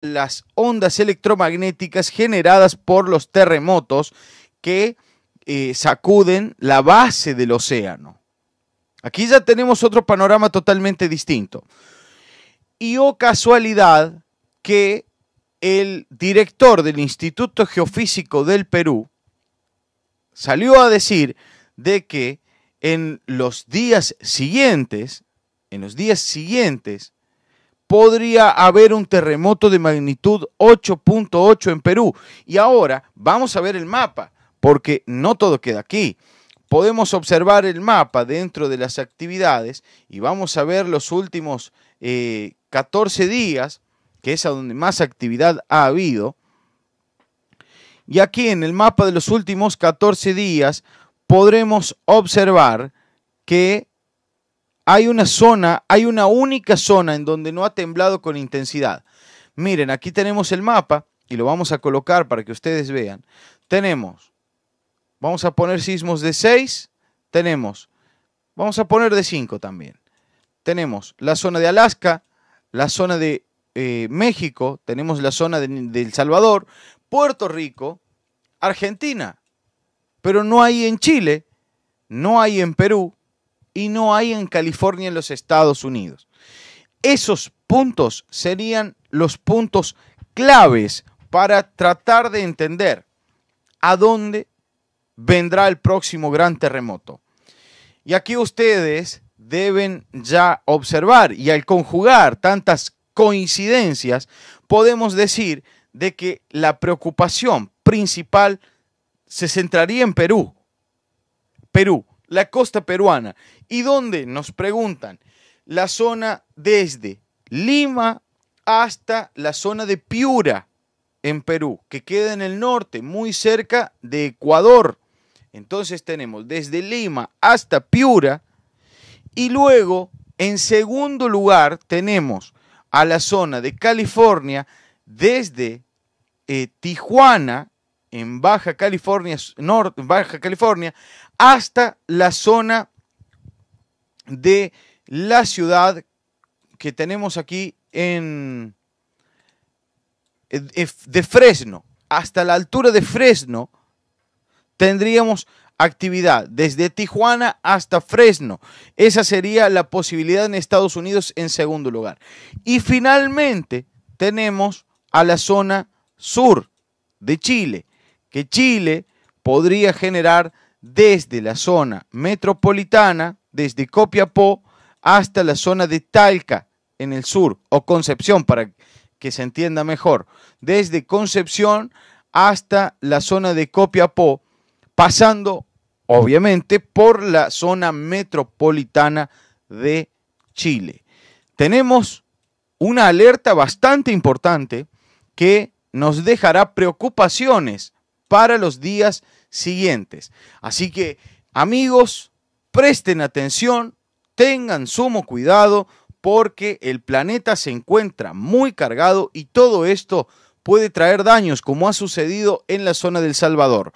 las ondas electromagnéticas generadas por los terremotos que eh, sacuden la base del océano. Aquí ya tenemos otro panorama totalmente distinto. Y o oh casualidad que el director del Instituto Geofísico del Perú salió a decir de que en los días siguientes, en los días siguientes podría haber un terremoto de magnitud 8.8 en Perú. Y ahora vamos a ver el mapa, porque no todo queda aquí. Podemos observar el mapa dentro de las actividades y vamos a ver los últimos 14 eh, días, que es a donde más actividad ha habido. Y aquí en el mapa de los últimos 14 días podremos observar que hay una zona, hay una única zona en donde no ha temblado con intensidad. Miren, aquí tenemos el mapa y lo vamos a colocar para que ustedes vean. Tenemos, vamos a poner sismos de 6, tenemos, vamos a poner de 5 también. Tenemos la zona de Alaska, la zona de eh, México, tenemos la zona del de El Salvador, Puerto Rico, Argentina, pero no hay en Chile, no hay en Perú, y no hay en California en los Estados Unidos. Esos puntos serían los puntos claves para tratar de entender a dónde vendrá el próximo gran terremoto. Y aquí ustedes deben ya observar y al conjugar tantas coincidencias, podemos decir de que la preocupación principal se centraría en Perú. Perú, la costa peruana y dónde nos preguntan la zona desde Lima hasta la zona de Piura en Perú, que queda en el norte, muy cerca de Ecuador. Entonces tenemos desde Lima hasta Piura y luego en segundo lugar tenemos a la zona de California desde eh, Tijuana en Baja California, norte, Baja California, hasta la zona de la ciudad que tenemos aquí en de Fresno, hasta la altura de Fresno, tendríamos actividad desde Tijuana hasta Fresno. Esa sería la posibilidad en Estados Unidos en segundo lugar. Y finalmente tenemos a la zona sur de Chile, que Chile podría generar desde la zona metropolitana, desde Copiapó hasta la zona de Talca en el sur, o Concepción para que se entienda mejor, desde Concepción hasta la zona de Copiapó, pasando obviamente por la zona metropolitana de Chile. Tenemos una alerta bastante importante que nos dejará preocupaciones para los días siguientes. Así que, amigos, presten atención, tengan sumo cuidado, porque el planeta se encuentra muy cargado y todo esto puede traer daños, como ha sucedido en la zona del Salvador.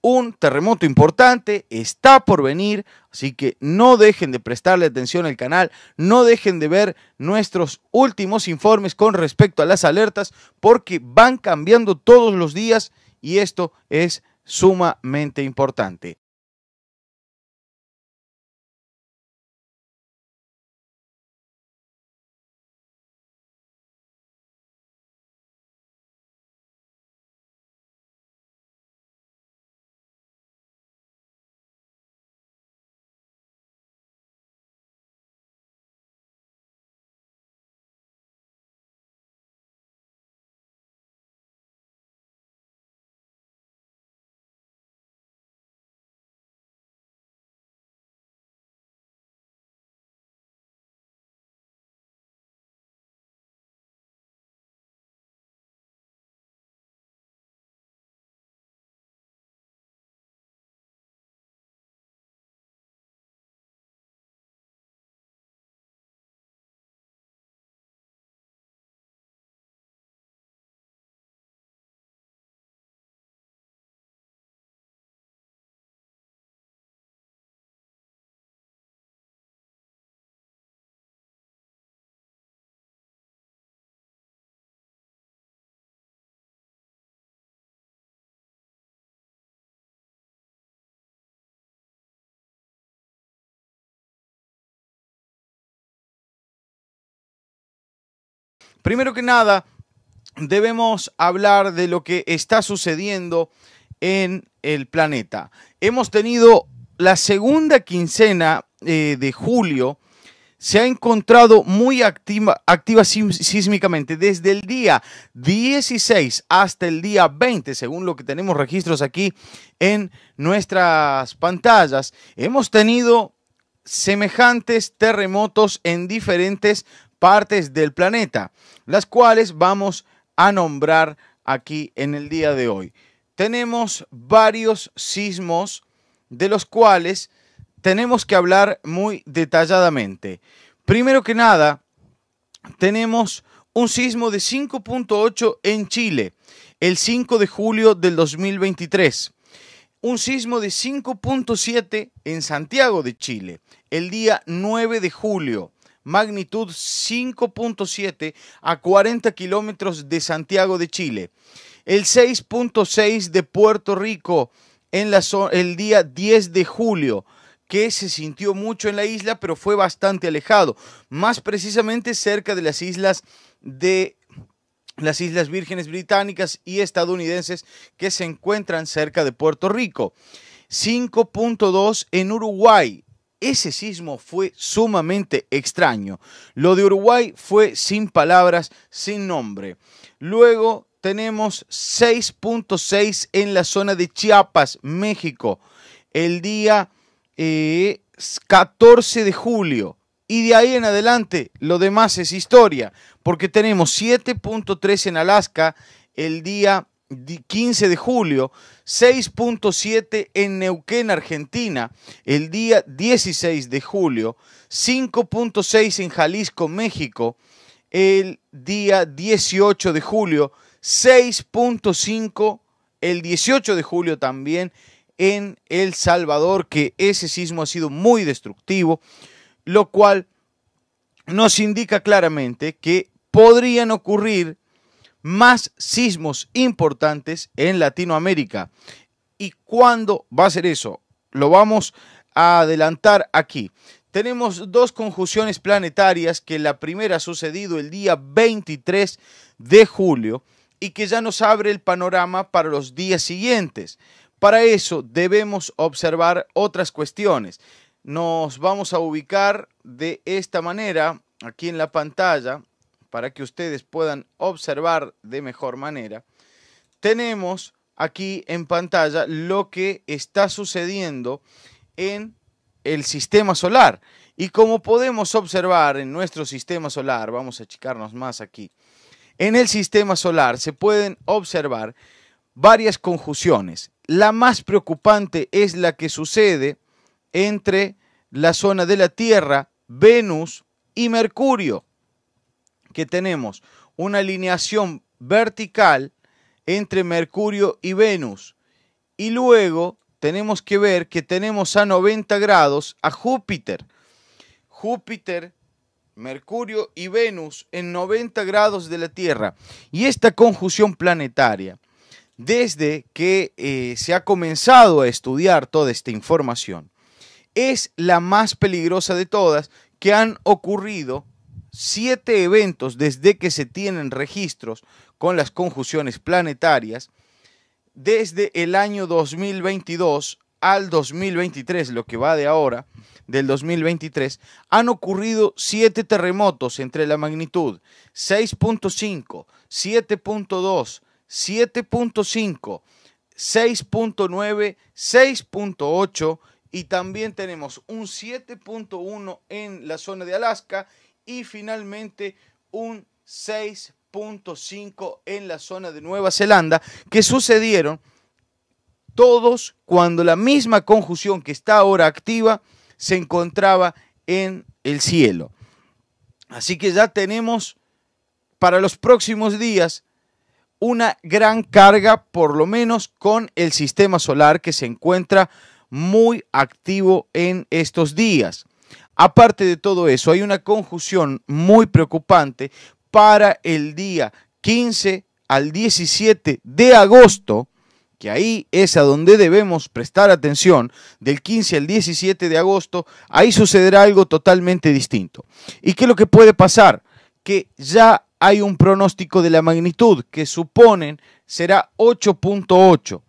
Un terremoto importante está por venir, así que no dejen de prestarle atención al canal, no dejen de ver nuestros últimos informes con respecto a las alertas, porque van cambiando todos los días y esto es sumamente importante. Primero que nada, debemos hablar de lo que está sucediendo en el planeta. Hemos tenido la segunda quincena eh, de julio, se ha encontrado muy activa, activa sísmicamente desde el día 16 hasta el día 20, según lo que tenemos registros aquí en nuestras pantallas. Hemos tenido semejantes terremotos en diferentes partes del planeta, las cuales vamos a nombrar aquí en el día de hoy. Tenemos varios sismos de los cuales tenemos que hablar muy detalladamente. Primero que nada, tenemos un sismo de 5.8 en Chile, el 5 de julio del 2023. Un sismo de 5.7 en Santiago de Chile, el día 9 de julio magnitud 5.7 a 40 kilómetros de Santiago de Chile. El 6.6 de Puerto Rico en la el día 10 de julio que se sintió mucho en la isla, pero fue bastante alejado, más precisamente cerca de las islas de las Islas Vírgenes Británicas y estadounidenses que se encuentran cerca de Puerto Rico. 5.2 en Uruguay, ese sismo fue sumamente extraño. Lo de Uruguay fue sin palabras, sin nombre. Luego tenemos 6.6 en la zona de Chiapas, México, el día 14 eh, de julio. Y de ahí en adelante lo demás es historia, porque tenemos 7.3 en Alaska el día 15 de julio, 6.7 en Neuquén, Argentina, el día 16 de julio, 5.6 en Jalisco, México, el día 18 de julio, 6.5 el 18 de julio también en El Salvador, que ese sismo ha sido muy destructivo, lo cual nos indica claramente que podrían ocurrir más sismos importantes en Latinoamérica. ¿Y cuándo va a ser eso? Lo vamos a adelantar aquí. Tenemos dos conjunciones planetarias que la primera ha sucedido el día 23 de julio y que ya nos abre el panorama para los días siguientes. Para eso debemos observar otras cuestiones. Nos vamos a ubicar de esta manera aquí en la pantalla para que ustedes puedan observar de mejor manera, tenemos aquí en pantalla lo que está sucediendo en el sistema solar. Y como podemos observar en nuestro sistema solar, vamos a achicarnos más aquí, en el sistema solar se pueden observar varias conjunciones. La más preocupante es la que sucede entre la zona de la Tierra, Venus y Mercurio que tenemos una alineación vertical entre Mercurio y Venus. Y luego tenemos que ver que tenemos a 90 grados a Júpiter. Júpiter, Mercurio y Venus en 90 grados de la Tierra. Y esta conjunción planetaria, desde que eh, se ha comenzado a estudiar toda esta información, es la más peligrosa de todas que han ocurrido siete eventos desde que se tienen registros con las conjunciones planetarias, desde el año 2022 al 2023, lo que va de ahora, del 2023, han ocurrido siete terremotos entre la magnitud 6.5, 7.2, 7.5, 6.9, 6.8 y también tenemos un 7.1 en la zona de Alaska y finalmente un 6.5 en la zona de Nueva Zelanda, que sucedieron todos cuando la misma conjunción que está ahora activa se encontraba en el cielo. Así que ya tenemos para los próximos días una gran carga, por lo menos con el sistema solar que se encuentra muy activo en estos días. Aparte de todo eso, hay una conjunción muy preocupante para el día 15 al 17 de agosto, que ahí es a donde debemos prestar atención, del 15 al 17 de agosto, ahí sucederá algo totalmente distinto. ¿Y qué es lo que puede pasar? Que ya hay un pronóstico de la magnitud que suponen será 8.8.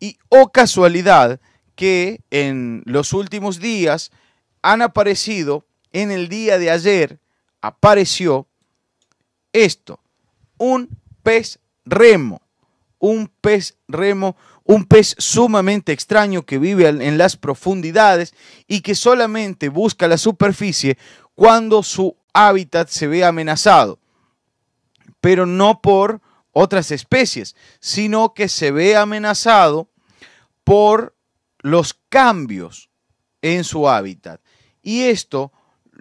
Y o oh casualidad que en los últimos días han aparecido en el día de ayer, apareció esto, un pez remo, un pez remo, un pez sumamente extraño que vive en las profundidades y que solamente busca la superficie cuando su hábitat se ve amenazado, pero no por otras especies, sino que se ve amenazado por los cambios en su hábitat. Y esto,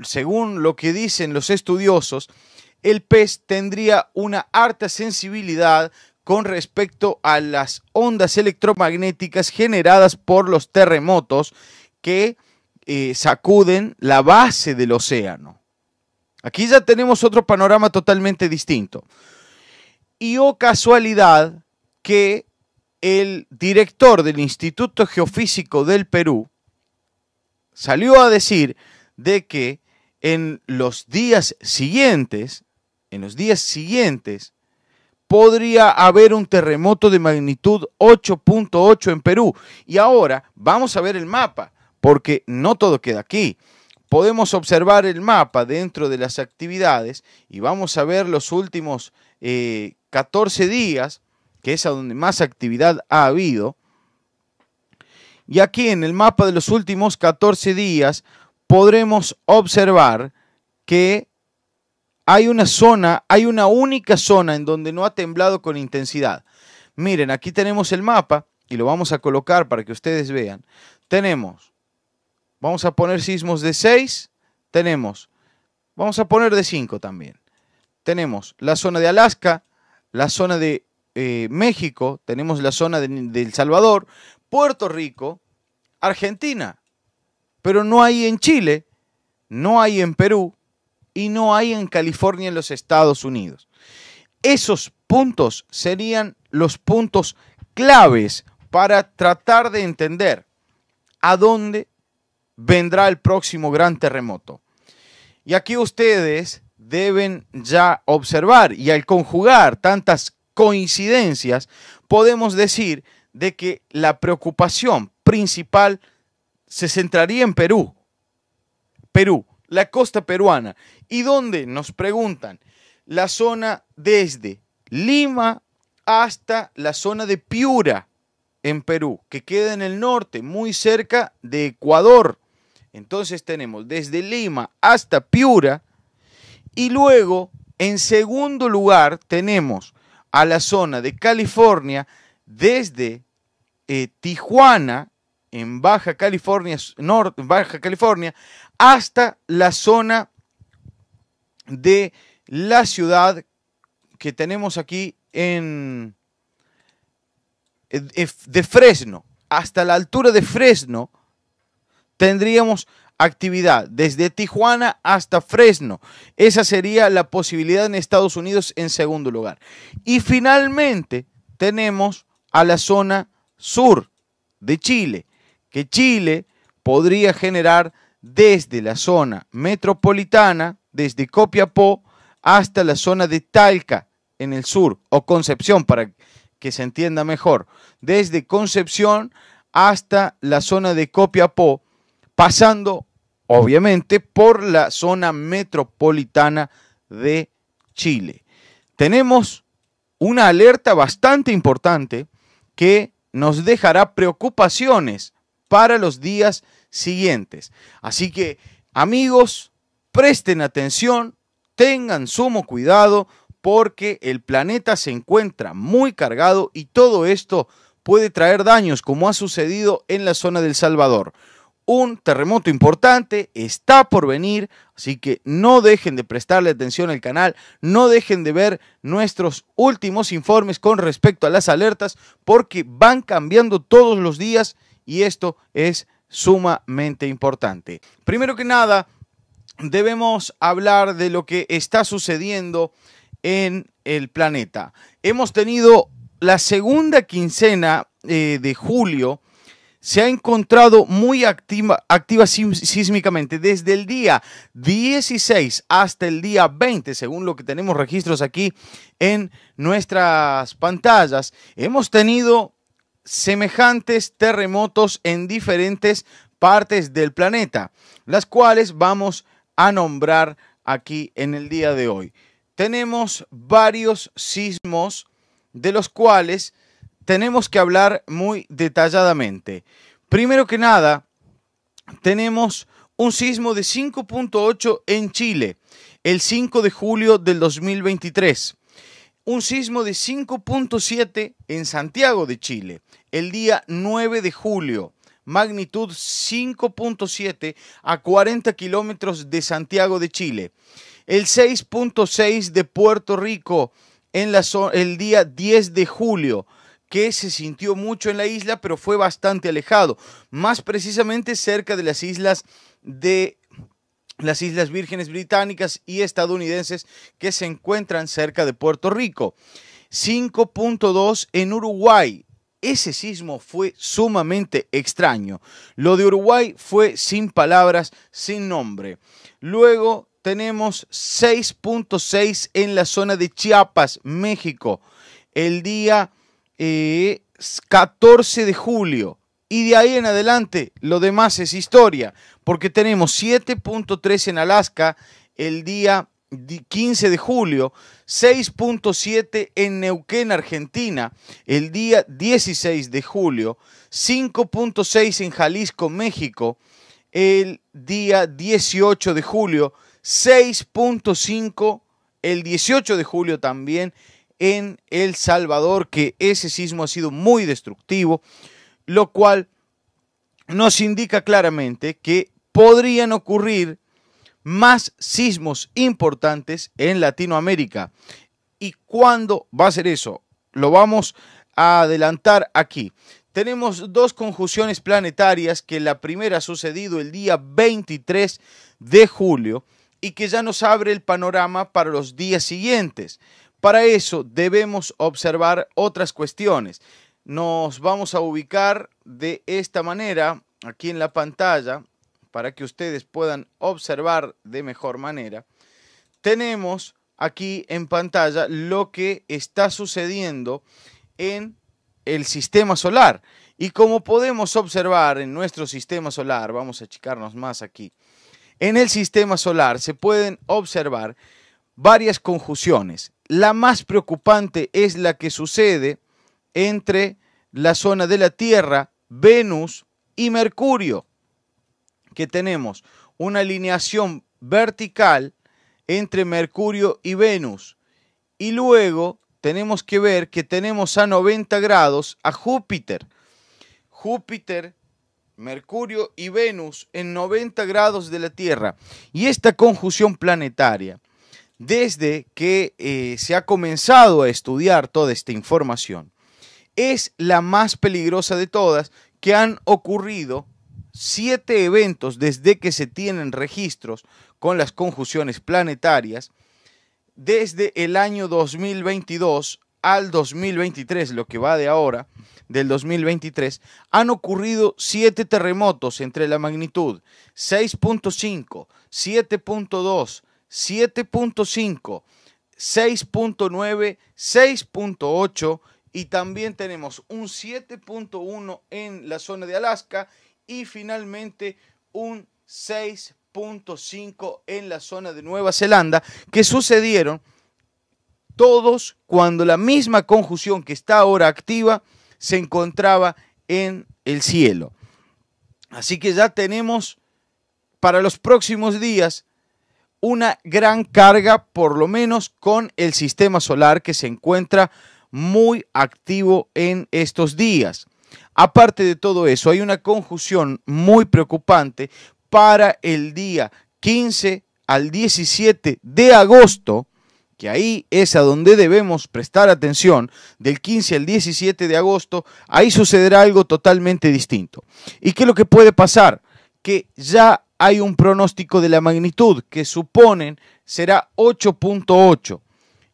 según lo que dicen los estudiosos, el pez tendría una harta sensibilidad con respecto a las ondas electromagnéticas generadas por los terremotos que eh, sacuden la base del océano. Aquí ya tenemos otro panorama totalmente distinto. Y o oh casualidad que el director del Instituto Geofísico del Perú, salió a decir de que en los días siguientes, en los días siguientes, podría haber un terremoto de magnitud 8.8 en Perú. Y ahora vamos a ver el mapa, porque no todo queda aquí. Podemos observar el mapa dentro de las actividades y vamos a ver los últimos 14 eh, días, que es a donde más actividad ha habido, y aquí en el mapa de los últimos 14 días podremos observar que hay una zona, hay una única zona en donde no ha temblado con intensidad. Miren, aquí tenemos el mapa y lo vamos a colocar para que ustedes vean. Tenemos, vamos a poner sismos de 6, tenemos, vamos a poner de 5 también. Tenemos la zona de Alaska, la zona de eh, México, tenemos la zona de, de El Salvador, Puerto Rico, Argentina. Pero no hay en Chile, no hay en Perú y no hay en California en los Estados Unidos. Esos puntos serían los puntos claves para tratar de entender a dónde vendrá el próximo gran terremoto. Y aquí ustedes deben ya observar y al conjugar tantas coincidencias, podemos decir de que la preocupación principal se centraría en Perú. Perú, la costa peruana. ¿Y donde Nos preguntan. La zona desde Lima hasta la zona de Piura, en Perú, que queda en el norte, muy cerca de Ecuador. Entonces tenemos desde Lima hasta Piura y luego en segundo lugar tenemos a la zona de California desde eh, Tijuana, en Baja California, norte, Baja California, hasta la zona de la ciudad que tenemos aquí en eh, de Fresno, hasta la altura de Fresno, tendríamos actividad desde Tijuana hasta Fresno. Esa sería la posibilidad en Estados Unidos en segundo lugar. Y finalmente tenemos a la zona sur de Chile, que Chile podría generar desde la zona metropolitana, desde Copiapó hasta la zona de Talca en el sur, o Concepción para que se entienda mejor, desde Concepción hasta la zona de Copiapó, pasando obviamente por la zona metropolitana de Chile. Tenemos una alerta bastante importante que nos dejará preocupaciones para los días siguientes. Así que, amigos, presten atención, tengan sumo cuidado, porque el planeta se encuentra muy cargado y todo esto puede traer daños, como ha sucedido en la zona del Salvador un terremoto importante está por venir, así que no dejen de prestarle atención al canal, no dejen de ver nuestros últimos informes con respecto a las alertas, porque van cambiando todos los días y esto es sumamente importante. Primero que nada, debemos hablar de lo que está sucediendo en el planeta. Hemos tenido la segunda quincena eh, de julio, se ha encontrado muy activa, activa sísmicamente desde el día 16 hasta el día 20, según lo que tenemos registros aquí en nuestras pantallas. Hemos tenido semejantes terremotos en diferentes partes del planeta, las cuales vamos a nombrar aquí en el día de hoy. Tenemos varios sismos de los cuales tenemos que hablar muy detalladamente. Primero que nada, tenemos un sismo de 5.8 en Chile, el 5 de julio del 2023. Un sismo de 5.7 en Santiago de Chile, el día 9 de julio, magnitud 5.7 a 40 kilómetros de Santiago de Chile. El 6.6 de Puerto Rico en la el día 10 de julio, que se sintió mucho en la isla, pero fue bastante alejado, más precisamente cerca de las islas de las Islas Vírgenes Británicas y estadounidenses que se encuentran cerca de Puerto Rico. 5.2 en Uruguay. Ese sismo fue sumamente extraño. Lo de Uruguay fue sin palabras, sin nombre. Luego tenemos 6.6 en la zona de Chiapas, México. El día 14 eh, de julio. Y de ahí en adelante, lo demás es historia, porque tenemos 7.3 en Alaska el día 15 de julio, 6.7 en Neuquén, Argentina, el día 16 de julio, 5.6 en Jalisco, México, el día 18 de julio, 6.5 el 18 de julio también en El Salvador, que ese sismo ha sido muy destructivo, lo cual nos indica claramente que podrían ocurrir más sismos importantes en Latinoamérica. ¿Y cuándo va a ser eso? Lo vamos a adelantar aquí. Tenemos dos conjunciones planetarias que la primera ha sucedido el día 23 de julio y que ya nos abre el panorama para los días siguientes. Para eso debemos observar otras cuestiones. Nos vamos a ubicar de esta manera aquí en la pantalla para que ustedes puedan observar de mejor manera. Tenemos aquí en pantalla lo que está sucediendo en el sistema solar. Y como podemos observar en nuestro sistema solar, vamos a achicarnos más aquí, en el sistema solar se pueden observar varias conjunciones. La más preocupante es la que sucede entre la zona de la Tierra, Venus y Mercurio, que tenemos una alineación vertical entre Mercurio y Venus. Y luego tenemos que ver que tenemos a 90 grados a Júpiter. Júpiter, Mercurio y Venus en 90 grados de la Tierra. Y esta conjunción planetaria desde que eh, se ha comenzado a estudiar toda esta información, es la más peligrosa de todas que han ocurrido siete eventos desde que se tienen registros con las conjunciones planetarias, desde el año 2022 al 2023, lo que va de ahora, del 2023, han ocurrido siete terremotos entre la magnitud 6.5, 7.2, 7.5, 6.9, 6.8 y también tenemos un 7.1 en la zona de Alaska y finalmente un 6.5 en la zona de Nueva Zelanda que sucedieron todos cuando la misma conjunción que está ahora activa se encontraba en el cielo. Así que ya tenemos para los próximos días una gran carga, por lo menos con el sistema solar que se encuentra muy activo en estos días. Aparte de todo eso, hay una conjunción muy preocupante para el día 15 al 17 de agosto, que ahí es a donde debemos prestar atención, del 15 al 17 de agosto, ahí sucederá algo totalmente distinto. ¿Y qué es lo que puede pasar? Que ya hay un pronóstico de la magnitud que suponen será 8.8.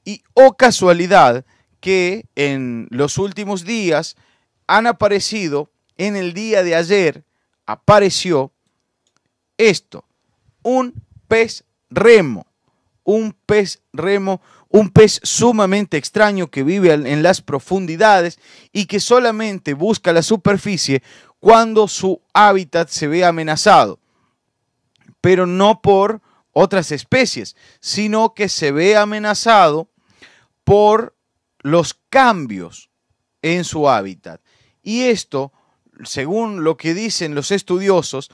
Y o oh casualidad que en los últimos días han aparecido, en el día de ayer apareció esto, un pez remo, un pez remo, un pez sumamente extraño que vive en las profundidades y que solamente busca la superficie cuando su hábitat se ve amenazado pero no por otras especies, sino que se ve amenazado por los cambios en su hábitat. Y esto, según lo que dicen los estudiosos,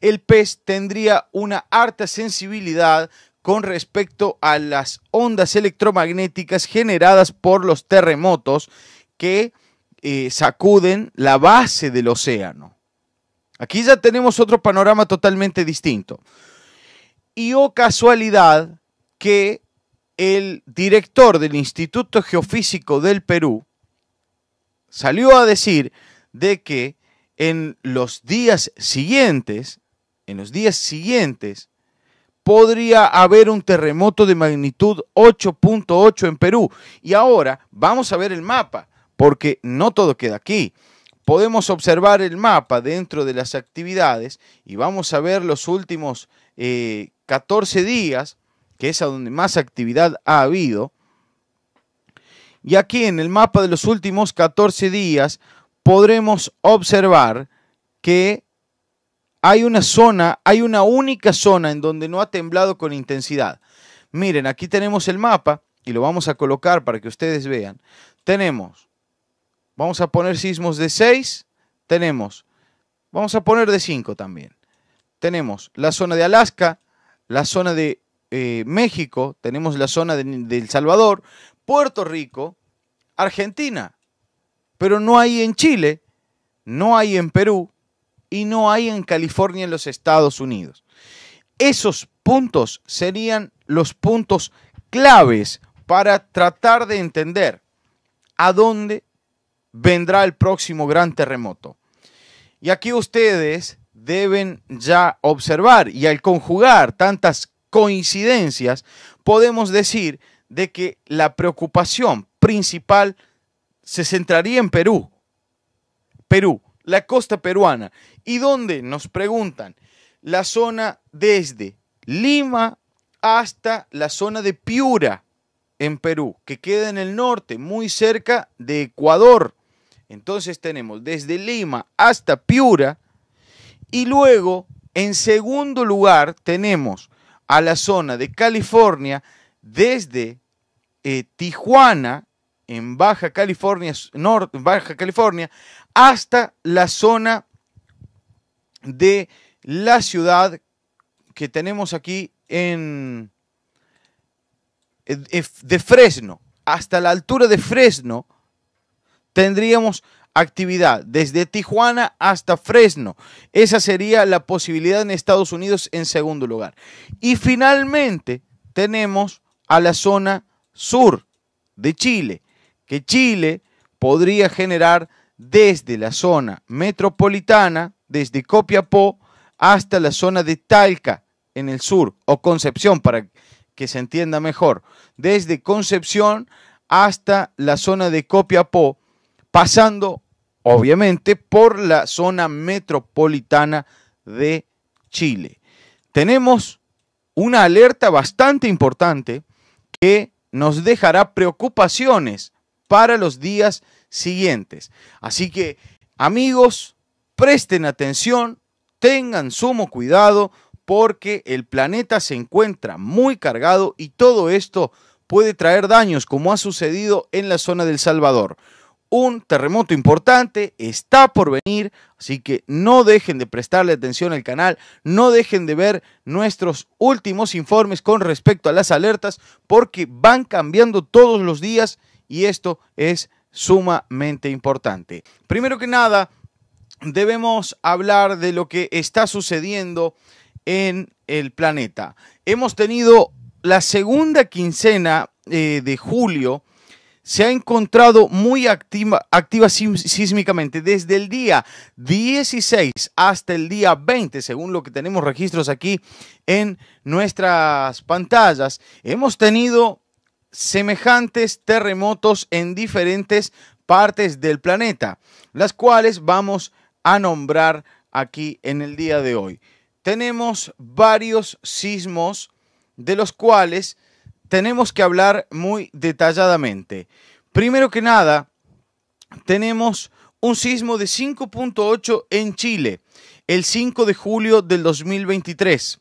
el pez tendría una harta sensibilidad con respecto a las ondas electromagnéticas generadas por los terremotos que eh, sacuden la base del océano. Aquí ya tenemos otro panorama totalmente distinto. Y o oh, casualidad que el director del Instituto Geofísico del Perú salió a decir de que en los días siguientes, en los días siguientes, podría haber un terremoto de magnitud 8.8 en Perú. Y ahora vamos a ver el mapa, porque no todo queda aquí podemos observar el mapa dentro de las actividades y vamos a ver los últimos 14 eh, días, que es a donde más actividad ha habido. Y aquí en el mapa de los últimos 14 días podremos observar que hay una zona, hay una única zona en donde no ha temblado con intensidad. Miren, aquí tenemos el mapa y lo vamos a colocar para que ustedes vean. Tenemos Vamos a poner sismos de 6. Tenemos, vamos a poner de 5 también. Tenemos la zona de Alaska, la zona de eh, México, tenemos la zona de, de El Salvador, Puerto Rico, Argentina. Pero no hay en Chile, no hay en Perú y no hay en California en los Estados Unidos. Esos puntos serían los puntos claves para tratar de entender a dónde vendrá el próximo gran terremoto. Y aquí ustedes deben ya observar y al conjugar tantas coincidencias, podemos decir de que la preocupación principal se centraría en Perú. Perú, la costa peruana. ¿Y dónde? Nos preguntan. La zona desde Lima hasta la zona de Piura, en Perú, que queda en el norte, muy cerca de Ecuador. Entonces tenemos desde Lima hasta Piura y luego en segundo lugar tenemos a la zona de California desde eh, Tijuana en Baja California, Baja California hasta la zona de la ciudad que tenemos aquí en eh, de Fresno, hasta la altura de Fresno, tendríamos actividad desde Tijuana hasta Fresno. Esa sería la posibilidad en Estados Unidos en segundo lugar. Y finalmente tenemos a la zona sur de Chile, que Chile podría generar desde la zona metropolitana, desde Copiapó hasta la zona de Talca en el sur, o Concepción para que se entienda mejor, desde Concepción hasta la zona de Copiapó, pasando obviamente por la zona metropolitana de Chile. Tenemos una alerta bastante importante que nos dejará preocupaciones para los días siguientes. Así que, amigos, presten atención, tengan sumo cuidado porque el planeta se encuentra muy cargado y todo esto puede traer daños como ha sucedido en la zona del Salvador un terremoto importante está por venir, así que no dejen de prestarle atención al canal, no dejen de ver nuestros últimos informes con respecto a las alertas, porque van cambiando todos los días y esto es sumamente importante. Primero que nada, debemos hablar de lo que está sucediendo en el planeta. Hemos tenido la segunda quincena eh, de julio, se ha encontrado muy activa, sísmicamente desde el día 16 hasta el día 20, según lo que tenemos registros aquí en nuestras pantallas. Hemos tenido semejantes terremotos en diferentes partes del planeta, las cuales vamos a nombrar aquí en el día de hoy. Tenemos varios sismos de los cuales tenemos que hablar muy detalladamente. Primero que nada, tenemos un sismo de 5.8 en Chile, el 5 de julio del 2023.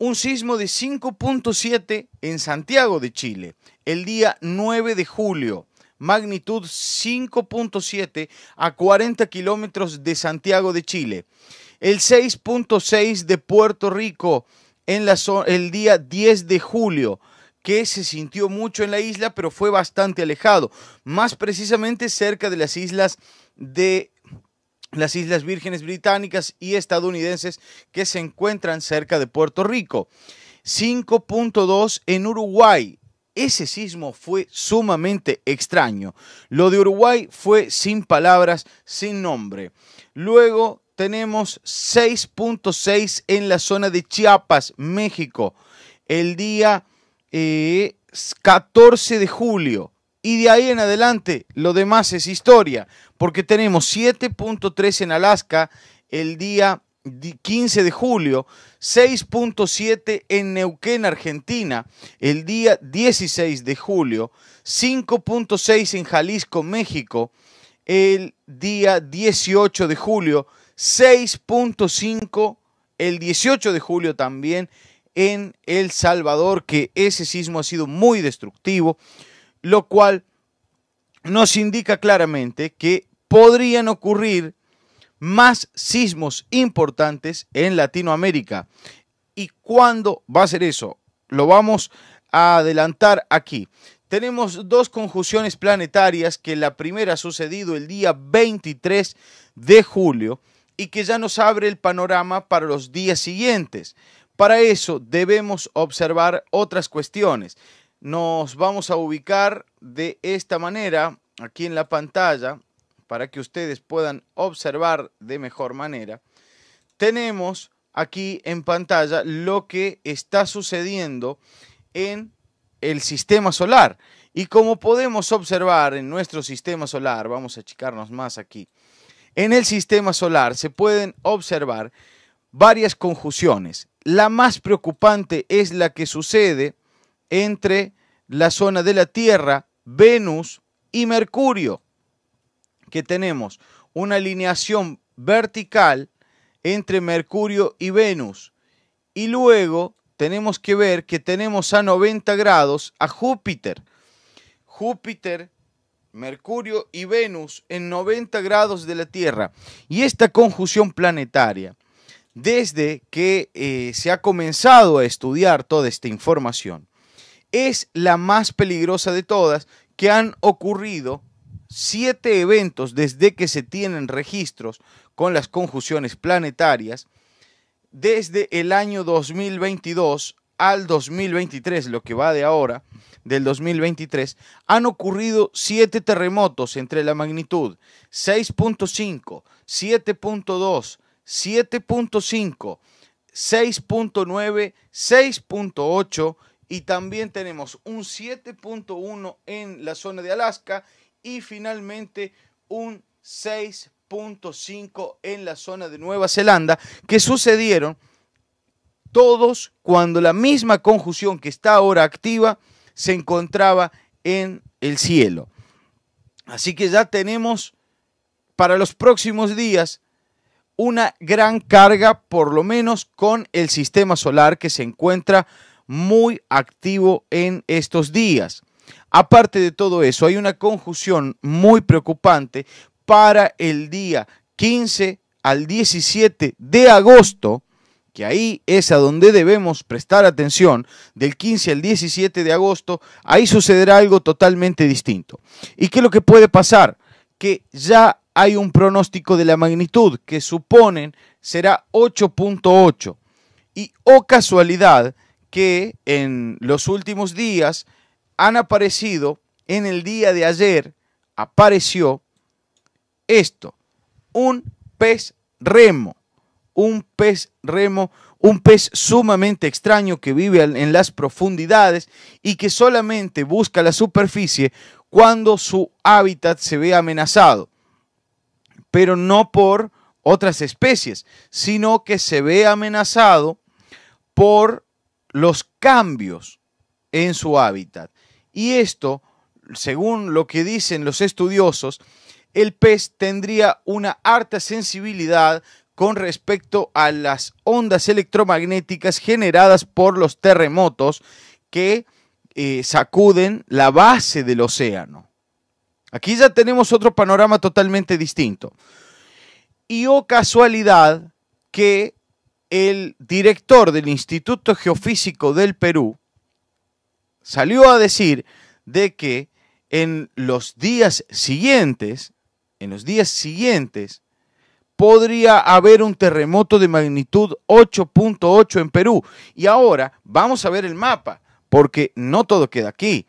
Un sismo de 5.7 en Santiago de Chile, el día 9 de julio, magnitud 5.7 a 40 kilómetros de Santiago de Chile. El 6.6 de Puerto Rico en la el día 10 de julio, que se sintió mucho en la isla, pero fue bastante alejado, más precisamente cerca de las islas de las Islas Vírgenes Británicas y estadounidenses que se encuentran cerca de Puerto Rico. 5.2 en Uruguay. Ese sismo fue sumamente extraño. Lo de Uruguay fue sin palabras, sin nombre. Luego tenemos 6.6 en la zona de Chiapas, México. El día 14 eh, de julio. Y de ahí en adelante, lo demás es historia, porque tenemos 7.3 en Alaska el día 15 de julio, 6.7 en Neuquén, Argentina, el día 16 de julio, 5.6 en Jalisco, México, el día 18 de julio, 6.5 el 18 de julio también en El Salvador, que ese sismo ha sido muy destructivo, lo cual nos indica claramente que podrían ocurrir más sismos importantes en Latinoamérica. ¿Y cuándo va a ser eso? Lo vamos a adelantar aquí. Tenemos dos conjunciones planetarias que la primera ha sucedido el día 23 de julio y que ya nos abre el panorama para los días siguientes. Para eso debemos observar otras cuestiones. Nos vamos a ubicar de esta manera aquí en la pantalla para que ustedes puedan observar de mejor manera. Tenemos aquí en pantalla lo que está sucediendo en el sistema solar. Y como podemos observar en nuestro sistema solar, vamos a achicarnos más aquí, en el sistema solar se pueden observar varias conjunciones. La más preocupante es la que sucede entre la zona de la Tierra, Venus y Mercurio, que tenemos una alineación vertical entre Mercurio y Venus. Y luego tenemos que ver que tenemos a 90 grados a Júpiter. Júpiter, Mercurio y Venus en 90 grados de la Tierra. Y esta conjunción planetaria desde que eh, se ha comenzado a estudiar toda esta información, es la más peligrosa de todas que han ocurrido siete eventos desde que se tienen registros con las conjunciones planetarias, desde el año 2022 al 2023, lo que va de ahora, del 2023, han ocurrido siete terremotos entre la magnitud 6.5, 7.2, 7.5, 6.9, 6.8 y también tenemos un 7.1 en la zona de Alaska y finalmente un 6.5 en la zona de Nueva Zelanda que sucedieron todos cuando la misma conjunción que está ahora activa se encontraba en el cielo. Así que ya tenemos para los próximos días una gran carga, por lo menos con el sistema solar que se encuentra muy activo en estos días. Aparte de todo eso, hay una conjunción muy preocupante para el día 15 al 17 de agosto, que ahí es a donde debemos prestar atención, del 15 al 17 de agosto, ahí sucederá algo totalmente distinto. ¿Y qué es lo que puede pasar? Que ya hay un pronóstico de la magnitud que suponen será 8.8. Y o oh casualidad que en los últimos días han aparecido, en el día de ayer apareció esto, un pez remo, un pez remo, un pez sumamente extraño que vive en las profundidades y que solamente busca la superficie cuando su hábitat se ve amenazado pero no por otras especies, sino que se ve amenazado por los cambios en su hábitat. Y esto, según lo que dicen los estudiosos, el pez tendría una alta sensibilidad con respecto a las ondas electromagnéticas generadas por los terremotos que eh, sacuden la base del océano. Aquí ya tenemos otro panorama totalmente distinto. Y o oh, casualidad que el director del Instituto Geofísico del Perú salió a decir de que en los días siguientes, en los días siguientes, podría haber un terremoto de magnitud 8.8 en Perú. Y ahora vamos a ver el mapa, porque no todo queda aquí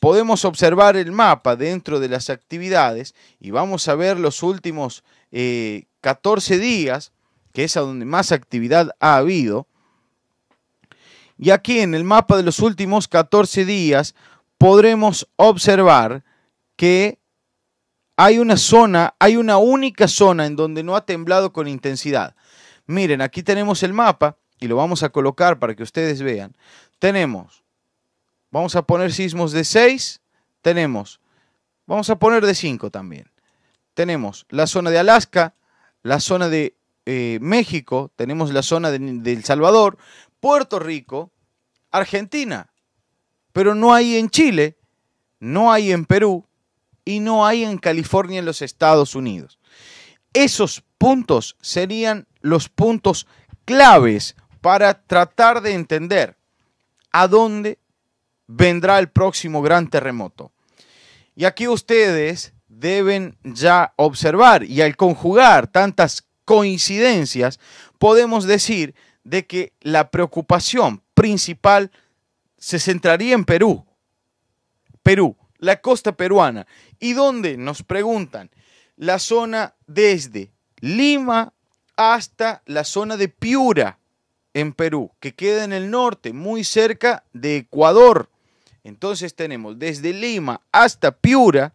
podemos observar el mapa dentro de las actividades y vamos a ver los últimos 14 eh, días, que es a donde más actividad ha habido. Y aquí en el mapa de los últimos 14 días podremos observar que hay una zona, hay una única zona en donde no ha temblado con intensidad. Miren, aquí tenemos el mapa y lo vamos a colocar para que ustedes vean. Tenemos Vamos a poner sismos de 6. Tenemos, vamos a poner de 5 también. Tenemos la zona de Alaska, la zona de eh, México, tenemos la zona de, El Salvador, Puerto Rico, Argentina. Pero no hay en Chile, no hay en Perú y no hay en California en los Estados Unidos. Esos puntos serían los puntos claves para tratar de entender a dónde vendrá el próximo gran terremoto. Y aquí ustedes deben ya observar y al conjugar tantas coincidencias, podemos decir de que la preocupación principal se centraría en Perú. Perú, la costa peruana. ¿Y dónde? Nos preguntan. La zona desde Lima hasta la zona de Piura, en Perú, que queda en el norte, muy cerca de Ecuador. Entonces tenemos desde Lima hasta Piura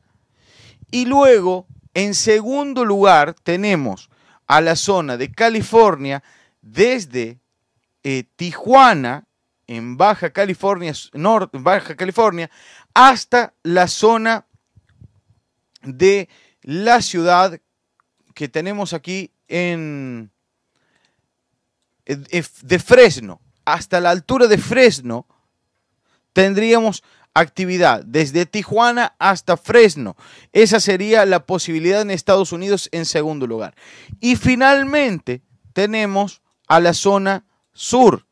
y luego en segundo lugar tenemos a la zona de California desde eh, Tijuana en Baja California, norte, Baja California hasta la zona de la ciudad que tenemos aquí en eh, de Fresno, hasta la altura de Fresno tendríamos actividad desde Tijuana hasta Fresno. Esa sería la posibilidad en Estados Unidos en segundo lugar. Y finalmente tenemos a la zona sur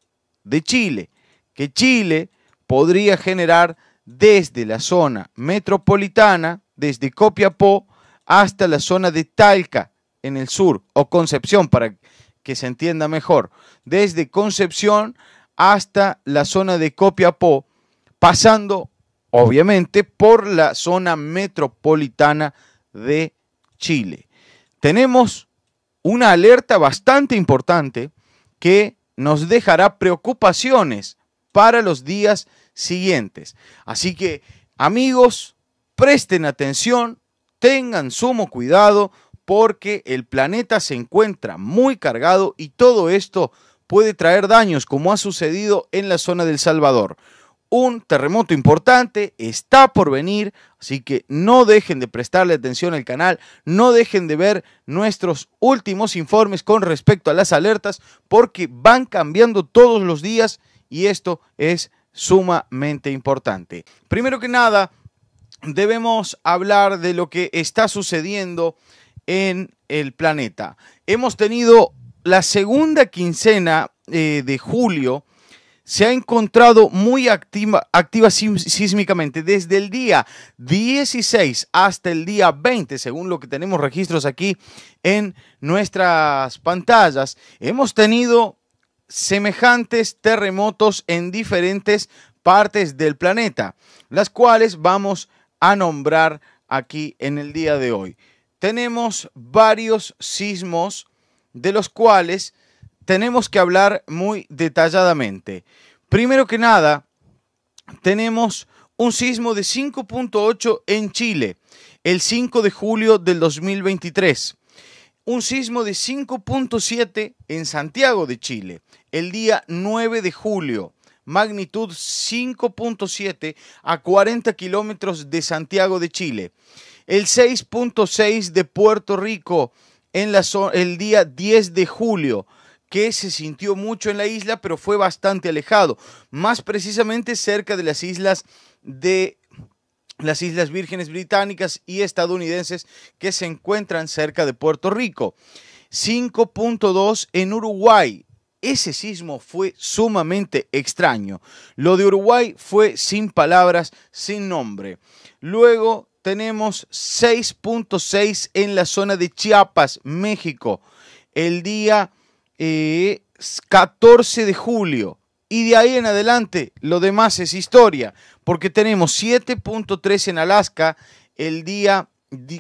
de Chile, que Chile podría generar desde la zona metropolitana, desde Copiapó hasta la zona de Talca en el sur, o Concepción para que se entienda mejor, desde Concepción hasta la zona de Copiapó pasando obviamente por la zona metropolitana de Chile. Tenemos una alerta bastante importante que nos dejará preocupaciones para los días siguientes. Así que, amigos, presten atención, tengan sumo cuidado porque el planeta se encuentra muy cargado y todo esto puede traer daños como ha sucedido en la zona del Salvador un terremoto importante está por venir, así que no dejen de prestarle atención al canal, no dejen de ver nuestros últimos informes con respecto a las alertas, porque van cambiando todos los días y esto es sumamente importante. Primero que nada, debemos hablar de lo que está sucediendo en el planeta. Hemos tenido la segunda quincena eh, de julio, se ha encontrado muy activa, sísmicamente desde el día 16 hasta el día 20, según lo que tenemos registros aquí en nuestras pantallas. Hemos tenido semejantes terremotos en diferentes partes del planeta, las cuales vamos a nombrar aquí en el día de hoy. Tenemos varios sismos de los cuales tenemos que hablar muy detalladamente. Primero que nada, tenemos un sismo de 5.8 en Chile el 5 de julio del 2023. Un sismo de 5.7 en Santiago de Chile el día 9 de julio. Magnitud 5.7 a 40 kilómetros de Santiago de Chile. El 6.6 de Puerto Rico en la el día 10 de julio que se sintió mucho en la isla, pero fue bastante alejado, más precisamente cerca de las islas de las Islas Vírgenes Británicas y estadounidenses que se encuentran cerca de Puerto Rico. 5.2 en Uruguay. Ese sismo fue sumamente extraño. Lo de Uruguay fue sin palabras, sin nombre. Luego tenemos 6.6 en la zona de Chiapas, México, el día 14 eh, de julio. Y de ahí en adelante, lo demás es historia, porque tenemos 7.3 en Alaska el día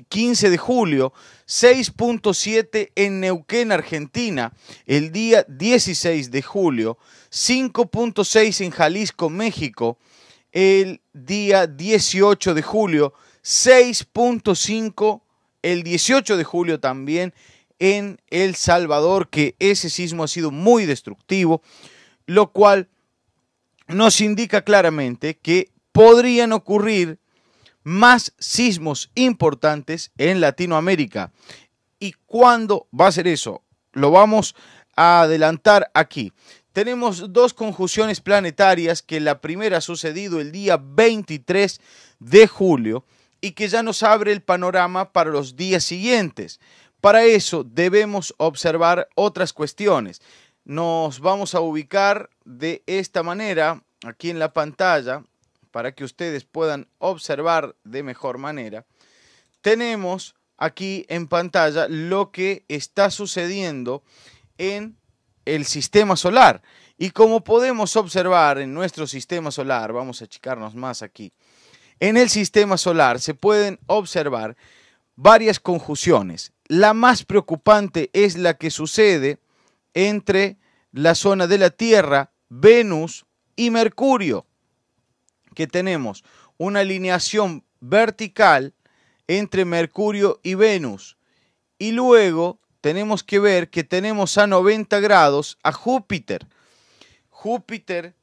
15 de julio, 6.7 en Neuquén, Argentina, el día 16 de julio, 5.6 en Jalisco, México, el día 18 de julio, 6.5 el 18 de julio también en El Salvador, que ese sismo ha sido muy destructivo, lo cual nos indica claramente que podrían ocurrir más sismos importantes en Latinoamérica. ¿Y cuándo va a ser eso? Lo vamos a adelantar aquí. Tenemos dos conjunciones planetarias que la primera ha sucedido el día 23 de julio y que ya nos abre el panorama para los días siguientes. Para eso debemos observar otras cuestiones. Nos vamos a ubicar de esta manera aquí en la pantalla para que ustedes puedan observar de mejor manera. Tenemos aquí en pantalla lo que está sucediendo en el sistema solar. Y como podemos observar en nuestro sistema solar, vamos a achicarnos más aquí, en el sistema solar se pueden observar varias conjunciones. La más preocupante es la que sucede entre la zona de la Tierra, Venus y Mercurio, que tenemos una alineación vertical entre Mercurio y Venus. Y luego tenemos que ver que tenemos a 90 grados a Júpiter. Júpiter,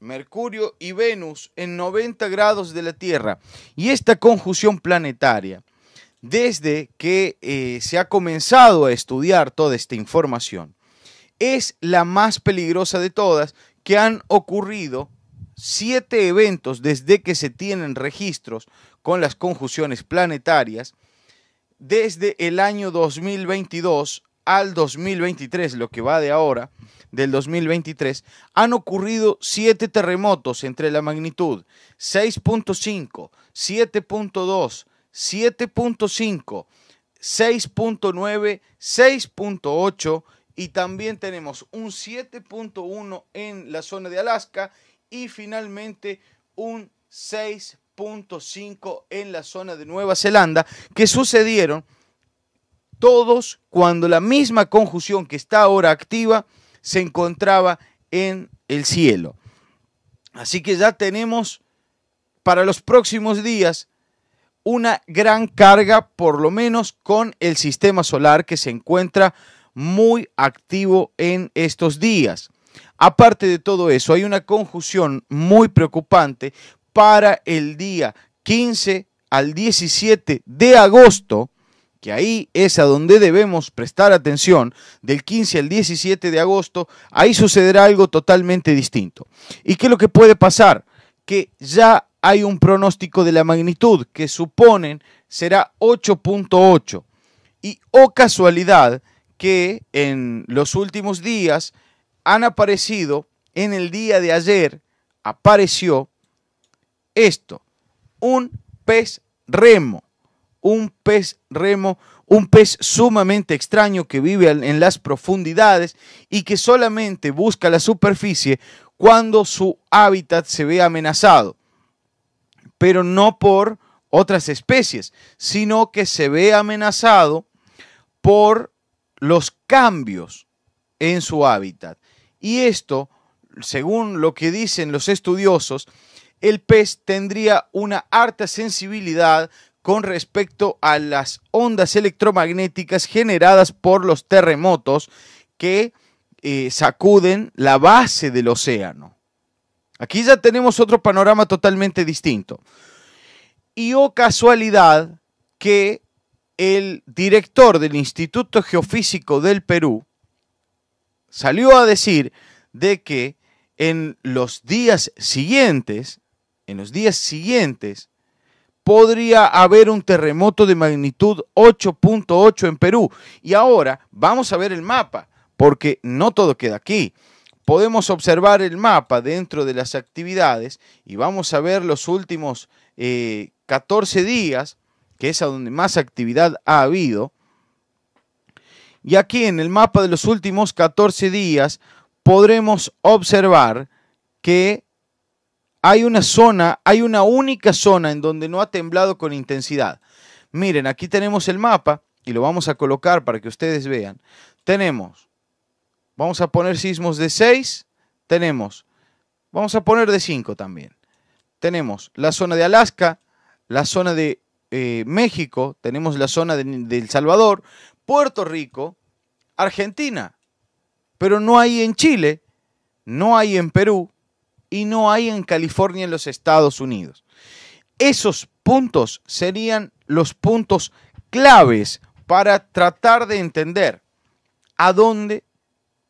Mercurio y Venus en 90 grados de la Tierra. Y esta conjunción planetaria desde que eh, se ha comenzado a estudiar toda esta información, es la más peligrosa de todas que han ocurrido siete eventos desde que se tienen registros con las conjunciones planetarias, desde el año 2022 al 2023, lo que va de ahora, del 2023, han ocurrido siete terremotos entre la magnitud 6.5, 7.2, 7.5, 6.9, 6.8 y también tenemos un 7.1 en la zona de Alaska y finalmente un 6.5 en la zona de Nueva Zelanda que sucedieron todos cuando la misma conjunción que está ahora activa se encontraba en el cielo. Así que ya tenemos para los próximos días una gran carga, por lo menos con el sistema solar que se encuentra muy activo en estos días. Aparte de todo eso, hay una conjunción muy preocupante para el día 15 al 17 de agosto, que ahí es a donde debemos prestar atención, del 15 al 17 de agosto, ahí sucederá algo totalmente distinto. ¿Y qué es lo que puede pasar? Que ya hay un pronóstico de la magnitud que suponen será 8.8. Y o oh casualidad que en los últimos días han aparecido, en el día de ayer apareció esto, un pez remo, un pez remo, un pez sumamente extraño que vive en las profundidades y que solamente busca la superficie cuando su hábitat se ve amenazado pero no por otras especies, sino que se ve amenazado por los cambios en su hábitat. Y esto, según lo que dicen los estudiosos, el pez tendría una harta sensibilidad con respecto a las ondas electromagnéticas generadas por los terremotos que eh, sacuden la base del océano. Aquí ya tenemos otro panorama totalmente distinto. Y o oh, casualidad que el director del Instituto Geofísico del Perú salió a decir de que en los días siguientes, en los días siguientes, podría haber un terremoto de magnitud 8.8 en Perú. Y ahora vamos a ver el mapa, porque no todo queda aquí podemos observar el mapa dentro de las actividades y vamos a ver los últimos 14 eh, días, que es a donde más actividad ha habido. Y aquí en el mapa de los últimos 14 días podremos observar que hay una zona, hay una única zona en donde no ha temblado con intensidad. Miren, aquí tenemos el mapa y lo vamos a colocar para que ustedes vean. Tenemos Vamos a poner sismos de 6. Tenemos, vamos a poner de 5 también. Tenemos la zona de Alaska, la zona de eh, México, tenemos la zona de, de, El Salvador, Puerto Rico, Argentina. Pero no hay en Chile, no hay en Perú y no hay en California en los Estados Unidos. Esos puntos serían los puntos claves para tratar de entender a dónde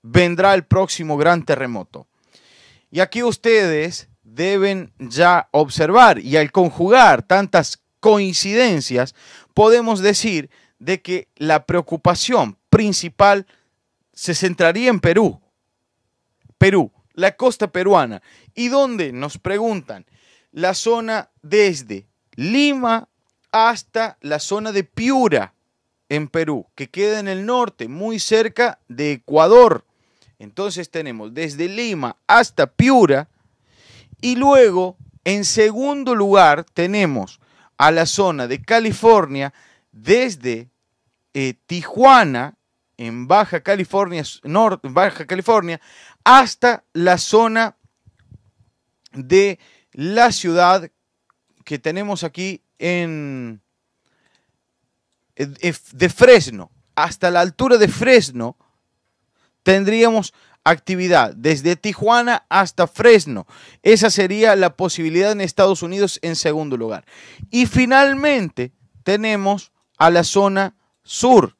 vendrá el próximo gran terremoto. Y aquí ustedes deben ya observar y al conjugar tantas coincidencias, podemos decir de que la preocupación principal se centraría en Perú. Perú, la costa peruana. ¿Y dónde Nos preguntan. La zona desde Lima hasta la zona de Piura, en Perú, que queda en el norte, muy cerca de Ecuador. Entonces tenemos desde Lima hasta Piura y luego en segundo lugar tenemos a la zona de California desde eh, Tijuana en Baja California, norte, Baja California hasta la zona de la ciudad que tenemos aquí en eh, de Fresno, hasta la altura de Fresno tendríamos actividad desde Tijuana hasta Fresno. Esa sería la posibilidad en Estados Unidos en segundo lugar. Y finalmente tenemos a la zona sur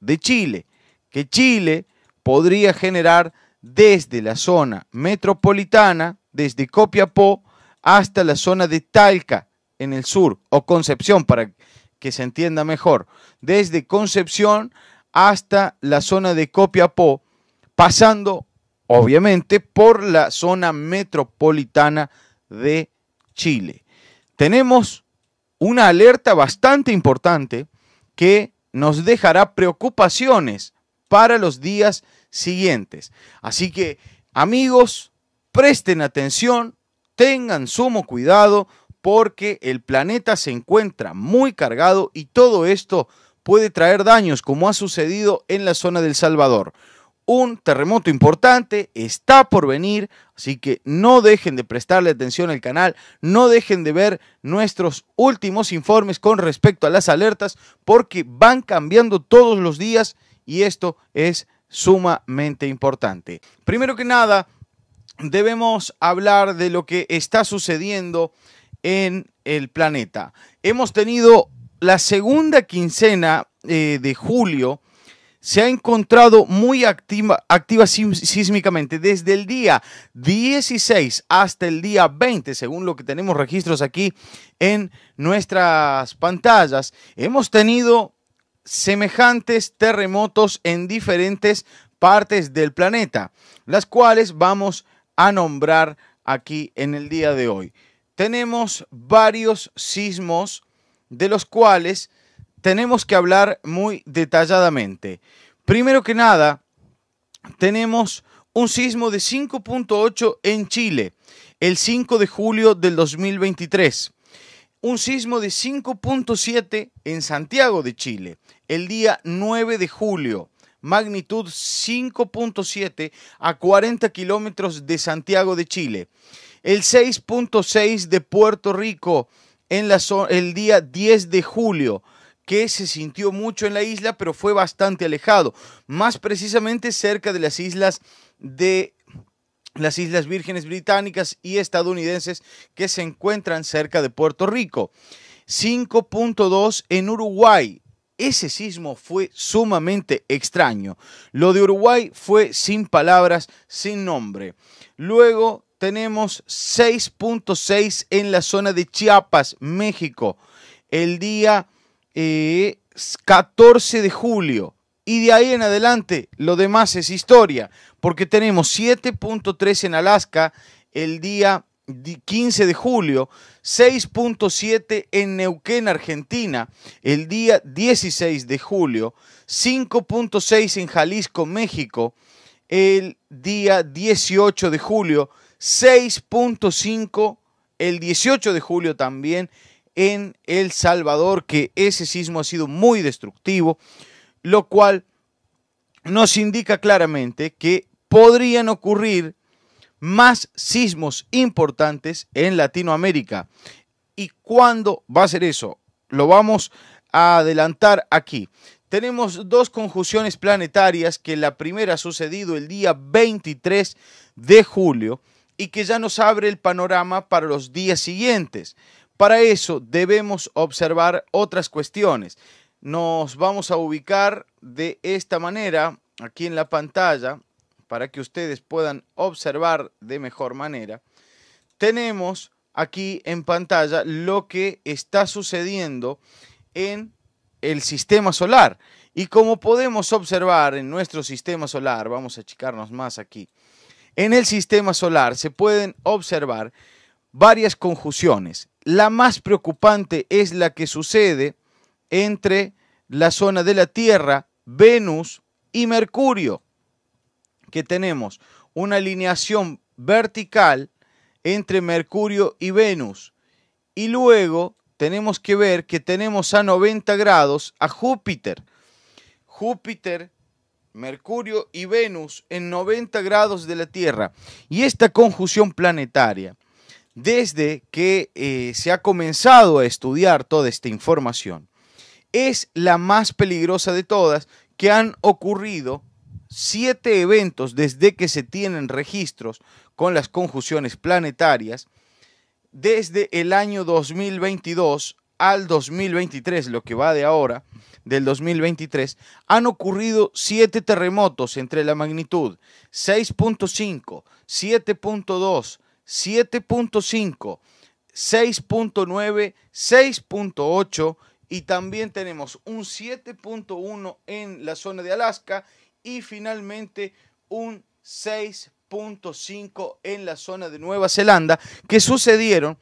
de Chile, que Chile podría generar desde la zona metropolitana, desde Copiapó hasta la zona de Talca en el sur, o Concepción para que se entienda mejor, desde Concepción hasta la zona de Copiapó pasando obviamente por la zona metropolitana de Chile. Tenemos una alerta bastante importante que nos dejará preocupaciones para los días siguientes. Así que, amigos, presten atención, tengan sumo cuidado porque el planeta se encuentra muy cargado y todo esto puede traer daños como ha sucedido en la zona del Salvador un terremoto importante está por venir, así que no dejen de prestarle atención al canal, no dejen de ver nuestros últimos informes con respecto a las alertas, porque van cambiando todos los días y esto es sumamente importante. Primero que nada, debemos hablar de lo que está sucediendo en el planeta. Hemos tenido la segunda quincena eh, de julio, se ha encontrado muy activa, sísmicamente desde el día 16 hasta el día 20, según lo que tenemos registros aquí en nuestras pantallas. Hemos tenido semejantes terremotos en diferentes partes del planeta, las cuales vamos a nombrar aquí en el día de hoy. Tenemos varios sismos de los cuales tenemos que hablar muy detalladamente. Primero que nada, tenemos un sismo de 5.8 en Chile, el 5 de julio del 2023. Un sismo de 5.7 en Santiago de Chile, el día 9 de julio, magnitud 5.7 a 40 kilómetros de Santiago de Chile. El 6.6 de Puerto Rico en la el día 10 de julio, que se sintió mucho en la isla, pero fue bastante alejado, más precisamente cerca de las islas de las Islas Vírgenes Británicas y estadounidenses que se encuentran cerca de Puerto Rico. 5.2 en Uruguay. Ese sismo fue sumamente extraño. Lo de Uruguay fue sin palabras, sin nombre. Luego tenemos 6.6 en la zona de Chiapas, México. El día 14 eh, de julio. Y de ahí en adelante, lo demás es historia, porque tenemos 7.3 en Alaska el día 15 de julio, 6.7 en Neuquén, Argentina, el día 16 de julio, 5.6 en Jalisco, México, el día 18 de julio, 6.5 el 18 de julio también en El Salvador, que ese sismo ha sido muy destructivo, lo cual nos indica claramente que podrían ocurrir más sismos importantes en Latinoamérica. ¿Y cuándo va a ser eso? Lo vamos a adelantar aquí. Tenemos dos conjunciones planetarias que la primera ha sucedido el día 23 de julio y que ya nos abre el panorama para los días siguientes. Para eso debemos observar otras cuestiones. Nos vamos a ubicar de esta manera aquí en la pantalla para que ustedes puedan observar de mejor manera. Tenemos aquí en pantalla lo que está sucediendo en el sistema solar. Y como podemos observar en nuestro sistema solar, vamos a achicarnos más aquí, en el sistema solar se pueden observar varias conjunciones. La más preocupante es la que sucede entre la zona de la Tierra, Venus y Mercurio, que tenemos una alineación vertical entre Mercurio y Venus. Y luego tenemos que ver que tenemos a 90 grados a Júpiter. Júpiter, Mercurio y Venus en 90 grados de la Tierra. Y esta conjunción planetaria desde que eh, se ha comenzado a estudiar toda esta información, es la más peligrosa de todas que han ocurrido siete eventos desde que se tienen registros con las conjunciones planetarias, desde el año 2022 al 2023, lo que va de ahora, del 2023, han ocurrido siete terremotos entre la magnitud 6.5, 7.2, 7.5, 6.9, 6.8 y también tenemos un 7.1 en la zona de Alaska y finalmente un 6.5 en la zona de Nueva Zelanda que sucedieron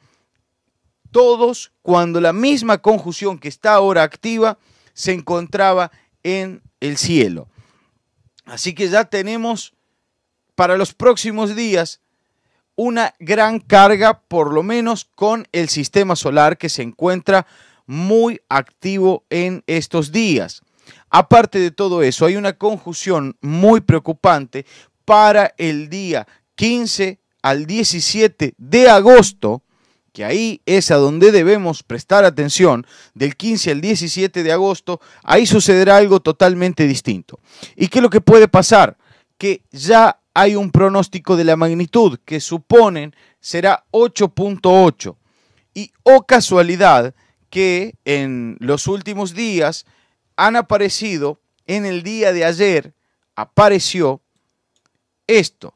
todos cuando la misma conjunción que está ahora activa se encontraba en el cielo. Así que ya tenemos para los próximos días una gran carga, por lo menos con el sistema solar que se encuentra muy activo en estos días. Aparte de todo eso, hay una conjunción muy preocupante para el día 15 al 17 de agosto, que ahí es a donde debemos prestar atención, del 15 al 17 de agosto, ahí sucederá algo totalmente distinto. ¿Y qué es lo que puede pasar? Que ya hay un pronóstico de la magnitud que suponen será 8.8. Y o oh casualidad que en los últimos días han aparecido, en el día de ayer apareció esto,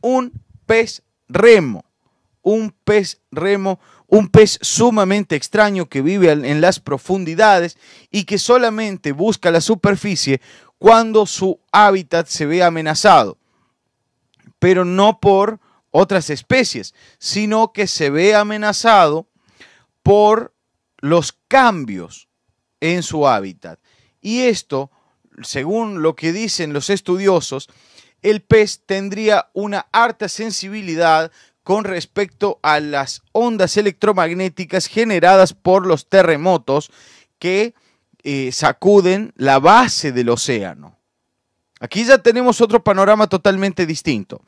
un pez remo, un pez remo, un pez sumamente extraño que vive en las profundidades y que solamente busca la superficie cuando su hábitat se ve amenazado pero no por otras especies, sino que se ve amenazado por los cambios en su hábitat. Y esto, según lo que dicen los estudiosos, el pez tendría una harta sensibilidad con respecto a las ondas electromagnéticas generadas por los terremotos que eh, sacuden la base del océano. Aquí ya tenemos otro panorama totalmente distinto.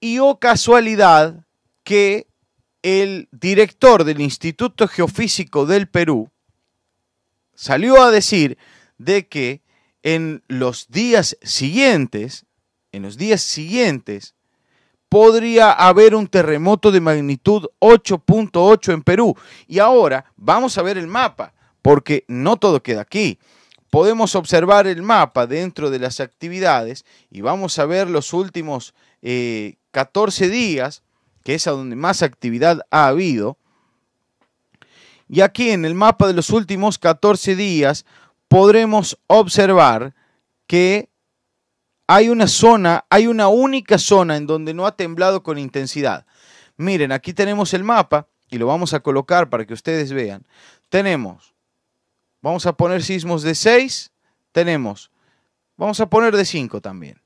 Y o oh, casualidad que el director del Instituto Geofísico del Perú salió a decir de que en los días siguientes, en los días siguientes, podría haber un terremoto de magnitud 8.8 en Perú. Y ahora vamos a ver el mapa, porque no todo queda aquí podemos observar el mapa dentro de las actividades y vamos a ver los últimos 14 eh, días, que es a donde más actividad ha habido. Y aquí en el mapa de los últimos 14 días podremos observar que hay una zona, hay una única zona en donde no ha temblado con intensidad. Miren, aquí tenemos el mapa y lo vamos a colocar para que ustedes vean. Tenemos Vamos a poner sismos de 6. Tenemos, vamos a poner de 5 también.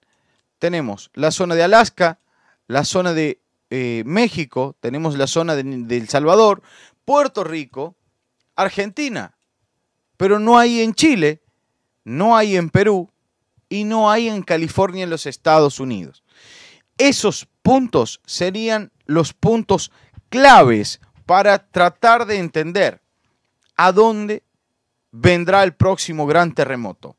Tenemos la zona de Alaska, la zona de eh, México, tenemos la zona de, de, El Salvador, Puerto Rico, Argentina. Pero no hay en Chile, no hay en Perú y no hay en California en los Estados Unidos. Esos puntos serían los puntos claves para tratar de entender a dónde vendrá el próximo gran terremoto.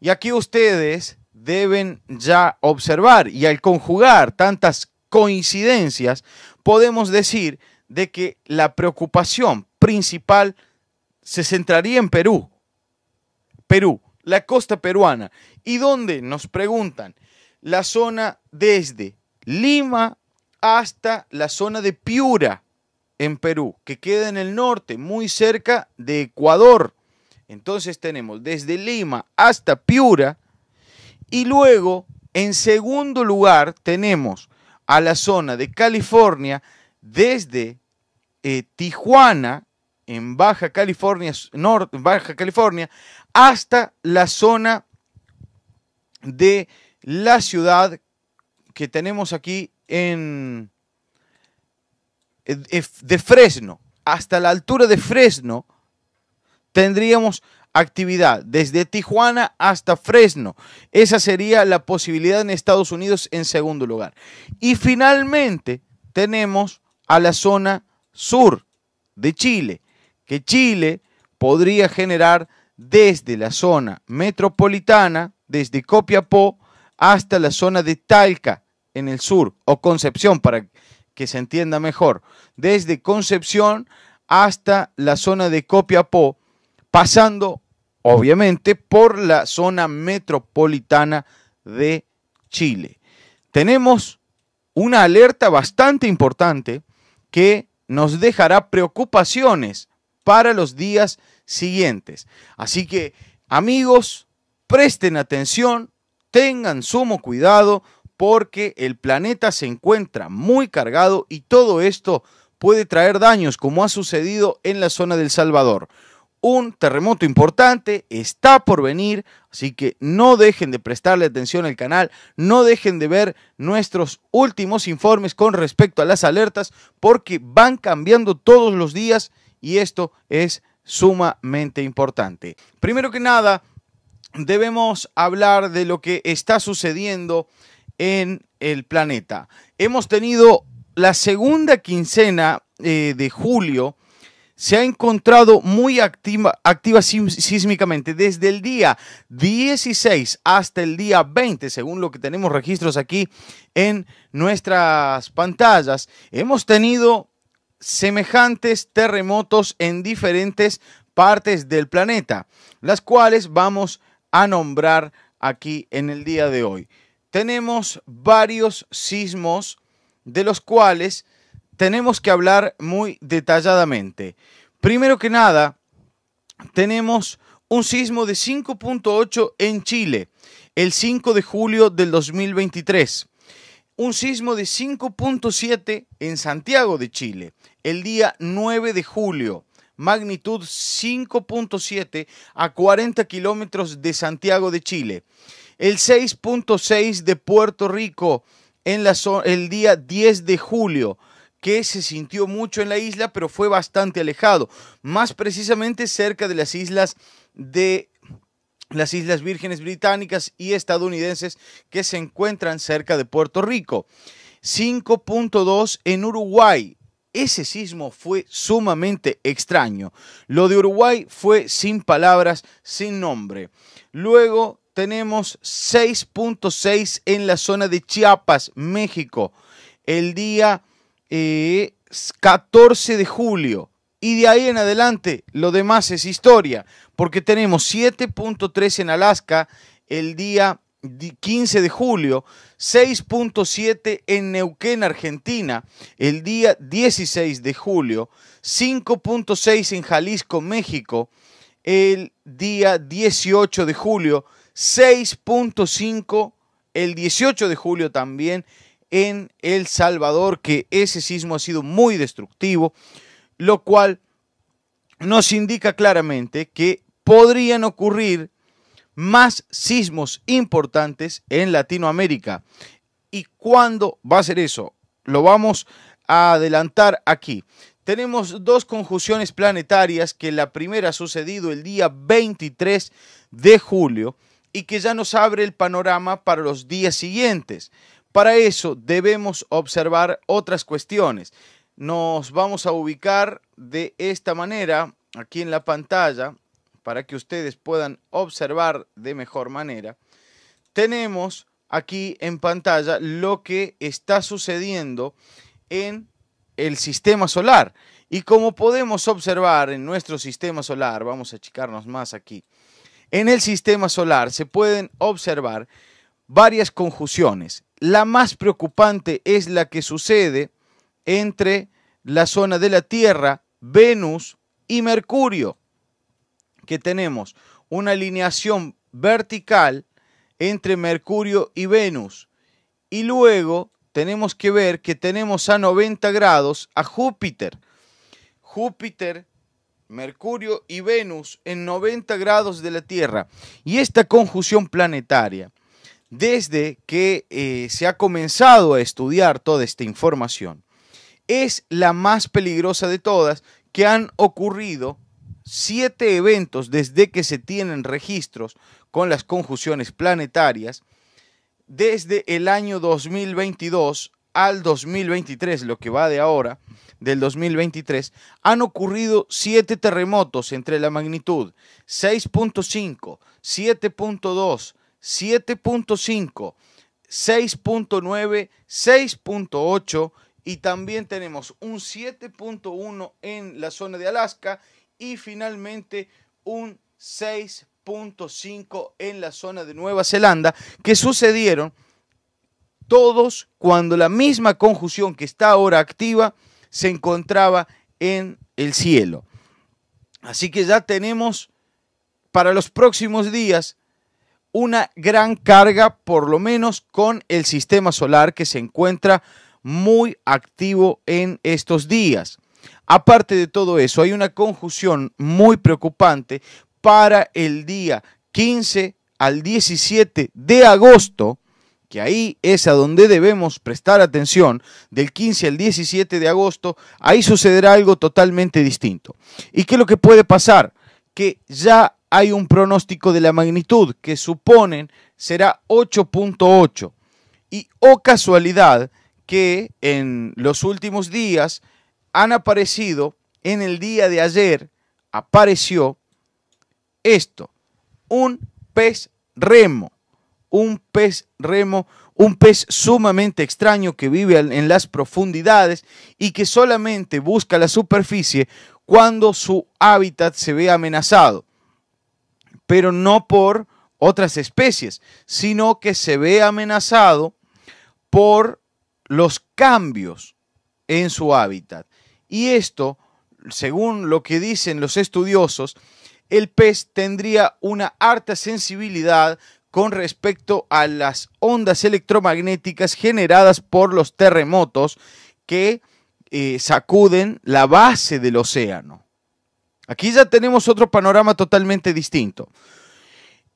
Y aquí ustedes deben ya observar y al conjugar tantas coincidencias, podemos decir de que la preocupación principal se centraría en Perú. Perú, la costa peruana. ¿Y donde Nos preguntan. La zona desde Lima hasta la zona de Piura, en Perú, que queda en el norte, muy cerca de Ecuador. Entonces tenemos desde Lima hasta Piura y luego en segundo lugar tenemos a la zona de California desde eh, Tijuana en Baja California, norte, Baja California hasta la zona de la ciudad que tenemos aquí en eh, de Fresno, hasta la altura de Fresno tendríamos actividad desde Tijuana hasta Fresno. Esa sería la posibilidad en Estados Unidos en segundo lugar. Y finalmente tenemos a la zona sur de Chile, que Chile podría generar desde la zona metropolitana, desde Copiapó hasta la zona de Talca en el sur, o Concepción para que se entienda mejor, desde Concepción hasta la zona de Copiapó, pasando obviamente por la zona metropolitana de Chile. Tenemos una alerta bastante importante que nos dejará preocupaciones para los días siguientes. Así que amigos, presten atención, tengan sumo cuidado porque el planeta se encuentra muy cargado y todo esto puede traer daños como ha sucedido en la zona del Salvador un terremoto importante está por venir, así que no dejen de prestarle atención al canal, no dejen de ver nuestros últimos informes con respecto a las alertas, porque van cambiando todos los días y esto es sumamente importante. Primero que nada, debemos hablar de lo que está sucediendo en el planeta. Hemos tenido la segunda quincena eh, de julio, se ha encontrado muy activa, activa sísmicamente desde el día 16 hasta el día 20, según lo que tenemos registros aquí en nuestras pantallas. Hemos tenido semejantes terremotos en diferentes partes del planeta, las cuales vamos a nombrar aquí en el día de hoy. Tenemos varios sismos de los cuales tenemos que hablar muy detalladamente. Primero que nada, tenemos un sismo de 5.8 en Chile, el 5 de julio del 2023. Un sismo de 5.7 en Santiago de Chile, el día 9 de julio, magnitud 5.7 a 40 kilómetros de Santiago de Chile. El 6.6 de Puerto Rico en la el día 10 de julio, que se sintió mucho en la isla, pero fue bastante alejado, más precisamente cerca de las islas de las Islas Vírgenes Británicas y estadounidenses que se encuentran cerca de Puerto Rico. 5.2 en Uruguay. Ese sismo fue sumamente extraño. Lo de Uruguay fue sin palabras, sin nombre. Luego tenemos 6.6 en la zona de Chiapas, México, el día 14 de julio. Y de ahí en adelante, lo demás es historia, porque tenemos 7.3 en Alaska el día 15 de julio, 6.7 en Neuquén, Argentina, el día 16 de julio, 5.6 en Jalisco, México, el día 18 de julio, 6.5 el 18 de julio también en El Salvador, que ese sismo ha sido muy destructivo, lo cual nos indica claramente que podrían ocurrir más sismos importantes en Latinoamérica. ¿Y cuándo va a ser eso? Lo vamos a adelantar aquí. Tenemos dos conjunciones planetarias que la primera ha sucedido el día 23 de julio y que ya nos abre el panorama para los días siguientes. Para eso debemos observar otras cuestiones. Nos vamos a ubicar de esta manera aquí en la pantalla para que ustedes puedan observar de mejor manera. Tenemos aquí en pantalla lo que está sucediendo en el sistema solar. Y como podemos observar en nuestro sistema solar, vamos a achicarnos más aquí, en el sistema solar se pueden observar varias conjunciones la más preocupante es la que sucede entre la zona de la Tierra, Venus y Mercurio, que tenemos una alineación vertical entre Mercurio y Venus. Y luego tenemos que ver que tenemos a 90 grados a Júpiter. Júpiter, Mercurio y Venus en 90 grados de la Tierra. Y esta conjunción planetaria desde que eh, se ha comenzado a estudiar toda esta información, es la más peligrosa de todas que han ocurrido siete eventos desde que se tienen registros con las conjunciones planetarias, desde el año 2022 al 2023, lo que va de ahora, del 2023, han ocurrido siete terremotos entre la magnitud 6.5, 7.2, 7.5, 6.9, 6.8 y también tenemos un 7.1 en la zona de Alaska y finalmente un 6.5 en la zona de Nueva Zelanda que sucedieron todos cuando la misma conjunción que está ahora activa se encontraba en el cielo. Así que ya tenemos para los próximos días una gran carga, por lo menos con el sistema solar que se encuentra muy activo en estos días. Aparte de todo eso, hay una conjunción muy preocupante para el día 15 al 17 de agosto, que ahí es a donde debemos prestar atención, del 15 al 17 de agosto, ahí sucederá algo totalmente distinto. ¿Y qué es lo que puede pasar? Que ya hay un pronóstico de la magnitud que suponen será 8.8. Y o oh casualidad que en los últimos días han aparecido, en el día de ayer apareció esto, un pez remo, un pez remo, un pez sumamente extraño que vive en las profundidades y que solamente busca la superficie cuando su hábitat se ve amenazado pero no por otras especies, sino que se ve amenazado por los cambios en su hábitat. Y esto, según lo que dicen los estudiosos, el pez tendría una harta sensibilidad con respecto a las ondas electromagnéticas generadas por los terremotos que eh, sacuden la base del océano. Aquí ya tenemos otro panorama totalmente distinto.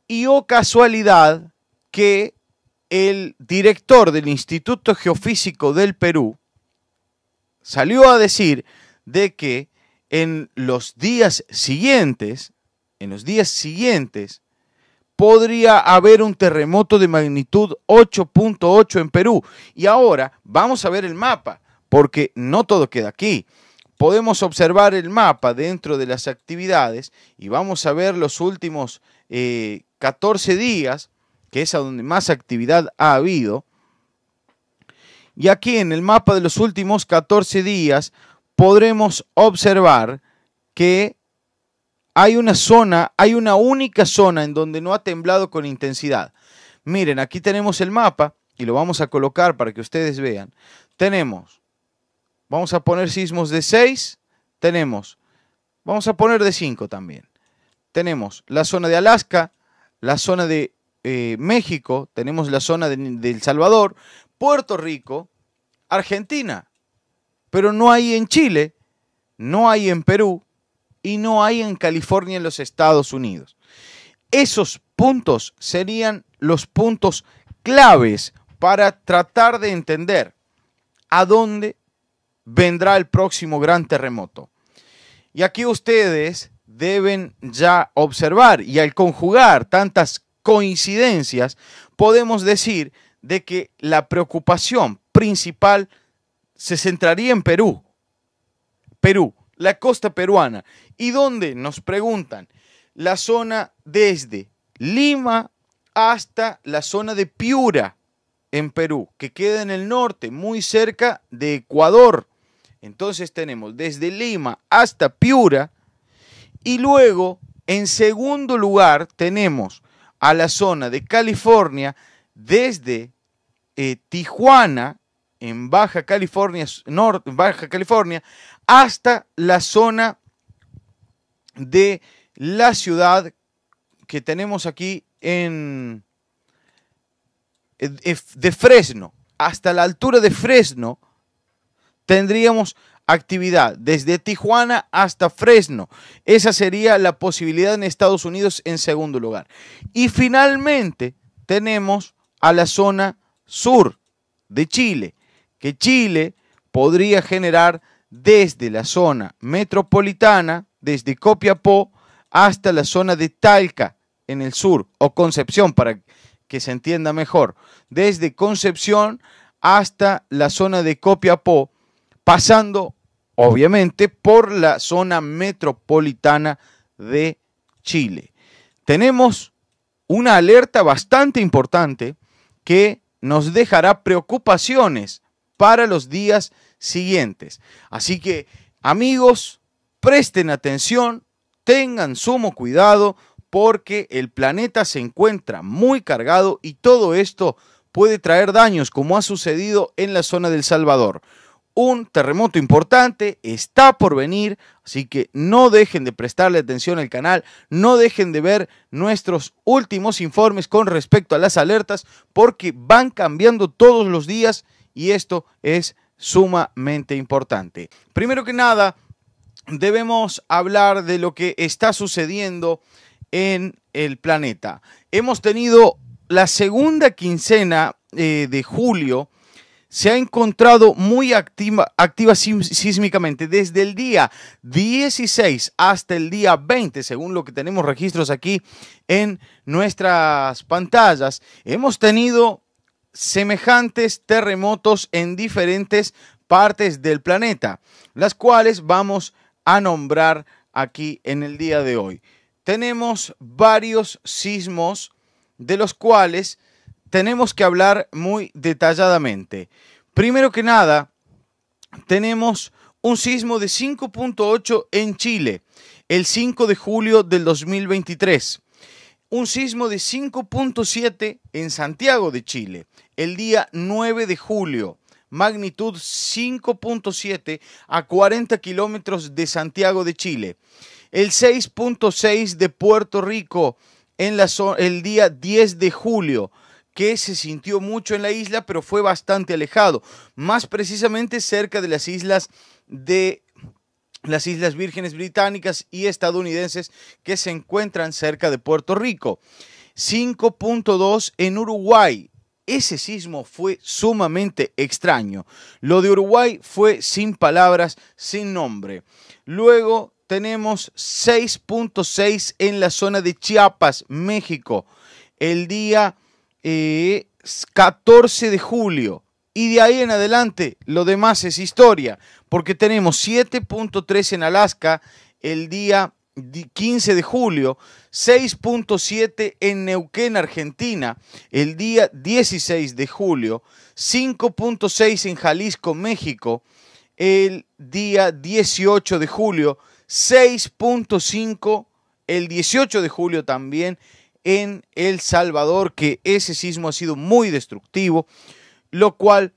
Y o oh, casualidad que el director del Instituto Geofísico del Perú salió a decir de que en los días siguientes, en los días siguientes, podría haber un terremoto de magnitud 8.8 en Perú. Y ahora vamos a ver el mapa, porque no todo queda aquí podemos observar el mapa dentro de las actividades y vamos a ver los últimos 14 eh, días, que es a donde más actividad ha habido. Y aquí en el mapa de los últimos 14 días podremos observar que hay una zona, hay una única zona en donde no ha temblado con intensidad. Miren, aquí tenemos el mapa y lo vamos a colocar para que ustedes vean. Tenemos Vamos a poner sismos de 6. Tenemos, vamos a poner de 5 también. Tenemos la zona de Alaska, la zona de eh, México, tenemos la zona de, de El Salvador, Puerto Rico, Argentina. Pero no hay en Chile, no hay en Perú y no hay en California en los Estados Unidos. Esos puntos serían los puntos claves para tratar de entender a dónde vendrá el próximo gran terremoto. Y aquí ustedes deben ya observar y al conjugar tantas coincidencias, podemos decir de que la preocupación principal se centraría en Perú. Perú, la costa peruana. ¿Y dónde? Nos preguntan. La zona desde Lima hasta la zona de Piura, en Perú, que queda en el norte, muy cerca de Ecuador. Entonces tenemos desde Lima hasta Piura y luego en segundo lugar tenemos a la zona de California desde eh, Tijuana en Baja California, norte, Baja California hasta la zona de la ciudad que tenemos aquí en eh, de Fresno, hasta la altura de Fresno, tendríamos actividad desde Tijuana hasta Fresno. Esa sería la posibilidad en Estados Unidos en segundo lugar. Y finalmente tenemos a la zona sur de Chile, que Chile podría generar desde la zona metropolitana, desde Copiapó hasta la zona de Talca en el sur, o Concepción para que se entienda mejor, desde Concepción hasta la zona de Copiapó, pasando obviamente por la zona metropolitana de Chile. Tenemos una alerta bastante importante que nos dejará preocupaciones para los días siguientes. Así que, amigos, presten atención, tengan sumo cuidado porque el planeta se encuentra muy cargado y todo esto puede traer daños como ha sucedido en la zona del Salvador un terremoto importante está por venir, así que no dejen de prestarle atención al canal, no dejen de ver nuestros últimos informes con respecto a las alertas, porque van cambiando todos los días y esto es sumamente importante. Primero que nada, debemos hablar de lo que está sucediendo en el planeta. Hemos tenido la segunda quincena eh, de julio, se ha encontrado muy activa, activa sísmicamente desde el día 16 hasta el día 20, según lo que tenemos registros aquí en nuestras pantallas. Hemos tenido semejantes terremotos en diferentes partes del planeta, las cuales vamos a nombrar aquí en el día de hoy. Tenemos varios sismos de los cuales tenemos que hablar muy detalladamente. Primero que nada, tenemos un sismo de 5.8 en Chile, el 5 de julio del 2023. Un sismo de 5.7 en Santiago de Chile, el día 9 de julio, magnitud 5.7 a 40 kilómetros de Santiago de Chile. El 6.6 de Puerto Rico en la el día 10 de julio, que se sintió mucho en la isla, pero fue bastante alejado, más precisamente cerca de las islas de las Islas Vírgenes Británicas y estadounidenses que se encuentran cerca de Puerto Rico. 5.2 en Uruguay. Ese sismo fue sumamente extraño. Lo de Uruguay fue sin palabras, sin nombre. Luego tenemos 6.6 en la zona de Chiapas, México, el día 14 eh, de julio. Y de ahí en adelante, lo demás es historia, porque tenemos 7.3 en Alaska el día 15 de julio, 6.7 en Neuquén, Argentina, el día 16 de julio, 5.6 en Jalisco, México, el día 18 de julio, 6.5 el 18 de julio también en El Salvador, que ese sismo ha sido muy destructivo, lo cual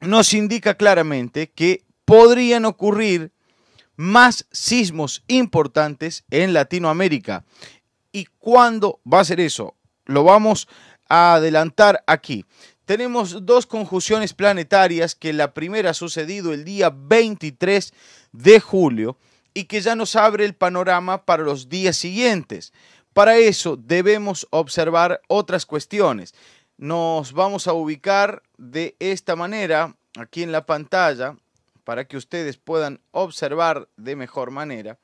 nos indica claramente que podrían ocurrir más sismos importantes en Latinoamérica. ¿Y cuándo va a ser eso? Lo vamos a adelantar aquí. Tenemos dos conjunciones planetarias que la primera ha sucedido el día 23 de julio y que ya nos abre el panorama para los días siguientes. Para eso debemos observar otras cuestiones. Nos vamos a ubicar de esta manera aquí en la pantalla para que ustedes puedan observar de mejor manera.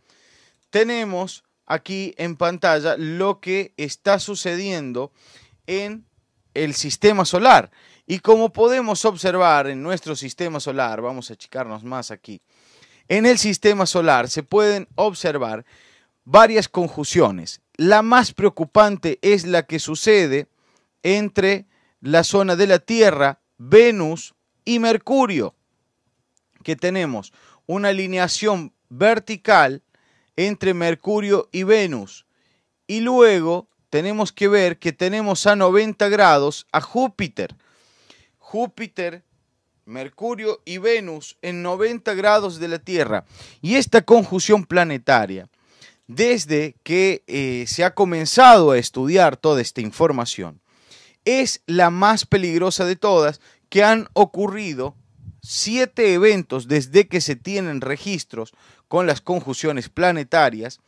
Tenemos aquí en pantalla lo que está sucediendo en el sistema solar. Y como podemos observar en nuestro sistema solar, vamos a achicarnos más aquí, en el sistema solar se pueden observar varias conjunciones. La más preocupante es la que sucede entre la zona de la Tierra, Venus y Mercurio, que tenemos una alineación vertical entre Mercurio y Venus. Y luego tenemos que ver que tenemos a 90 grados a Júpiter. Júpiter, Mercurio y Venus en 90 grados de la Tierra. Y esta conjunción planetaria desde que eh, se ha comenzado a estudiar toda esta información, es la más peligrosa de todas que han ocurrido siete eventos desde que se tienen registros con las conjunciones planetarias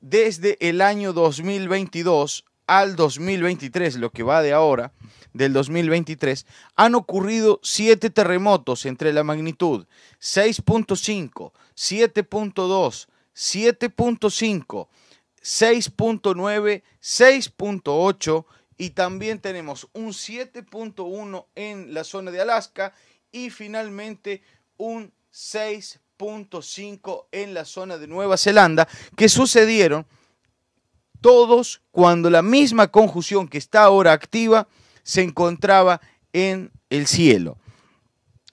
desde el año 2022 al 2023, lo que va de ahora, del 2023, han ocurrido siete terremotos entre la magnitud 6.5, 7.2, 7.5, 6.9, 6.8 y también tenemos un 7.1 en la zona de Alaska y finalmente un 6.5 en la zona de Nueva Zelanda que sucedieron todos cuando la misma conjunción que está ahora activa se encontraba en el cielo.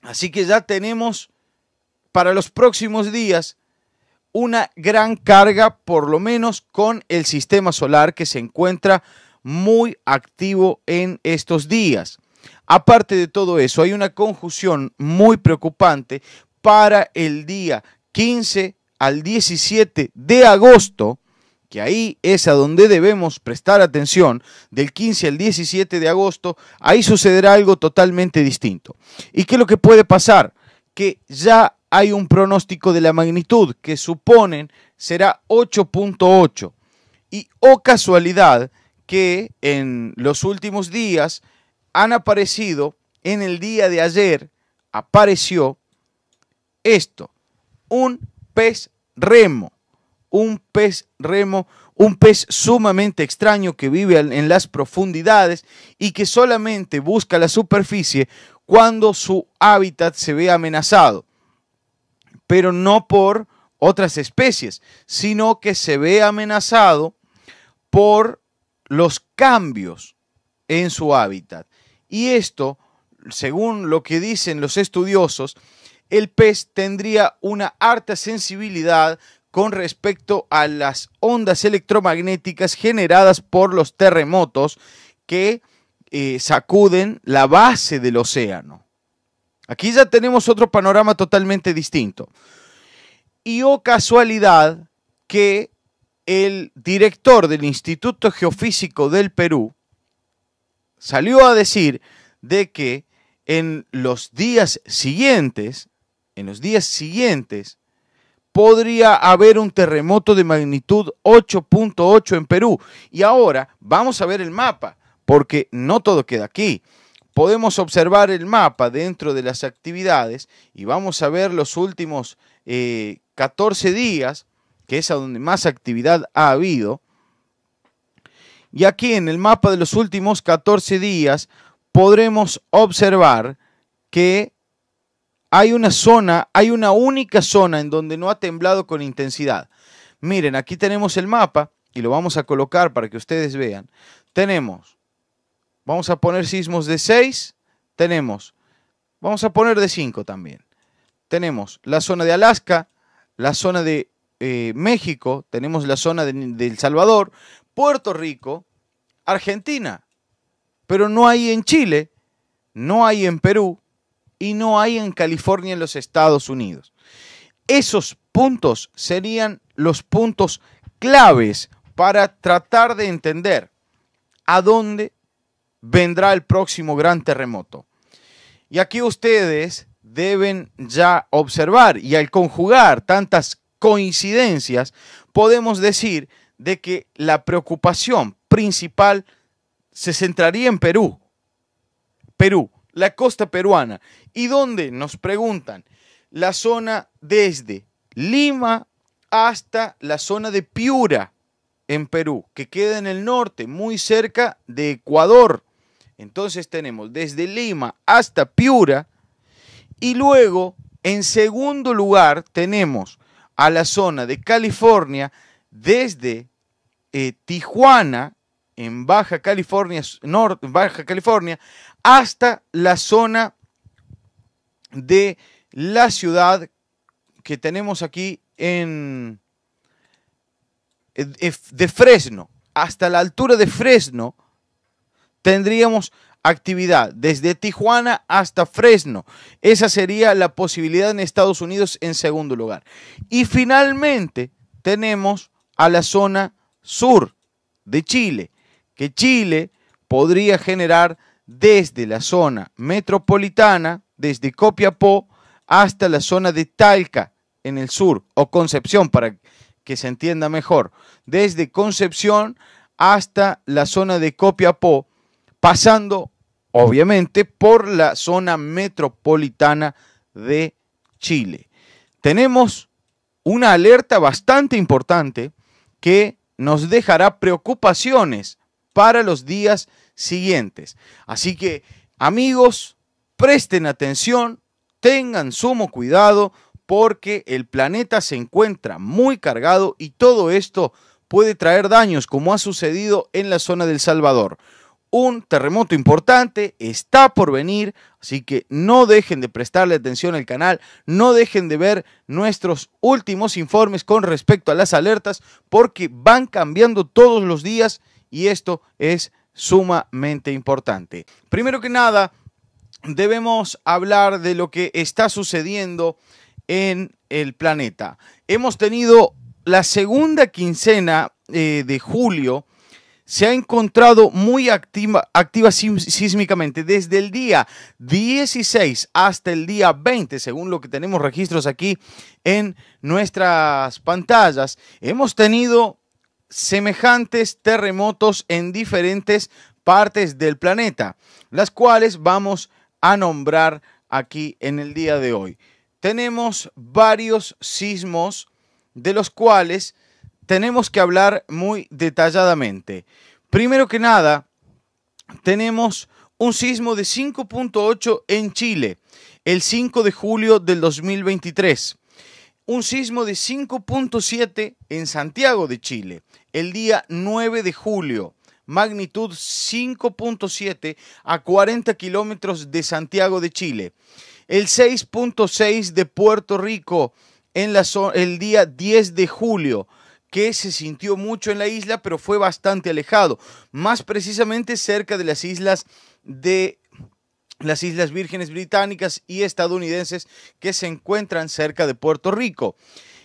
Así que ya tenemos para los próximos días una gran carga, por lo menos con el sistema solar que se encuentra muy activo en estos días. Aparte de todo eso, hay una conjunción muy preocupante para el día 15 al 17 de agosto, que ahí es a donde debemos prestar atención, del 15 al 17 de agosto, ahí sucederá algo totalmente distinto. ¿Y qué es lo que puede pasar? Que ya hay un pronóstico de la magnitud que suponen será 8.8. Y o oh casualidad que en los últimos días han aparecido, en el día de ayer apareció esto, un pez remo, un pez remo, un pez sumamente extraño que vive en las profundidades y que solamente busca la superficie cuando su hábitat se ve amenazado pero no por otras especies, sino que se ve amenazado por los cambios en su hábitat. Y esto, según lo que dicen los estudiosos, el pez tendría una alta sensibilidad con respecto a las ondas electromagnéticas generadas por los terremotos que eh, sacuden la base del océano. Aquí ya tenemos otro panorama totalmente distinto. Y o oh, casualidad que el director del Instituto Geofísico del Perú salió a decir de que en los días siguientes, en los días siguientes, podría haber un terremoto de magnitud 8.8 en Perú. Y ahora vamos a ver el mapa, porque no todo queda aquí podemos observar el mapa dentro de las actividades y vamos a ver los últimos 14 eh, días, que es a donde más actividad ha habido. Y aquí en el mapa de los últimos 14 días podremos observar que hay una zona, hay una única zona en donde no ha temblado con intensidad. Miren, aquí tenemos el mapa y lo vamos a colocar para que ustedes vean. Tenemos Vamos a poner sismos de 6. Tenemos, vamos a poner de 5 también. Tenemos la zona de Alaska, la zona de eh, México, tenemos la zona de, de El Salvador, Puerto Rico, Argentina. Pero no hay en Chile, no hay en Perú y no hay en California en los Estados Unidos. Esos puntos serían los puntos claves para tratar de entender a dónde vendrá el próximo gran terremoto. Y aquí ustedes deben ya observar y al conjugar tantas coincidencias, podemos decir de que la preocupación principal se centraría en Perú. Perú, la costa peruana. ¿Y dónde? Nos preguntan. La zona desde Lima hasta la zona de Piura, en Perú, que queda en el norte, muy cerca de Ecuador. Entonces tenemos desde Lima hasta Piura y luego en segundo lugar tenemos a la zona de California desde eh, Tijuana en Baja California, Baja California hasta la zona de la ciudad que tenemos aquí en eh, de Fresno, hasta la altura de Fresno, tendríamos actividad desde Tijuana hasta Fresno. Esa sería la posibilidad en Estados Unidos en segundo lugar. Y finalmente tenemos a la zona sur de Chile, que Chile podría generar desde la zona metropolitana, desde Copiapó hasta la zona de Talca en el sur, o Concepción para que se entienda mejor, desde Concepción hasta la zona de Copiapó, pasando obviamente por la zona metropolitana de Chile. Tenemos una alerta bastante importante que nos dejará preocupaciones para los días siguientes. Así que, amigos, presten atención, tengan sumo cuidado porque el planeta se encuentra muy cargado y todo esto puede traer daños como ha sucedido en la zona del Salvador un terremoto importante está por venir, así que no dejen de prestarle atención al canal, no dejen de ver nuestros últimos informes con respecto a las alertas, porque van cambiando todos los días y esto es sumamente importante. Primero que nada, debemos hablar de lo que está sucediendo en el planeta. Hemos tenido la segunda quincena eh, de julio, se ha encontrado muy activa, activa sísmicamente desde el día 16 hasta el día 20, según lo que tenemos registros aquí en nuestras pantallas. Hemos tenido semejantes terremotos en diferentes partes del planeta, las cuales vamos a nombrar aquí en el día de hoy. Tenemos varios sismos de los cuales tenemos que hablar muy detalladamente. Primero que nada, tenemos un sismo de 5.8 en Chile, el 5 de julio del 2023. Un sismo de 5.7 en Santiago de Chile, el día 9 de julio, magnitud 5.7 a 40 kilómetros de Santiago de Chile. El 6.6 de Puerto Rico en la el día 10 de julio, que se sintió mucho en la isla, pero fue bastante alejado, más precisamente cerca de las islas de las Islas Vírgenes Británicas y estadounidenses que se encuentran cerca de Puerto Rico.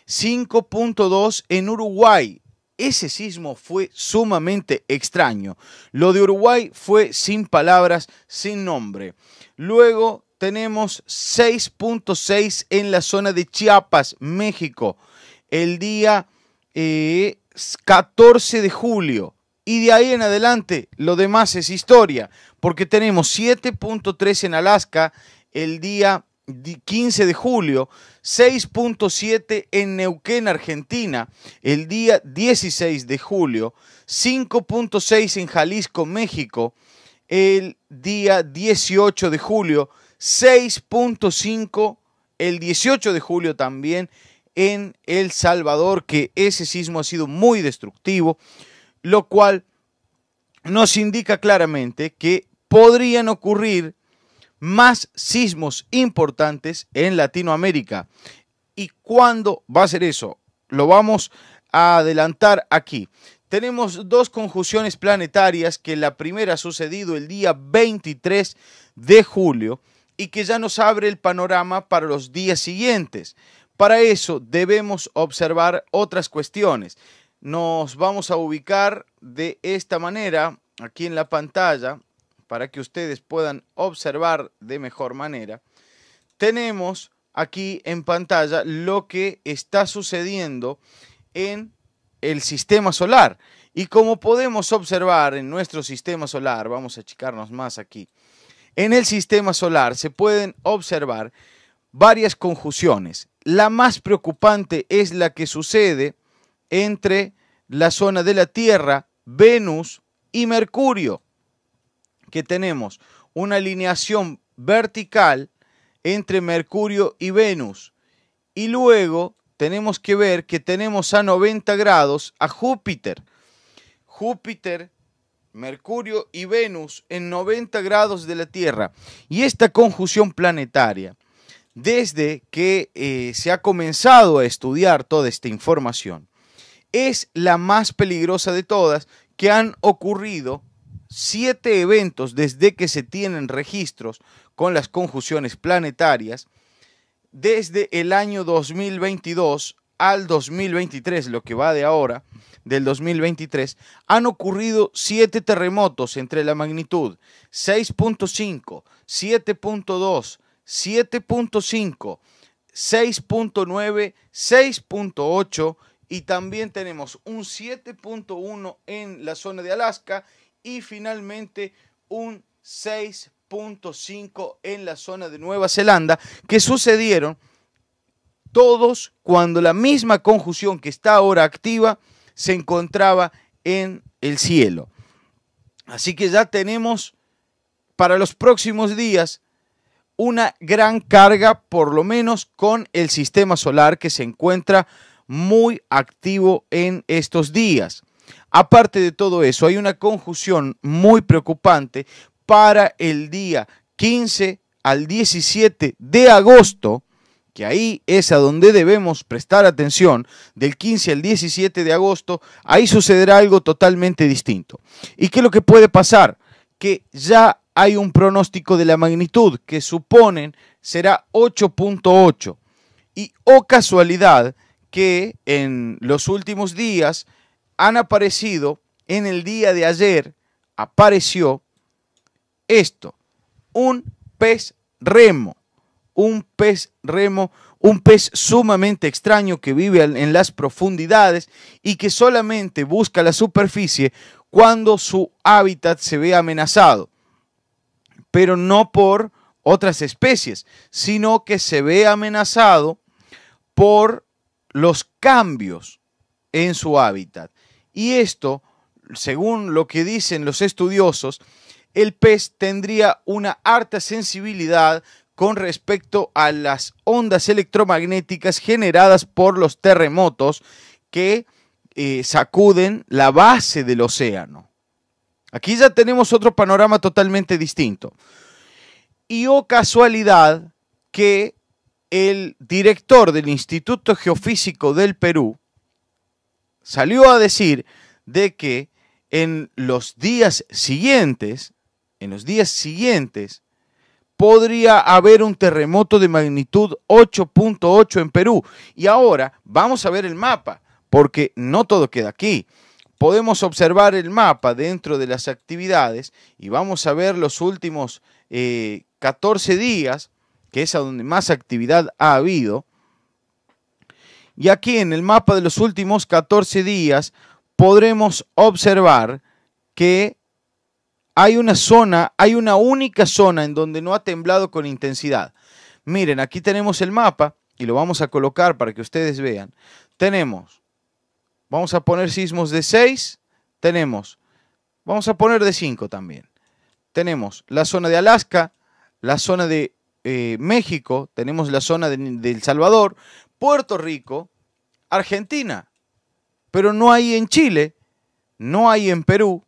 5.2 en Uruguay. Ese sismo fue sumamente extraño. Lo de Uruguay fue sin palabras, sin nombre. Luego tenemos 6.6 en la zona de Chiapas, México, el día 14 eh, de julio. Y de ahí en adelante, lo demás es historia, porque tenemos 7.3 en Alaska el día 15 de julio, 6.7 en Neuquén, Argentina, el día 16 de julio, 5.6 en Jalisco, México, el día 18 de julio, 6.5 el 18 de julio también en El Salvador, que ese sismo ha sido muy destructivo, lo cual nos indica claramente que podrían ocurrir más sismos importantes en Latinoamérica. ¿Y cuándo va a ser eso? Lo vamos a adelantar aquí. Tenemos dos conjunciones planetarias que la primera ha sucedido el día 23 de julio y que ya nos abre el panorama para los días siguientes. Para eso debemos observar otras cuestiones. Nos vamos a ubicar de esta manera aquí en la pantalla para que ustedes puedan observar de mejor manera. Tenemos aquí en pantalla lo que está sucediendo en el sistema solar. Y como podemos observar en nuestro sistema solar, vamos a achicarnos más aquí, en el sistema solar se pueden observar varias conjunciones. La más preocupante es la que sucede entre la zona de la Tierra, Venus y Mercurio, que tenemos una alineación vertical entre Mercurio y Venus. Y luego tenemos que ver que tenemos a 90 grados a Júpiter. Júpiter, Mercurio y Venus en 90 grados de la Tierra. Y esta conjunción planetaria desde que eh, se ha comenzado a estudiar toda esta información, es la más peligrosa de todas que han ocurrido siete eventos desde que se tienen registros con las conjunciones planetarias desde el año 2022 al 2023, lo que va de ahora, del 2023, han ocurrido siete terremotos entre la magnitud 6.5, 7.2, 7.5, 6.9, 6.8 y también tenemos un 7.1 en la zona de Alaska y finalmente un 6.5 en la zona de Nueva Zelanda que sucedieron todos cuando la misma conjunción que está ahora activa se encontraba en el cielo. Así que ya tenemos para los próximos días una gran carga, por lo menos con el sistema solar que se encuentra muy activo en estos días. Aparte de todo eso, hay una conjunción muy preocupante para el día 15 al 17 de agosto, que ahí es a donde debemos prestar atención, del 15 al 17 de agosto, ahí sucederá algo totalmente distinto. ¿Y qué es lo que puede pasar? Que ya hay un pronóstico de la magnitud que suponen será 8.8. Y o oh casualidad que en los últimos días han aparecido, en el día de ayer apareció esto, un pez remo, un pez remo, un pez sumamente extraño que vive en las profundidades y que solamente busca la superficie cuando su hábitat se ve amenazado pero no por otras especies, sino que se ve amenazado por los cambios en su hábitat. Y esto, según lo que dicen los estudiosos, el pez tendría una harta sensibilidad con respecto a las ondas electromagnéticas generadas por los terremotos que eh, sacuden la base del océano. Aquí ya tenemos otro panorama totalmente distinto. Y o oh, casualidad que el director del Instituto Geofísico del Perú salió a decir de que en los días siguientes, en los días siguientes, podría haber un terremoto de magnitud 8.8 en Perú. Y ahora vamos a ver el mapa, porque no todo queda aquí podemos observar el mapa dentro de las actividades y vamos a ver los últimos 14 eh, días, que es a donde más actividad ha habido. Y aquí en el mapa de los últimos 14 días podremos observar que hay una zona, hay una única zona en donde no ha temblado con intensidad. Miren, aquí tenemos el mapa y lo vamos a colocar para que ustedes vean. Tenemos Vamos a poner sismos de 6. Tenemos, vamos a poner de 5 también. Tenemos la zona de Alaska, la zona de eh, México, tenemos la zona de, de El Salvador, Puerto Rico, Argentina. Pero no hay en Chile, no hay en Perú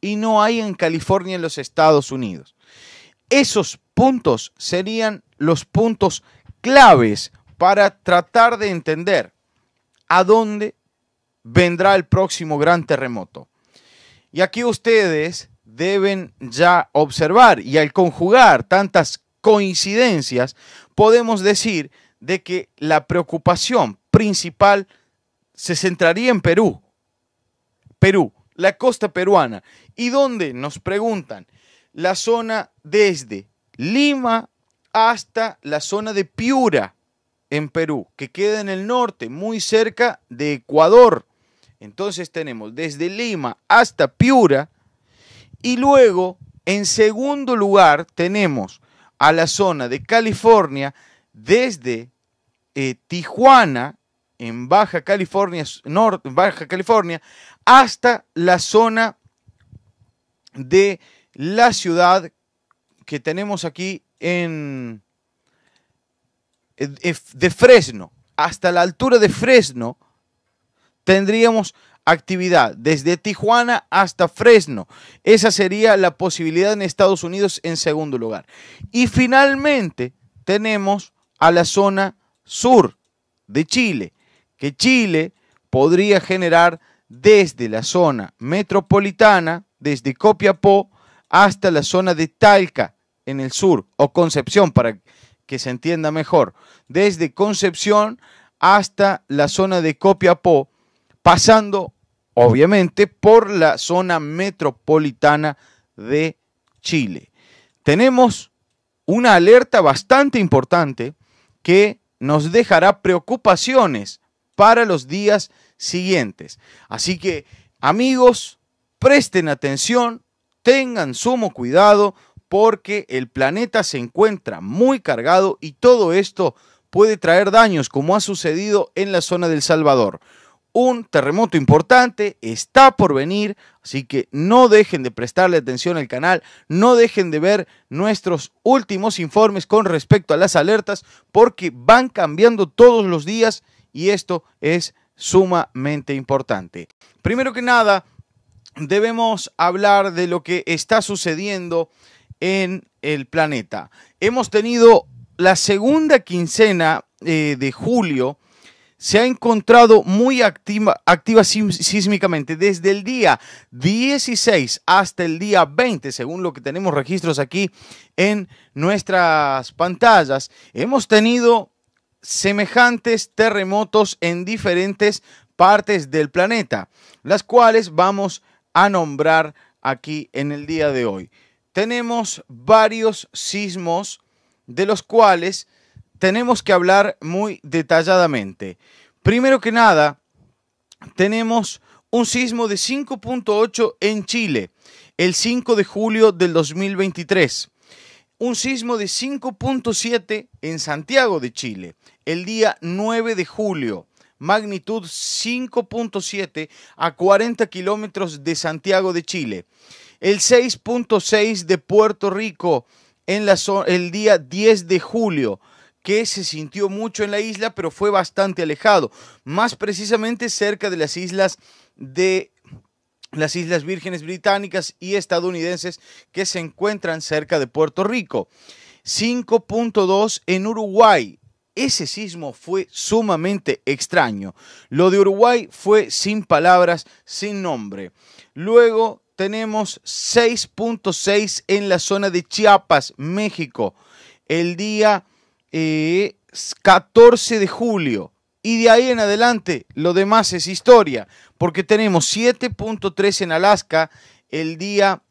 y no hay en California en los Estados Unidos. Esos puntos serían los puntos claves para tratar de entender a dónde vendrá el próximo gran terremoto. Y aquí ustedes deben ya observar y al conjugar tantas coincidencias, podemos decir de que la preocupación principal se centraría en Perú. Perú, la costa peruana. ¿Y dónde? Nos preguntan. La zona desde Lima hasta la zona de Piura, en Perú, que queda en el norte, muy cerca de Ecuador. Entonces tenemos desde Lima hasta Piura y luego en segundo lugar tenemos a la zona de California desde eh, Tijuana en Baja California, Baja California hasta la zona de la ciudad que tenemos aquí en eh, de Fresno, hasta la altura de Fresno, tendríamos actividad desde Tijuana hasta Fresno. Esa sería la posibilidad en Estados Unidos en segundo lugar. Y finalmente tenemos a la zona sur de Chile, que Chile podría generar desde la zona metropolitana, desde Copiapó hasta la zona de Talca en el sur, o Concepción para que se entienda mejor, desde Concepción hasta la zona de Copiapó, pasando obviamente por la zona metropolitana de Chile. Tenemos una alerta bastante importante que nos dejará preocupaciones para los días siguientes. Así que, amigos, presten atención, tengan sumo cuidado porque el planeta se encuentra muy cargado y todo esto puede traer daños como ha sucedido en la zona del Salvador un terremoto importante está por venir, así que no dejen de prestarle atención al canal, no dejen de ver nuestros últimos informes con respecto a las alertas, porque van cambiando todos los días y esto es sumamente importante. Primero que nada, debemos hablar de lo que está sucediendo en el planeta. Hemos tenido la segunda quincena eh, de julio, se ha encontrado muy activa, activa sísmicamente desde el día 16 hasta el día 20, según lo que tenemos registros aquí en nuestras pantallas. Hemos tenido semejantes terremotos en diferentes partes del planeta, las cuales vamos a nombrar aquí en el día de hoy. Tenemos varios sismos de los cuales tenemos que hablar muy detalladamente. Primero que nada, tenemos un sismo de 5.8 en Chile, el 5 de julio del 2023. Un sismo de 5.7 en Santiago de Chile, el día 9 de julio, magnitud 5.7 a 40 kilómetros de Santiago de Chile. El 6.6 de Puerto Rico en la el día 10 de julio, que se sintió mucho en la isla, pero fue bastante alejado, más precisamente cerca de las islas de las Islas Vírgenes Británicas y estadounidenses que se encuentran cerca de Puerto Rico. 5.2 en Uruguay. Ese sismo fue sumamente extraño. Lo de Uruguay fue sin palabras, sin nombre. Luego tenemos 6.6 en la zona de Chiapas, México, el día 14 eh, de julio. Y de ahí en adelante, lo demás es historia, porque tenemos 7.3 en Alaska el día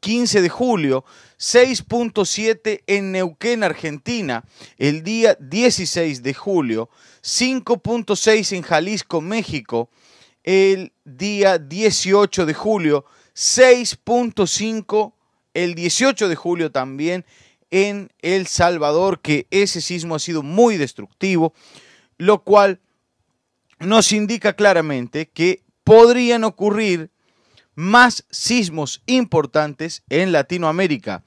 15 de julio, 6.7 en Neuquén, Argentina, el día 16 de julio, 5.6 en Jalisco, México, el día 18 de julio, 6.5 el 18 de julio también en El Salvador, que ese sismo ha sido muy destructivo, lo cual nos indica claramente que podrían ocurrir más sismos importantes en Latinoamérica.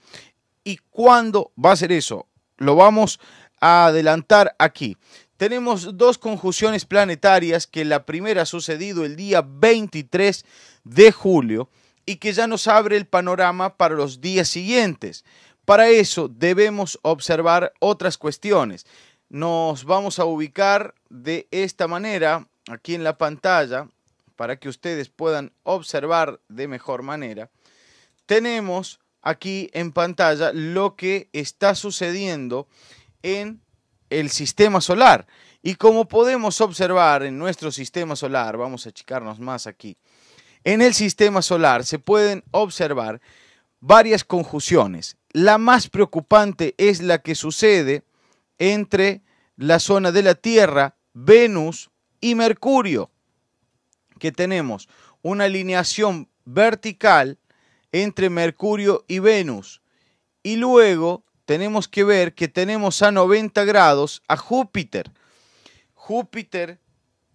¿Y cuándo va a ser eso? Lo vamos a adelantar aquí. Tenemos dos conjunciones planetarias que la primera ha sucedido el día 23 de julio y que ya nos abre el panorama para los días siguientes. Para eso debemos observar otras cuestiones. Nos vamos a ubicar de esta manera aquí en la pantalla para que ustedes puedan observar de mejor manera. Tenemos aquí en pantalla lo que está sucediendo en el sistema solar. Y como podemos observar en nuestro sistema solar, vamos a achicarnos más aquí, en el sistema solar se pueden observar varias conjunciones. La más preocupante es la que sucede entre la zona de la Tierra, Venus y Mercurio, que tenemos una alineación vertical entre Mercurio y Venus. Y luego tenemos que ver que tenemos a 90 grados a Júpiter. Júpiter,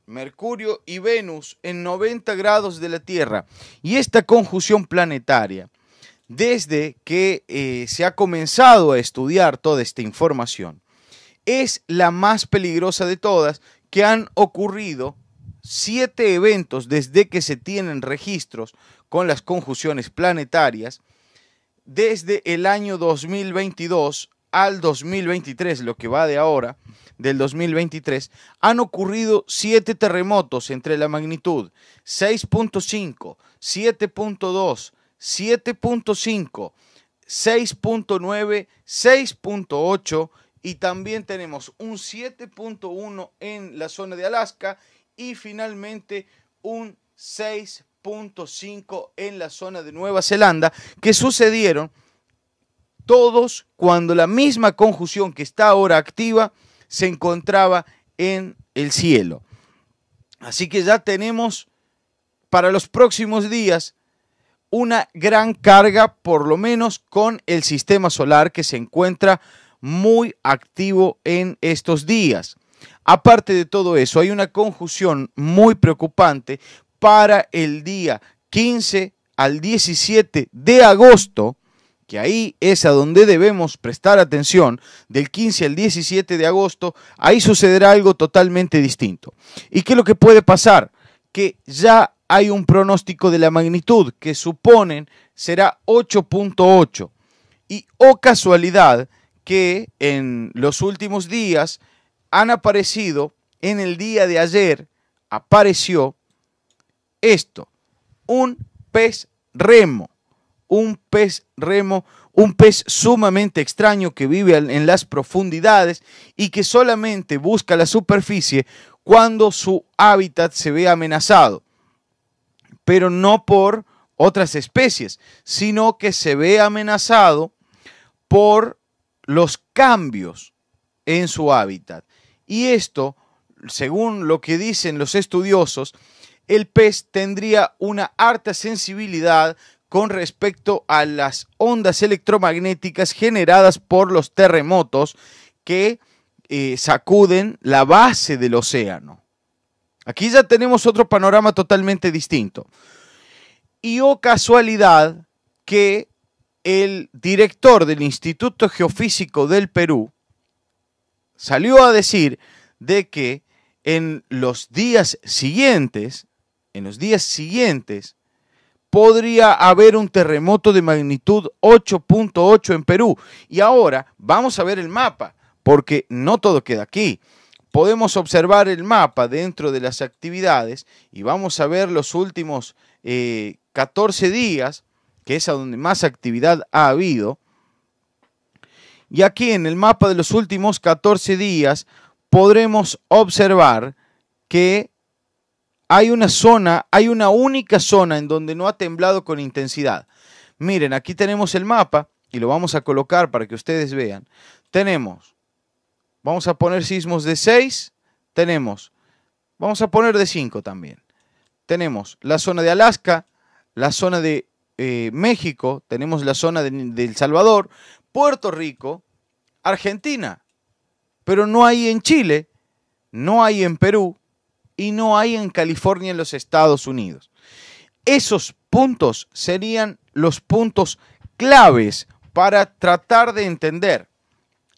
Mercurio y Venus en 90 grados de la Tierra. Y esta conjunción planetaria desde que eh, se ha comenzado a estudiar toda esta información, es la más peligrosa de todas que han ocurrido siete eventos desde que se tienen registros con las conjunciones planetarias desde el año 2022 al 2023, lo que va de ahora, del 2023, han ocurrido siete terremotos entre la magnitud 6.5, 7.2, 7.5, 6.9, 6.8 y también tenemos un 7.1 en la zona de Alaska y finalmente un 6.5 en la zona de Nueva Zelanda que sucedieron todos cuando la misma conjunción que está ahora activa se encontraba en el cielo. Así que ya tenemos para los próximos días una gran carga, por lo menos con el sistema solar que se encuentra muy activo en estos días. Aparte de todo eso, hay una conjunción muy preocupante para el día 15 al 17 de agosto, que ahí es a donde debemos prestar atención, del 15 al 17 de agosto, ahí sucederá algo totalmente distinto. ¿Y qué es lo que puede pasar? Que ya hay un pronóstico de la magnitud que suponen será 8.8. Y o oh casualidad que en los últimos días han aparecido, en el día de ayer apareció esto, un pez remo, un pez remo, un pez sumamente extraño que vive en las profundidades y que solamente busca la superficie cuando su hábitat se ve amenazado pero no por otras especies, sino que se ve amenazado por los cambios en su hábitat. Y esto, según lo que dicen los estudiosos, el pez tendría una harta sensibilidad con respecto a las ondas electromagnéticas generadas por los terremotos que eh, sacuden la base del océano. Aquí ya tenemos otro panorama totalmente distinto. Y o oh, casualidad que el director del Instituto Geofísico del Perú salió a decir de que en los días siguientes, en los días siguientes, podría haber un terremoto de magnitud 8.8 en Perú. Y ahora vamos a ver el mapa, porque no todo queda aquí podemos observar el mapa dentro de las actividades y vamos a ver los últimos 14 eh, días, que es a donde más actividad ha habido. Y aquí en el mapa de los últimos 14 días podremos observar que hay una zona, hay una única zona en donde no ha temblado con intensidad. Miren, aquí tenemos el mapa y lo vamos a colocar para que ustedes vean. Tenemos Vamos a poner sismos de 6. Tenemos, vamos a poner de 5 también. Tenemos la zona de Alaska, la zona de eh, México, tenemos la zona de, de El Salvador, Puerto Rico, Argentina. Pero no hay en Chile, no hay en Perú y no hay en California en los Estados Unidos. Esos puntos serían los puntos claves para tratar de entender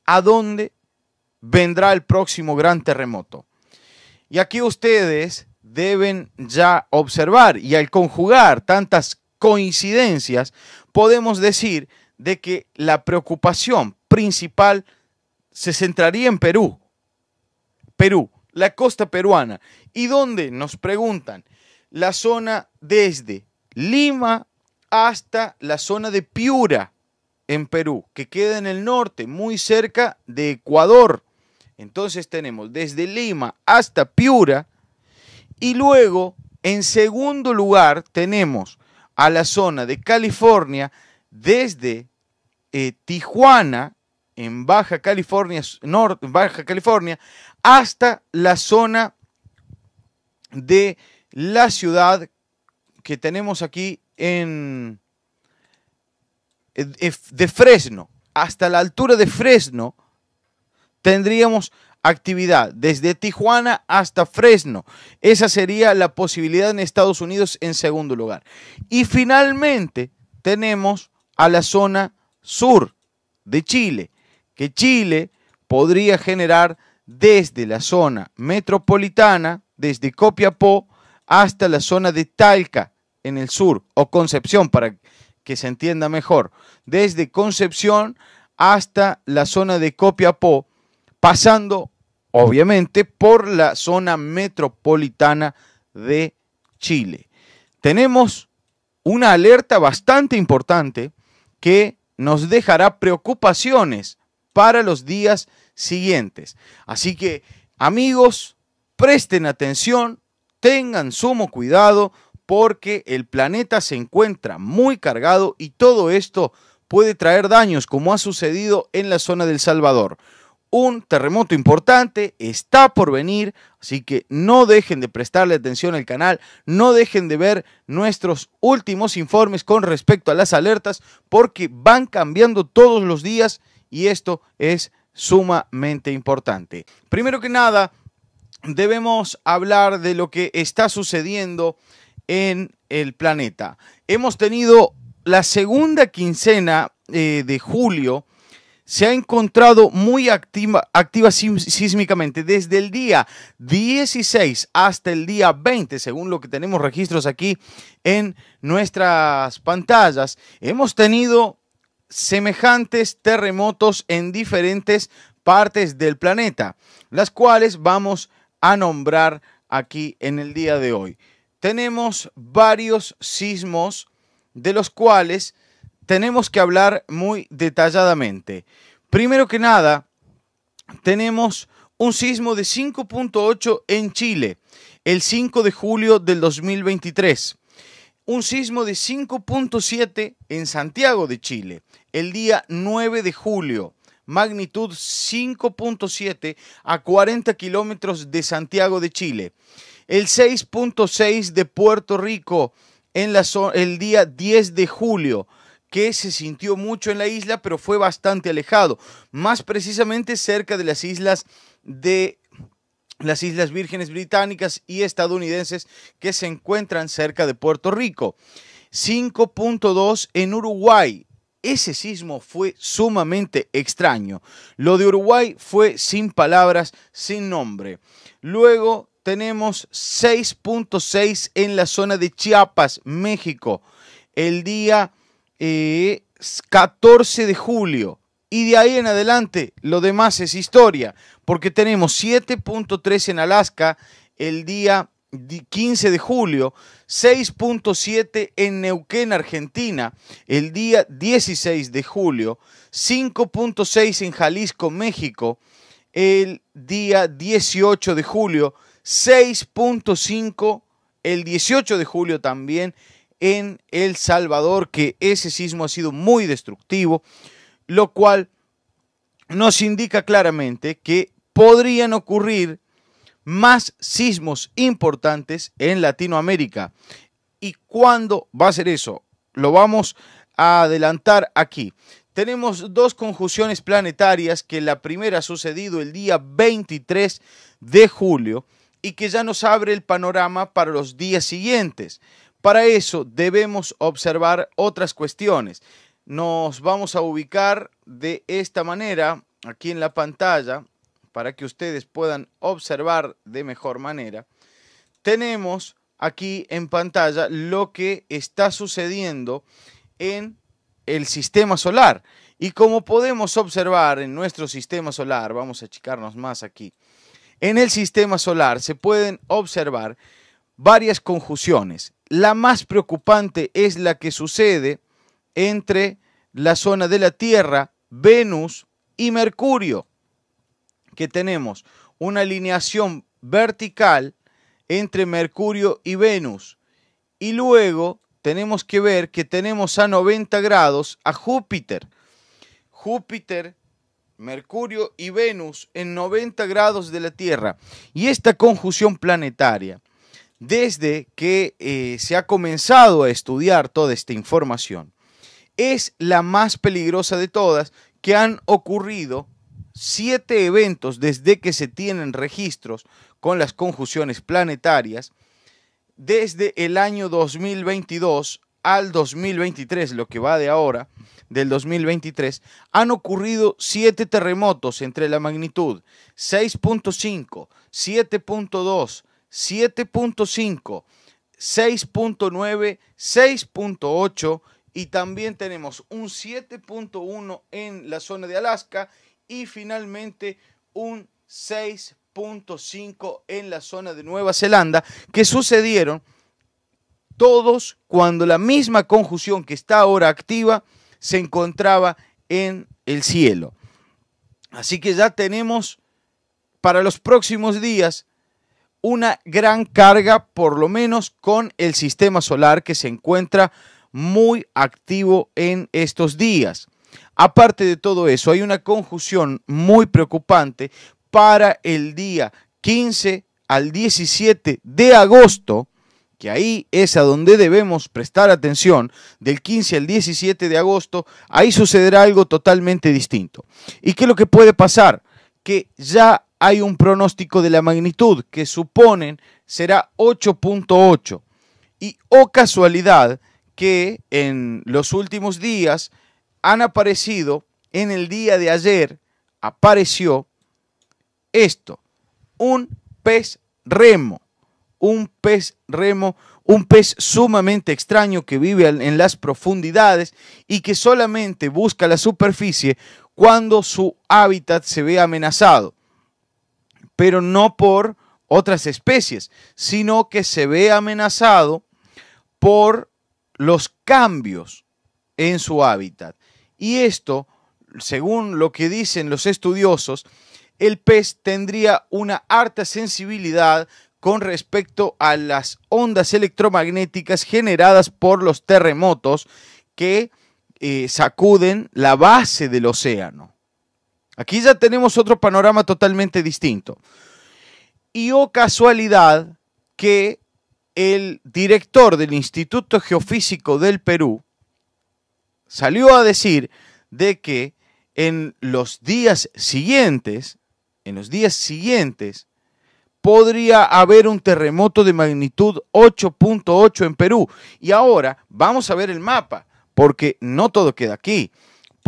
a dónde vendrá el próximo gran terremoto. Y aquí ustedes deben ya observar y al conjugar tantas coincidencias, podemos decir de que la preocupación principal se centraría en Perú. Perú, la costa peruana. ¿Y dónde? Nos preguntan. La zona desde Lima hasta la zona de Piura, en Perú, que queda en el norte, muy cerca de Ecuador. Entonces tenemos desde Lima hasta Piura y luego en segundo lugar tenemos a la zona de California desde eh, Tijuana en Baja California, Norte, Baja California hasta la zona de la ciudad que tenemos aquí en eh, de Fresno, hasta la altura de Fresno tendríamos actividad desde Tijuana hasta Fresno. Esa sería la posibilidad en Estados Unidos en segundo lugar. Y finalmente tenemos a la zona sur de Chile, que Chile podría generar desde la zona metropolitana, desde Copiapó hasta la zona de Talca en el sur, o Concepción para que se entienda mejor, desde Concepción hasta la zona de Copiapó, pasando obviamente por la zona metropolitana de Chile. Tenemos una alerta bastante importante que nos dejará preocupaciones para los días siguientes. Así que, amigos, presten atención, tengan sumo cuidado porque el planeta se encuentra muy cargado y todo esto puede traer daños como ha sucedido en la zona del Salvador un terremoto importante está por venir, así que no dejen de prestarle atención al canal, no dejen de ver nuestros últimos informes con respecto a las alertas, porque van cambiando todos los días y esto es sumamente importante. Primero que nada, debemos hablar de lo que está sucediendo en el planeta. Hemos tenido la segunda quincena eh, de julio, se ha encontrado muy activa, activa sísmicamente desde el día 16 hasta el día 20, según lo que tenemos registros aquí en nuestras pantallas. Hemos tenido semejantes terremotos en diferentes partes del planeta, las cuales vamos a nombrar aquí en el día de hoy. Tenemos varios sismos de los cuales tenemos que hablar muy detalladamente. Primero que nada, tenemos un sismo de 5.8 en Chile, el 5 de julio del 2023. Un sismo de 5.7 en Santiago de Chile, el día 9 de julio, magnitud 5.7 a 40 kilómetros de Santiago de Chile. El 6.6 de Puerto Rico en la el día 10 de julio, que se sintió mucho en la isla, pero fue bastante alejado, más precisamente cerca de las islas de las Islas Vírgenes Británicas y estadounidenses que se encuentran cerca de Puerto Rico. 5.2 en Uruguay. Ese sismo fue sumamente extraño. Lo de Uruguay fue sin palabras, sin nombre. Luego tenemos 6.6 en la zona de Chiapas, México. El día 14 eh, de julio. Y de ahí en adelante, lo demás es historia, porque tenemos 7.3 en Alaska el día 15 de julio, 6.7 en Neuquén, Argentina, el día 16 de julio, 5.6 en Jalisco, México, el día 18 de julio, 6.5 el 18 de julio también en El Salvador, que ese sismo ha sido muy destructivo, lo cual nos indica claramente que podrían ocurrir más sismos importantes en Latinoamérica. ¿Y cuándo va a ser eso? Lo vamos a adelantar aquí. Tenemos dos conjunciones planetarias que la primera ha sucedido el día 23 de julio y que ya nos abre el panorama para los días siguientes. Para eso debemos observar otras cuestiones. Nos vamos a ubicar de esta manera aquí en la pantalla para que ustedes puedan observar de mejor manera. Tenemos aquí en pantalla lo que está sucediendo en el sistema solar. Y como podemos observar en nuestro sistema solar, vamos a achicarnos más aquí, en el sistema solar se pueden observar varias conjunciones. La más preocupante es la que sucede entre la zona de la Tierra, Venus y Mercurio, que tenemos una alineación vertical entre Mercurio y Venus. Y luego tenemos que ver que tenemos a 90 grados a Júpiter. Júpiter, Mercurio y Venus en 90 grados de la Tierra. Y esta conjunción planetaria desde que eh, se ha comenzado a estudiar toda esta información, es la más peligrosa de todas que han ocurrido siete eventos desde que se tienen registros con las conjunciones planetarias desde el año 2022 al 2023, lo que va de ahora, del 2023, han ocurrido siete terremotos entre la magnitud 6.5, 7.2, 7.5, 6.9, 6.8 y también tenemos un 7.1 en la zona de Alaska y finalmente un 6.5 en la zona de Nueva Zelanda que sucedieron todos cuando la misma conjunción que está ahora activa se encontraba en el cielo. Así que ya tenemos para los próximos días una gran carga, por lo menos con el sistema solar que se encuentra muy activo en estos días. Aparte de todo eso, hay una conjunción muy preocupante para el día 15 al 17 de agosto, que ahí es a donde debemos prestar atención, del 15 al 17 de agosto, ahí sucederá algo totalmente distinto. ¿Y qué es lo que puede pasar? Que ya hay un pronóstico de la magnitud que suponen será 8.8. Y o oh casualidad que en los últimos días han aparecido, en el día de ayer apareció esto, un pez remo, un pez remo, un pez sumamente extraño que vive en las profundidades y que solamente busca la superficie cuando su hábitat se ve amenazado pero no por otras especies, sino que se ve amenazado por los cambios en su hábitat. Y esto, según lo que dicen los estudiosos, el pez tendría una harta sensibilidad con respecto a las ondas electromagnéticas generadas por los terremotos que eh, sacuden la base del océano. Aquí ya tenemos otro panorama totalmente distinto. Y o oh, casualidad que el director del Instituto Geofísico del Perú salió a decir de que en los días siguientes, en los días siguientes, podría haber un terremoto de magnitud 8.8 en Perú. Y ahora vamos a ver el mapa, porque no todo queda aquí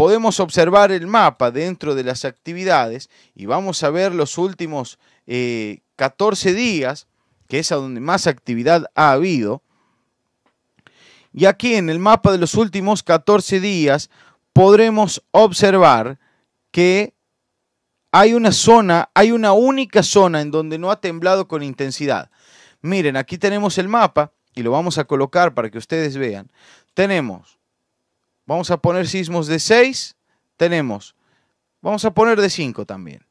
podemos observar el mapa dentro de las actividades y vamos a ver los últimos 14 eh, días, que es a donde más actividad ha habido. Y aquí en el mapa de los últimos 14 días podremos observar que hay una zona, hay una única zona en donde no ha temblado con intensidad. Miren, aquí tenemos el mapa y lo vamos a colocar para que ustedes vean. Tenemos Vamos a poner sismos de 6. Tenemos, vamos a poner de 5 también.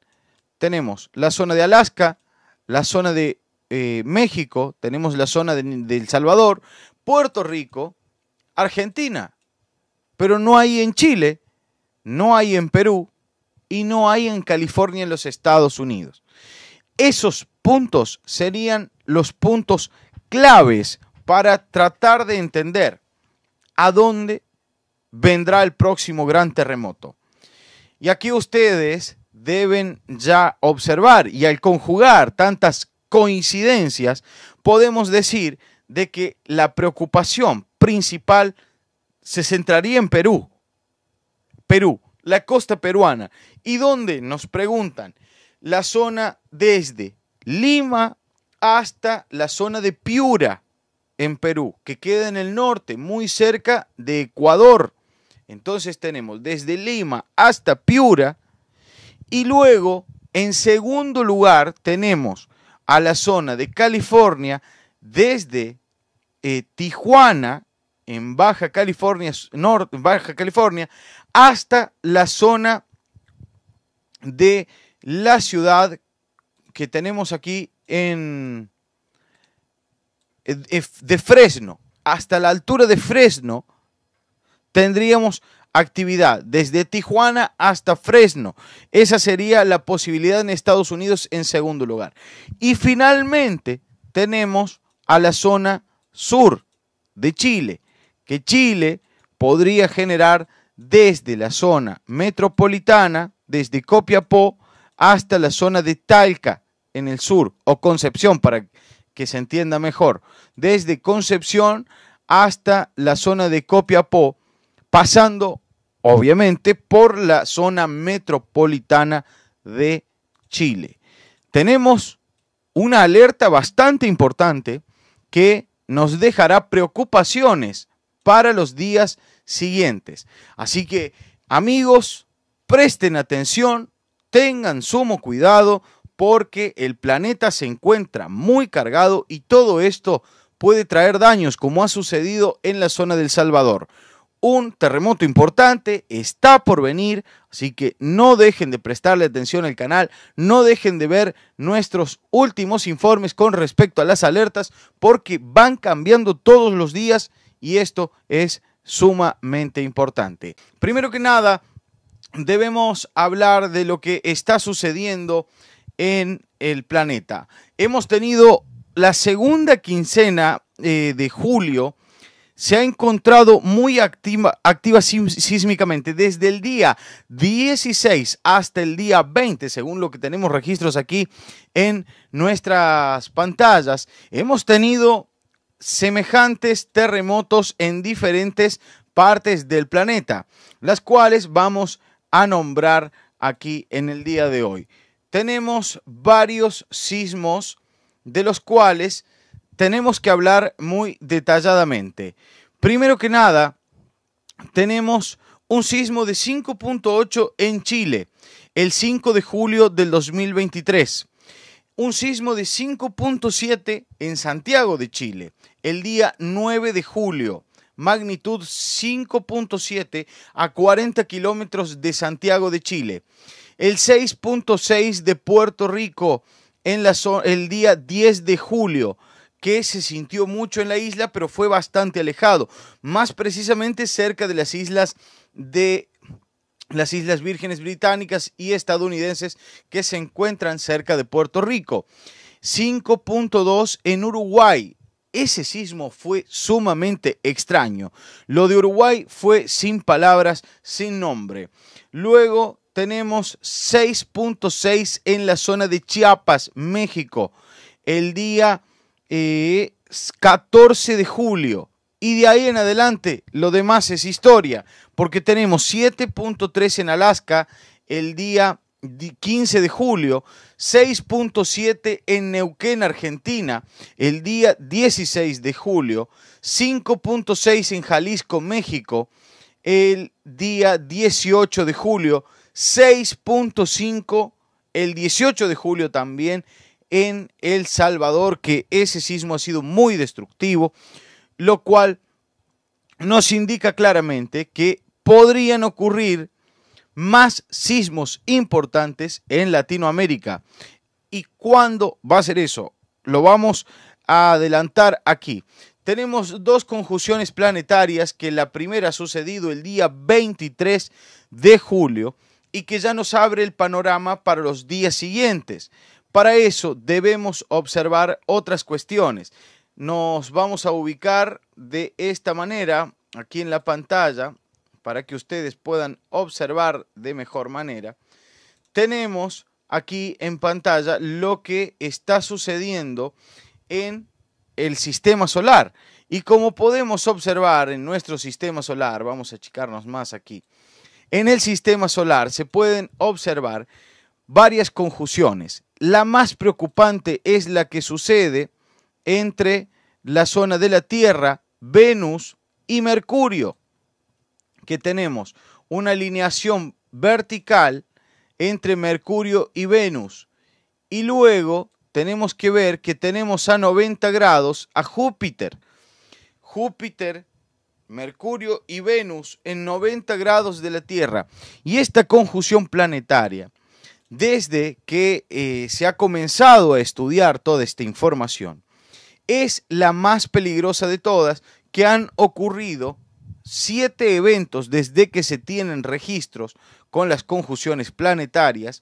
Tenemos la zona de Alaska, la zona de eh, México, tenemos la zona de, de El Salvador, Puerto Rico, Argentina. Pero no hay en Chile, no hay en Perú y no hay en California en los Estados Unidos. Esos puntos serían los puntos claves para tratar de entender a dónde vendrá el próximo gran terremoto. Y aquí ustedes deben ya observar y al conjugar tantas coincidencias, podemos decir de que la preocupación principal se centraría en Perú. Perú, la costa peruana. ¿Y dónde Nos preguntan. La zona desde Lima hasta la zona de Piura, en Perú, que queda en el norte, muy cerca de Ecuador. Entonces tenemos desde Lima hasta Piura y luego en segundo lugar tenemos a la zona de California desde eh, Tijuana en Baja California, norte, Baja California hasta la zona de la ciudad que tenemos aquí en eh, de Fresno, hasta la altura de Fresno, tendríamos actividad desde Tijuana hasta Fresno. Esa sería la posibilidad en Estados Unidos en segundo lugar. Y finalmente tenemos a la zona sur de Chile, que Chile podría generar desde la zona metropolitana, desde Copiapó hasta la zona de Talca en el sur, o Concepción para que se entienda mejor, desde Concepción hasta la zona de Copiapó, pasando obviamente por la zona metropolitana de Chile. Tenemos una alerta bastante importante que nos dejará preocupaciones para los días siguientes. Así que, amigos, presten atención, tengan sumo cuidado porque el planeta se encuentra muy cargado y todo esto puede traer daños como ha sucedido en la zona del Salvador un terremoto importante está por venir, así que no dejen de prestarle atención al canal, no dejen de ver nuestros últimos informes con respecto a las alertas, porque van cambiando todos los días y esto es sumamente importante. Primero que nada, debemos hablar de lo que está sucediendo en el planeta. Hemos tenido la segunda quincena eh, de julio, se ha encontrado muy activa, sísmicamente desde el día 16 hasta el día 20, según lo que tenemos registros aquí en nuestras pantallas. Hemos tenido semejantes terremotos en diferentes partes del planeta, las cuales vamos a nombrar aquí en el día de hoy. Tenemos varios sismos de los cuales tenemos que hablar muy detalladamente. Primero que nada, tenemos un sismo de 5.8 en Chile, el 5 de julio del 2023. Un sismo de 5.7 en Santiago de Chile, el día 9 de julio, magnitud 5.7 a 40 kilómetros de Santiago de Chile. El 6.6 de Puerto Rico en la el día 10 de julio, que se sintió mucho en la isla, pero fue bastante alejado, más precisamente cerca de las islas de las Islas Vírgenes Británicas y estadounidenses que se encuentran cerca de Puerto Rico. 5.2 en Uruguay. Ese sismo fue sumamente extraño. Lo de Uruguay fue sin palabras, sin nombre. Luego tenemos 6.6 en la zona de Chiapas, México. El día 14 eh, de julio. Y de ahí en adelante, lo demás es historia, porque tenemos 7.3 en Alaska el día 15 de julio, 6.7 en Neuquén, Argentina, el día 16 de julio, 5.6 en Jalisco, México, el día 18 de julio, 6.5 el 18 de julio también en El Salvador, que ese sismo ha sido muy destructivo, lo cual nos indica claramente que podrían ocurrir más sismos importantes en Latinoamérica. ¿Y cuándo va a ser eso? Lo vamos a adelantar aquí. Tenemos dos conjunciones planetarias que la primera ha sucedido el día 23 de julio y que ya nos abre el panorama para los días siguientes. Para eso debemos observar otras cuestiones. Nos vamos a ubicar de esta manera aquí en la pantalla para que ustedes puedan observar de mejor manera. Tenemos aquí en pantalla lo que está sucediendo en el sistema solar. Y como podemos observar en nuestro sistema solar, vamos a achicarnos más aquí, en el sistema solar se pueden observar varias conjunciones. La más preocupante es la que sucede entre la zona de la Tierra, Venus y Mercurio, que tenemos una alineación vertical entre Mercurio y Venus. Y luego tenemos que ver que tenemos a 90 grados a Júpiter. Júpiter, Mercurio y Venus en 90 grados de la Tierra. Y esta conjunción planetaria desde que eh, se ha comenzado a estudiar toda esta información, es la más peligrosa de todas que han ocurrido siete eventos desde que se tienen registros con las conjunciones planetarias,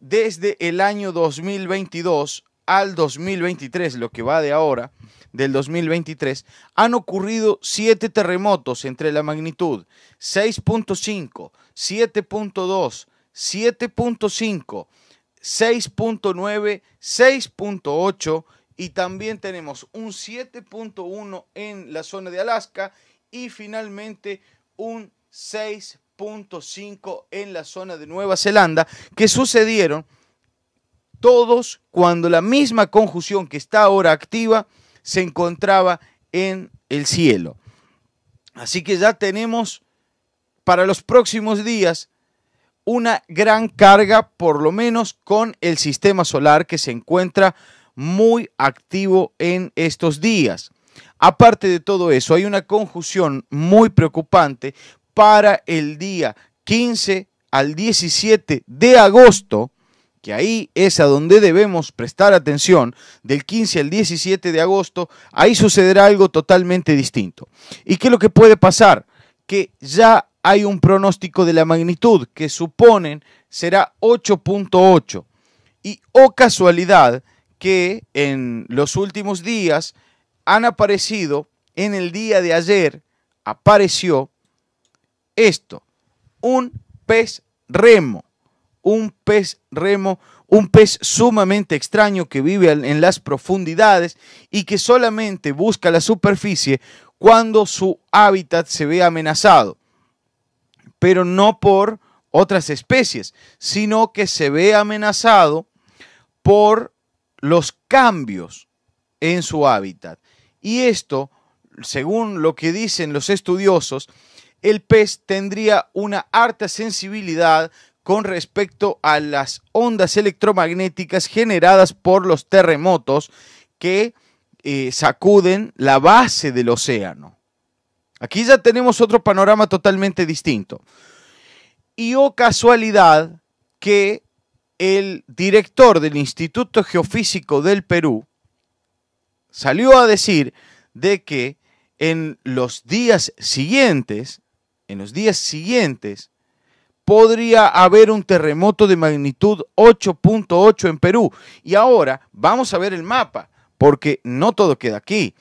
desde el año 2022 al 2023, lo que va de ahora, del 2023, han ocurrido siete terremotos entre la magnitud 6.5, 7.2, 7.5, 6.9, 6.8 y también tenemos un 7.1 en la zona de Alaska y finalmente un 6.5 en la zona de Nueva Zelanda que sucedieron todos cuando la misma conjunción que está ahora activa se encontraba en el cielo. Así que ya tenemos para los próximos días una gran carga, por lo menos con el sistema solar que se encuentra muy activo en estos días. Aparte de todo eso, hay una conjunción muy preocupante para el día 15 al 17 de agosto, que ahí es a donde debemos prestar atención, del 15 al 17 de agosto, ahí sucederá algo totalmente distinto. ¿Y qué es lo que puede pasar? Que ya hay un pronóstico de la magnitud que suponen será 8.8. Y o oh casualidad que en los últimos días han aparecido, en el día de ayer apareció esto, un pez remo, un pez remo, un pez sumamente extraño que vive en las profundidades y que solamente busca la superficie cuando su hábitat se ve amenazado pero no por otras especies, sino que se ve amenazado por los cambios en su hábitat. Y esto, según lo que dicen los estudiosos, el pez tendría una harta sensibilidad con respecto a las ondas electromagnéticas generadas por los terremotos que eh, sacuden la base del océano. Aquí ya tenemos otro panorama totalmente distinto. Y o oh, casualidad que el director del Instituto Geofísico del Perú salió a decir de que en los días siguientes, en los días siguientes, podría haber un terremoto de magnitud 8.8 en Perú. Y ahora vamos a ver el mapa, porque no todo queda aquí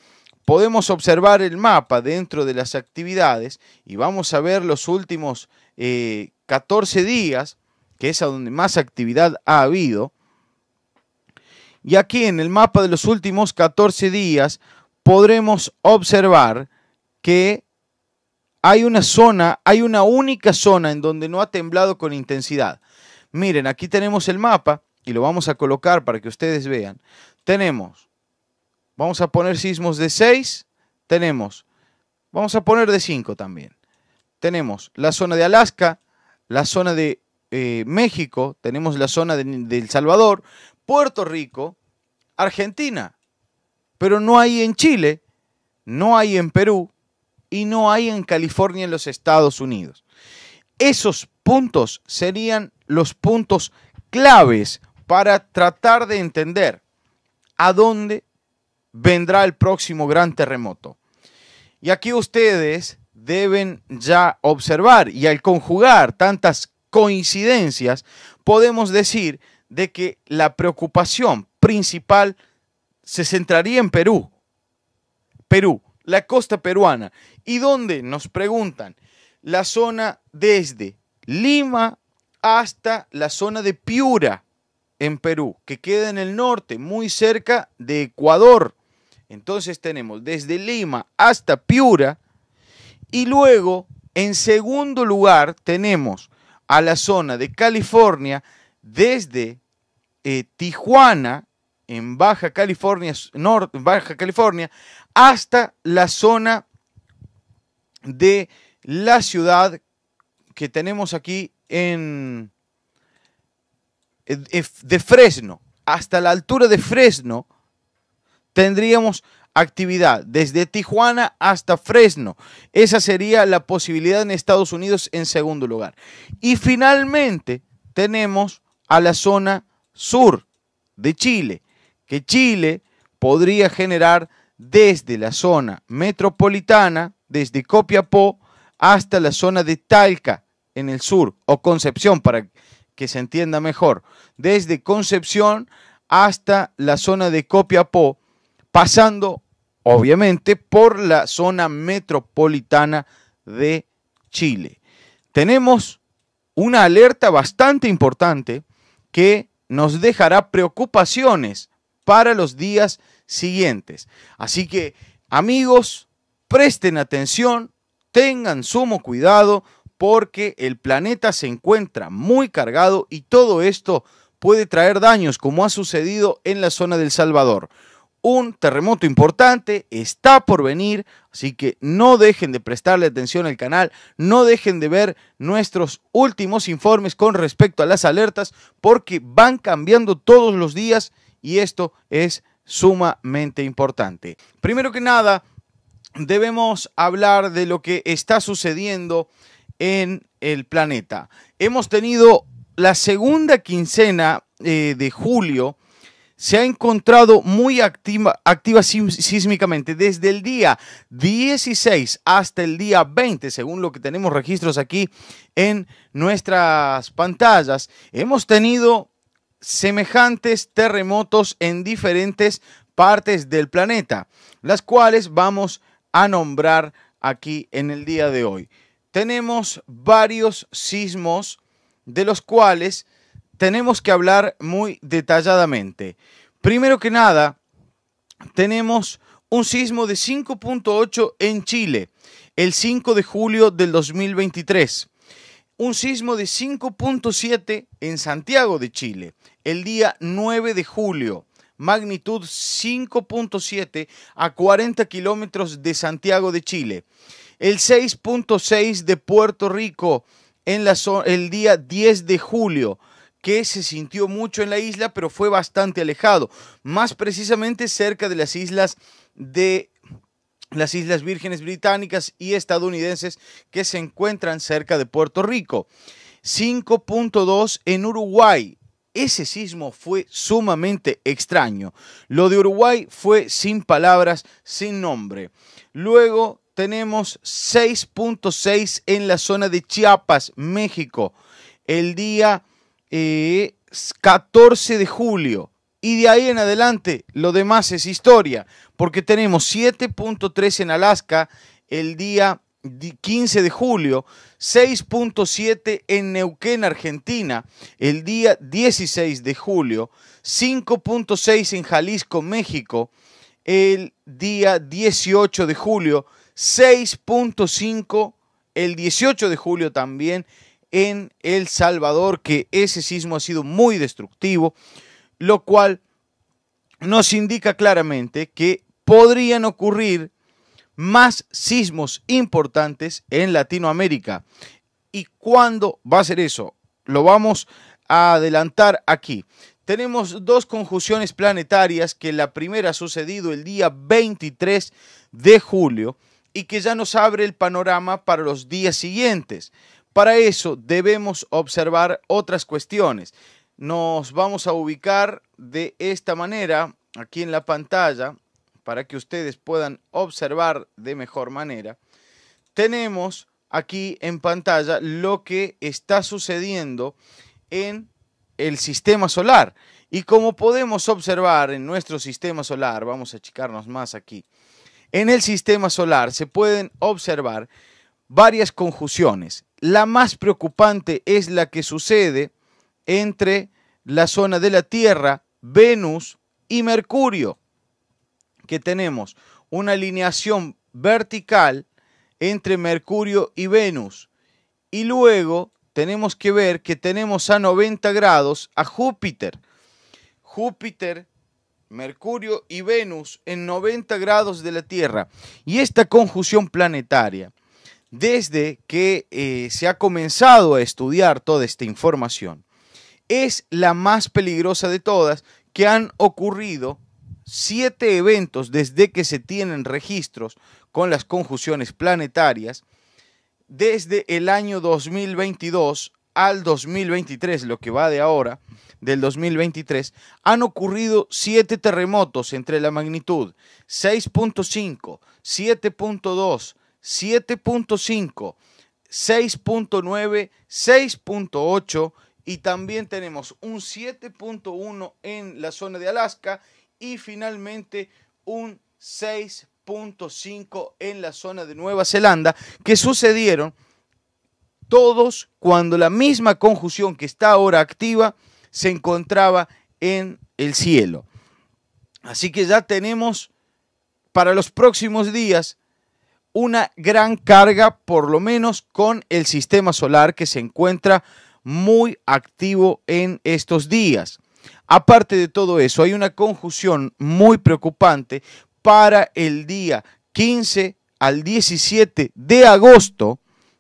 podemos observar el mapa dentro de las actividades y vamos a ver los últimos 14 eh, días, que es a donde más actividad ha habido. Y aquí en el mapa de los últimos 14 días podremos observar que hay una zona, hay una única zona en donde no ha temblado con intensidad. Miren, aquí tenemos el mapa y lo vamos a colocar para que ustedes vean. Tenemos Vamos a poner sismos de 6. Tenemos, vamos a poner de 5 también. Tenemos la zona de Alaska, la zona de eh, México, tenemos la zona de, de El Salvador, Puerto Rico, Argentina. Pero no hay en Chile, no hay en Perú y no hay en California en los Estados Unidos. Esos puntos serían los puntos claves para tratar de entender a dónde vendrá el próximo gran terremoto. Y aquí ustedes deben ya observar y al conjugar tantas coincidencias, podemos decir de que la preocupación principal se centraría en Perú. Perú, la costa peruana. ¿Y dónde Nos preguntan. La zona desde Lima hasta la zona de Piura, en Perú, que queda en el norte, muy cerca de Ecuador. Entonces tenemos desde Lima hasta Piura y luego en segundo lugar tenemos a la zona de California desde eh, Tijuana en Baja California, norte, Baja California hasta la zona de la ciudad que tenemos aquí en eh, eh, de Fresno, hasta la altura de Fresno, tendríamos actividad desde Tijuana hasta Fresno. Esa sería la posibilidad en Estados Unidos en segundo lugar. Y finalmente tenemos a la zona sur de Chile, que Chile podría generar desde la zona metropolitana, desde Copiapó hasta la zona de Talca en el sur, o Concepción para que se entienda mejor, desde Concepción hasta la zona de Copiapó, pasando obviamente por la zona metropolitana de Chile. Tenemos una alerta bastante importante que nos dejará preocupaciones para los días siguientes. Así que, amigos, presten atención, tengan sumo cuidado porque el planeta se encuentra muy cargado y todo esto puede traer daños como ha sucedido en la zona del Salvador un terremoto importante está por venir, así que no dejen de prestarle atención al canal, no dejen de ver nuestros últimos informes con respecto a las alertas, porque van cambiando todos los días y esto es sumamente importante. Primero que nada, debemos hablar de lo que está sucediendo en el planeta. Hemos tenido la segunda quincena eh, de julio, se ha encontrado muy activa, sísmicamente desde el día 16 hasta el día 20, según lo que tenemos registros aquí en nuestras pantallas. Hemos tenido semejantes terremotos en diferentes partes del planeta, las cuales vamos a nombrar aquí en el día de hoy. Tenemos varios sismos de los cuales tenemos que hablar muy detalladamente. Primero que nada, tenemos un sismo de 5.8 en Chile, el 5 de julio del 2023. Un sismo de 5.7 en Santiago de Chile, el día 9 de julio, magnitud 5.7 a 40 kilómetros de Santiago de Chile. El 6.6 de Puerto Rico en el día 10 de julio, que se sintió mucho en la isla, pero fue bastante alejado, más precisamente cerca de las islas de las Islas Vírgenes Británicas y estadounidenses que se encuentran cerca de Puerto Rico. 5.2 en Uruguay. Ese sismo fue sumamente extraño. Lo de Uruguay fue sin palabras, sin nombre. Luego tenemos 6.6 en la zona de Chiapas, México. El día 14 eh, de julio. Y de ahí en adelante, lo demás es historia, porque tenemos 7.3 en Alaska el día 15 de julio, 6.7 en Neuquén, Argentina, el día 16 de julio, 5.6 en Jalisco, México, el día 18 de julio, 6.5 el 18 de julio también en El Salvador, que ese sismo ha sido muy destructivo, lo cual nos indica claramente que podrían ocurrir más sismos importantes en Latinoamérica. ¿Y cuándo va a ser eso? Lo vamos a adelantar aquí. Tenemos dos conjunciones planetarias que la primera ha sucedido el día 23 de julio y que ya nos abre el panorama para los días siguientes. Para eso debemos observar otras cuestiones. Nos vamos a ubicar de esta manera aquí en la pantalla para que ustedes puedan observar de mejor manera. Tenemos aquí en pantalla lo que está sucediendo en el sistema solar. Y como podemos observar en nuestro sistema solar, vamos a achicarnos más aquí, en el sistema solar se pueden observar varias conjunciones. La más preocupante es la que sucede entre la zona de la Tierra, Venus y Mercurio, que tenemos una alineación vertical entre Mercurio y Venus. Y luego tenemos que ver que tenemos a 90 grados a Júpiter. Júpiter, Mercurio y Venus en 90 grados de la Tierra. Y esta conjunción planetaria desde que eh, se ha comenzado a estudiar toda esta información, es la más peligrosa de todas que han ocurrido siete eventos desde que se tienen registros con las conjunciones planetarias, desde el año 2022 al 2023, lo que va de ahora, del 2023, han ocurrido siete terremotos entre la magnitud 6.5, 7.2, 7.5, 6.9, 6.8 y también tenemos un 7.1 en la zona de Alaska y finalmente un 6.5 en la zona de Nueva Zelanda que sucedieron todos cuando la misma conjunción que está ahora activa se encontraba en el cielo. Así que ya tenemos para los próximos días una gran carga, por lo menos con el sistema solar que se encuentra muy activo en estos días. Aparte de todo eso, hay una conjunción muy preocupante para el día 15 al 17 de agosto,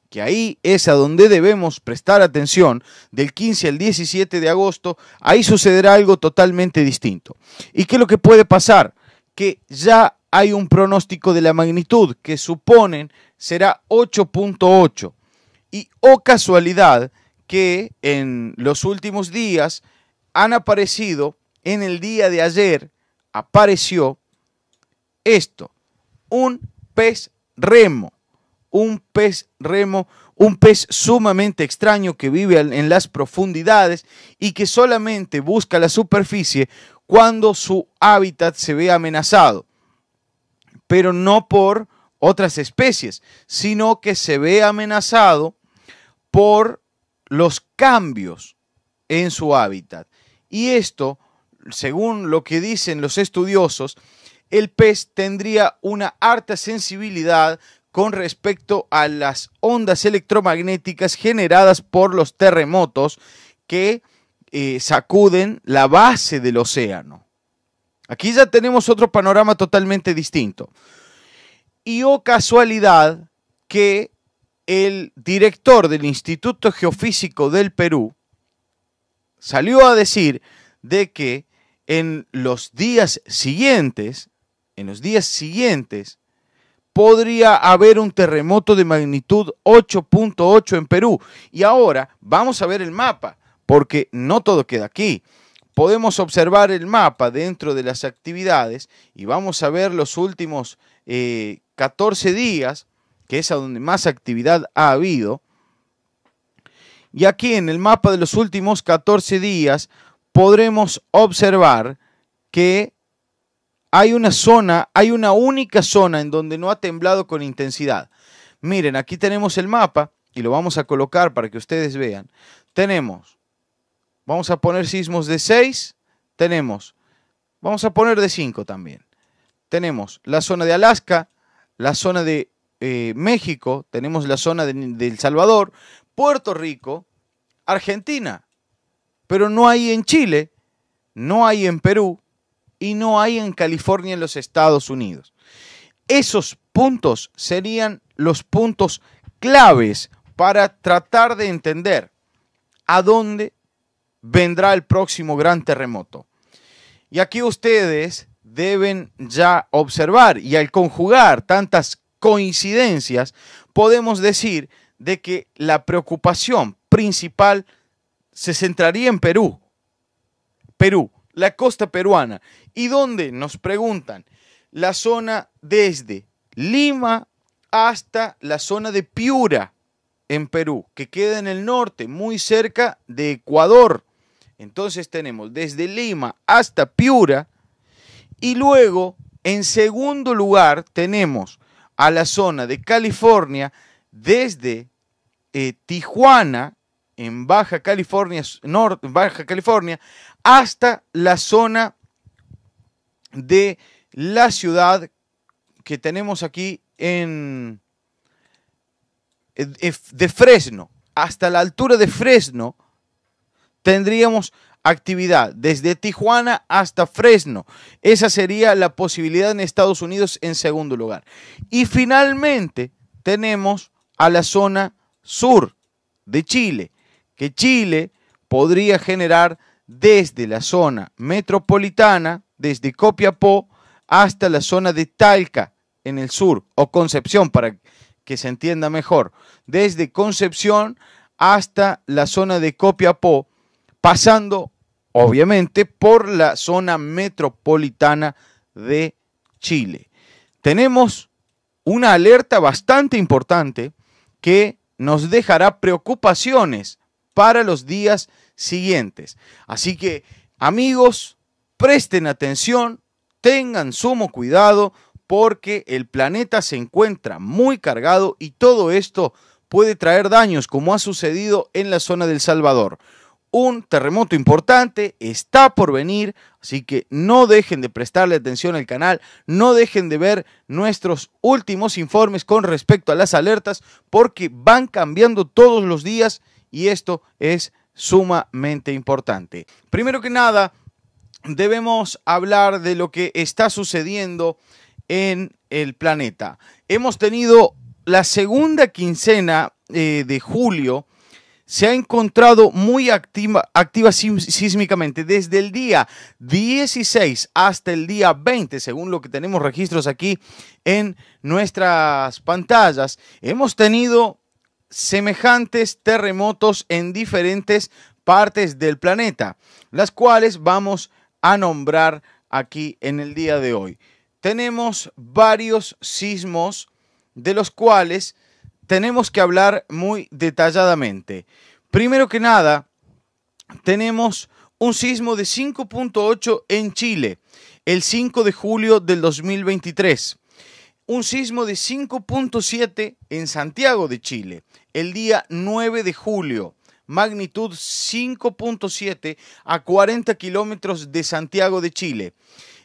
que ahí es a donde debemos prestar atención, del 15 al 17 de agosto, ahí sucederá algo totalmente distinto. ¿Y qué es lo que puede pasar? Que ya hay un pronóstico de la magnitud que suponen será 8.8. Y o oh casualidad que en los últimos días han aparecido, en el día de ayer apareció esto, un pez remo, un pez remo, un pez sumamente extraño que vive en las profundidades y que solamente busca la superficie cuando su hábitat se ve amenazado pero no por otras especies, sino que se ve amenazado por los cambios en su hábitat. Y esto, según lo que dicen los estudiosos, el pez tendría una harta sensibilidad con respecto a las ondas electromagnéticas generadas por los terremotos que eh, sacuden la base del océano. Aquí ya tenemos otro panorama totalmente distinto. Y o oh, casualidad que el director del Instituto Geofísico del Perú salió a decir de que en los días siguientes, en los días siguientes, podría haber un terremoto de magnitud 8.8 en Perú. Y ahora vamos a ver el mapa, porque no todo queda aquí podemos observar el mapa dentro de las actividades y vamos a ver los últimos 14 eh, días, que es a donde más actividad ha habido. Y aquí en el mapa de los últimos 14 días podremos observar que hay una zona, hay una única zona en donde no ha temblado con intensidad. Miren, aquí tenemos el mapa y lo vamos a colocar para que ustedes vean. Tenemos Vamos a poner sismos de 6. Tenemos, vamos a poner de 5 también. Tenemos la zona de Alaska, la zona de eh, México, tenemos la zona de, de El Salvador, Puerto Rico, Argentina. Pero no hay en Chile, no hay en Perú y no hay en California en los Estados Unidos. Esos puntos serían los puntos claves para tratar de entender a dónde vendrá el próximo gran terremoto. Y aquí ustedes deben ya observar y al conjugar tantas coincidencias, podemos decir de que la preocupación principal se centraría en Perú. Perú, la costa peruana. ¿Y dónde? Nos preguntan. La zona desde Lima hasta la zona de Piura, en Perú, que queda en el norte, muy cerca de Ecuador. Entonces tenemos desde Lima hasta Piura y luego en segundo lugar tenemos a la zona de California desde eh, Tijuana en Baja California, Baja California hasta la zona de la ciudad que tenemos aquí en eh, eh, de Fresno, hasta la altura de Fresno, tendríamos actividad desde Tijuana hasta Fresno. Esa sería la posibilidad en Estados Unidos en segundo lugar. Y finalmente tenemos a la zona sur de Chile, que Chile podría generar desde la zona metropolitana, desde Copiapó hasta la zona de Talca en el sur, o Concepción para que se entienda mejor, desde Concepción hasta la zona de Copiapó, pasando obviamente por la zona metropolitana de Chile. Tenemos una alerta bastante importante que nos dejará preocupaciones para los días siguientes. Así que, amigos, presten atención, tengan sumo cuidado porque el planeta se encuentra muy cargado y todo esto puede traer daños como ha sucedido en la zona del Salvador un terremoto importante está por venir, así que no dejen de prestarle atención al canal, no dejen de ver nuestros últimos informes con respecto a las alertas, porque van cambiando todos los días y esto es sumamente importante. Primero que nada, debemos hablar de lo que está sucediendo en el planeta. Hemos tenido la segunda quincena eh, de julio, se ha encontrado muy activa, sísmicamente desde el día 16 hasta el día 20, según lo que tenemos registros aquí en nuestras pantallas. Hemos tenido semejantes terremotos en diferentes partes del planeta, las cuales vamos a nombrar aquí en el día de hoy. Tenemos varios sismos de los cuales tenemos que hablar muy detalladamente. Primero que nada, tenemos un sismo de 5.8 en Chile, el 5 de julio del 2023. Un sismo de 5.7 en Santiago de Chile, el día 9 de julio, magnitud 5.7 a 40 kilómetros de Santiago de Chile.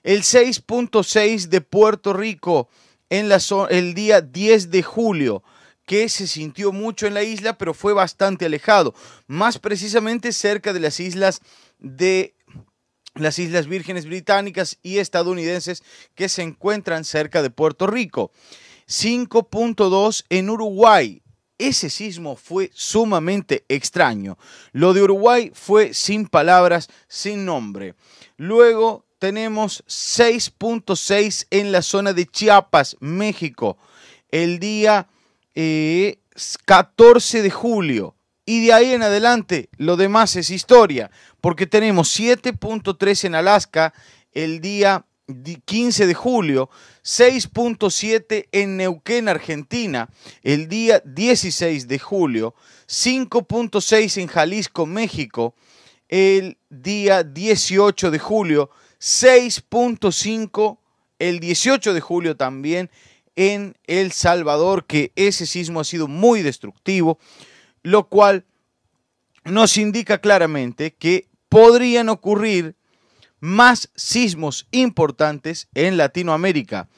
El 6.6 de Puerto Rico en el día 10 de julio, que se sintió mucho en la isla, pero fue bastante alejado, más precisamente cerca de las islas de las Islas Vírgenes Británicas y estadounidenses que se encuentran cerca de Puerto Rico. 5.2 en Uruguay. Ese sismo fue sumamente extraño. Lo de Uruguay fue sin palabras, sin nombre. Luego tenemos 6.6 en la zona de Chiapas, México. El día 14 eh, de julio. Y de ahí en adelante, lo demás es historia, porque tenemos 7.3 en Alaska el día 15 de julio, 6.7 en Neuquén, Argentina, el día 16 de julio, 5.6 en Jalisco, México, el día 18 de julio, 6.5 el 18 de julio también en El Salvador, que ese sismo ha sido muy destructivo, lo cual nos indica claramente que podrían ocurrir más sismos importantes en Latinoamérica.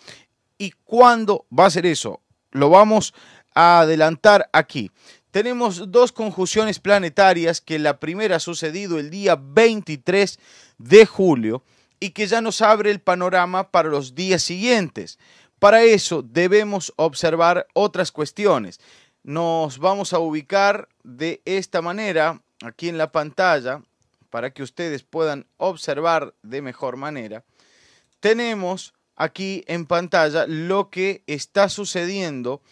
¿Y cuándo va a ser eso? Lo vamos a adelantar aquí. Tenemos dos conjunciones planetarias que la primera ha sucedido el día 23 de julio y que ya nos abre el panorama para los días siguientes. Para eso debemos observar otras cuestiones. Nos vamos a ubicar de esta manera aquí en la pantalla para que ustedes puedan observar de mejor manera. Tenemos aquí en pantalla lo que está sucediendo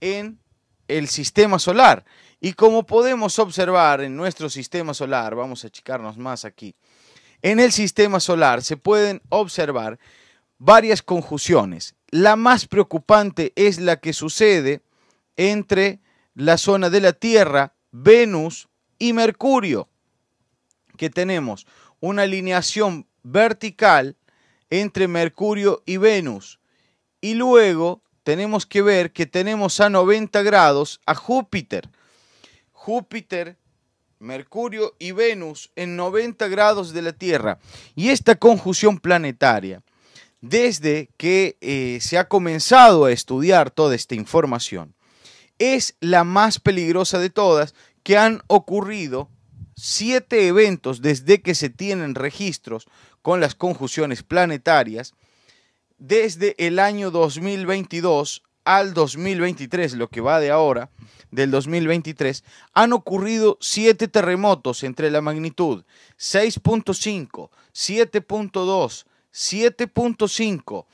en el sistema solar. Y como podemos observar en nuestro sistema solar, vamos a achicarnos más aquí, en el sistema solar se pueden observar varias conjunciones. La más preocupante es la que sucede entre la zona de la Tierra, Venus y Mercurio, que tenemos una alineación vertical entre Mercurio y Venus. Y luego tenemos que ver que tenemos a 90 grados a Júpiter. Júpiter, Mercurio y Venus en 90 grados de la Tierra. Y esta conjunción planetaria desde que eh, se ha comenzado a estudiar toda esta información, es la más peligrosa de todas que han ocurrido siete eventos desde que se tienen registros con las conjunciones planetarias, desde el año 2022 al 2023, lo que va de ahora, del 2023, han ocurrido siete terremotos entre la magnitud 6.5, 7.2, 7.5,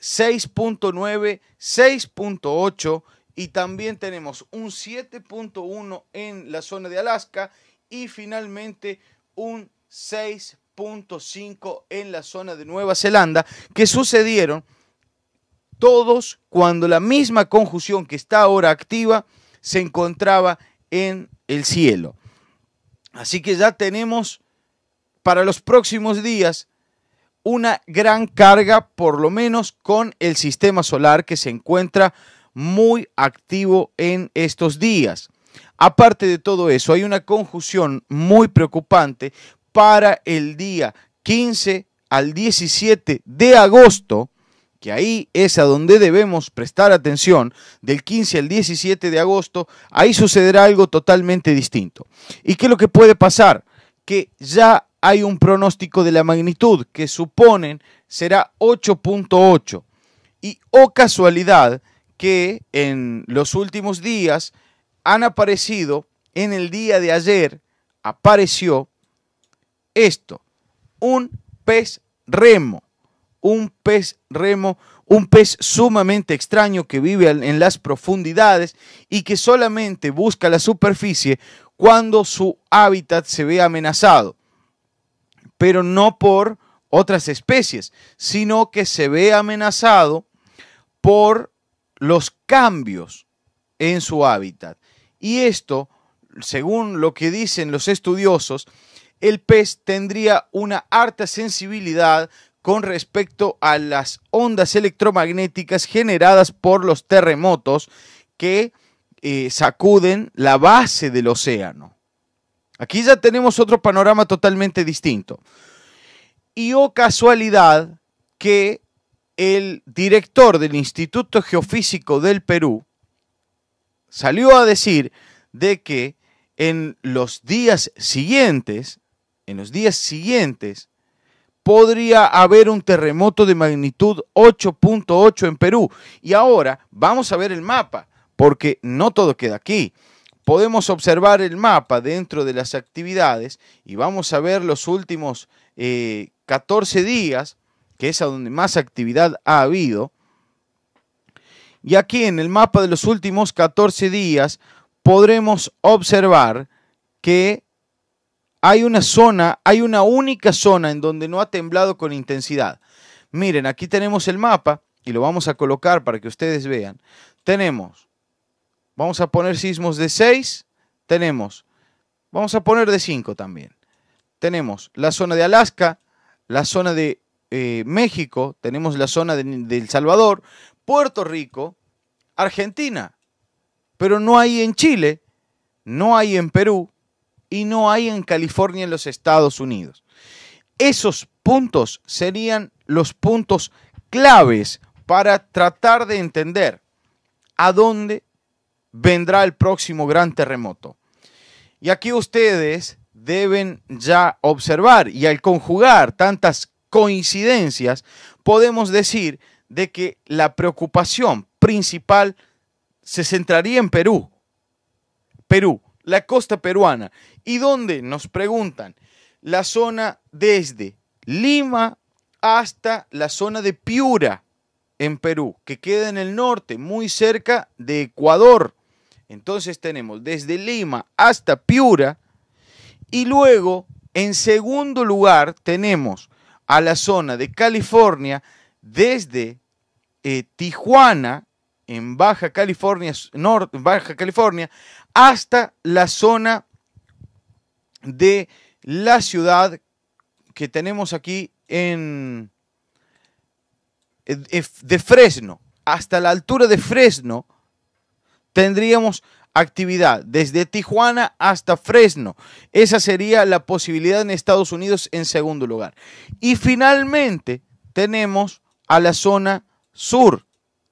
6.9, 6.8 y también tenemos un 7.1 en la zona de Alaska y finalmente un 6.5 en la zona de Nueva Zelanda que sucedieron todos cuando la misma conjunción que está ahora activa se encontraba en el cielo. Así que ya tenemos para los próximos días una gran carga, por lo menos con el sistema solar que se encuentra muy activo en estos días. Aparte de todo eso, hay una conjunción muy preocupante para el día 15 al 17 de agosto, que ahí es a donde debemos prestar atención, del 15 al 17 de agosto, ahí sucederá algo totalmente distinto. ¿Y qué es lo que puede pasar? Que ya hay un pronóstico de la magnitud que suponen será 8.8. Y o oh casualidad que en los últimos días han aparecido, en el día de ayer apareció esto, un pez remo, un pez remo, un pez sumamente extraño que vive en las profundidades y que solamente busca la superficie cuando su hábitat se ve amenazado pero no por otras especies, sino que se ve amenazado por los cambios en su hábitat. Y esto, según lo que dicen los estudiosos, el pez tendría una harta sensibilidad con respecto a las ondas electromagnéticas generadas por los terremotos que eh, sacuden la base del océano. Aquí ya tenemos otro panorama totalmente distinto. Y o oh, casualidad que el director del Instituto Geofísico del Perú salió a decir de que en los días siguientes, en los días siguientes, podría haber un terremoto de magnitud 8.8 en Perú. Y ahora vamos a ver el mapa, porque no todo queda aquí podemos observar el mapa dentro de las actividades y vamos a ver los últimos 14 eh, días, que es a donde más actividad ha habido. Y aquí en el mapa de los últimos 14 días podremos observar que hay una zona, hay una única zona en donde no ha temblado con intensidad. Miren, aquí tenemos el mapa y lo vamos a colocar para que ustedes vean. Tenemos Vamos a poner sismos de 6. Tenemos, vamos a poner de 5 también. Tenemos la zona de Alaska, la zona de eh, México, tenemos la zona de, de El Salvador, Puerto Rico, Argentina. Pero no hay en Chile, no hay en Perú y no hay en California en los Estados Unidos. Esos puntos serían los puntos claves para tratar de entender a dónde vendrá el próximo gran terremoto. Y aquí ustedes deben ya observar y al conjugar tantas coincidencias, podemos decir de que la preocupación principal se centraría en Perú. Perú, la costa peruana. ¿Y dónde Nos preguntan. La zona desde Lima hasta la zona de Piura, en Perú, que queda en el norte, muy cerca de Ecuador. Entonces tenemos desde Lima hasta Piura y luego en segundo lugar tenemos a la zona de California desde eh, Tijuana en Baja California, norte, Baja California hasta la zona de la ciudad que tenemos aquí en eh, de Fresno, hasta la altura de Fresno tendríamos actividad desde Tijuana hasta Fresno. Esa sería la posibilidad en Estados Unidos en segundo lugar. Y finalmente tenemos a la zona sur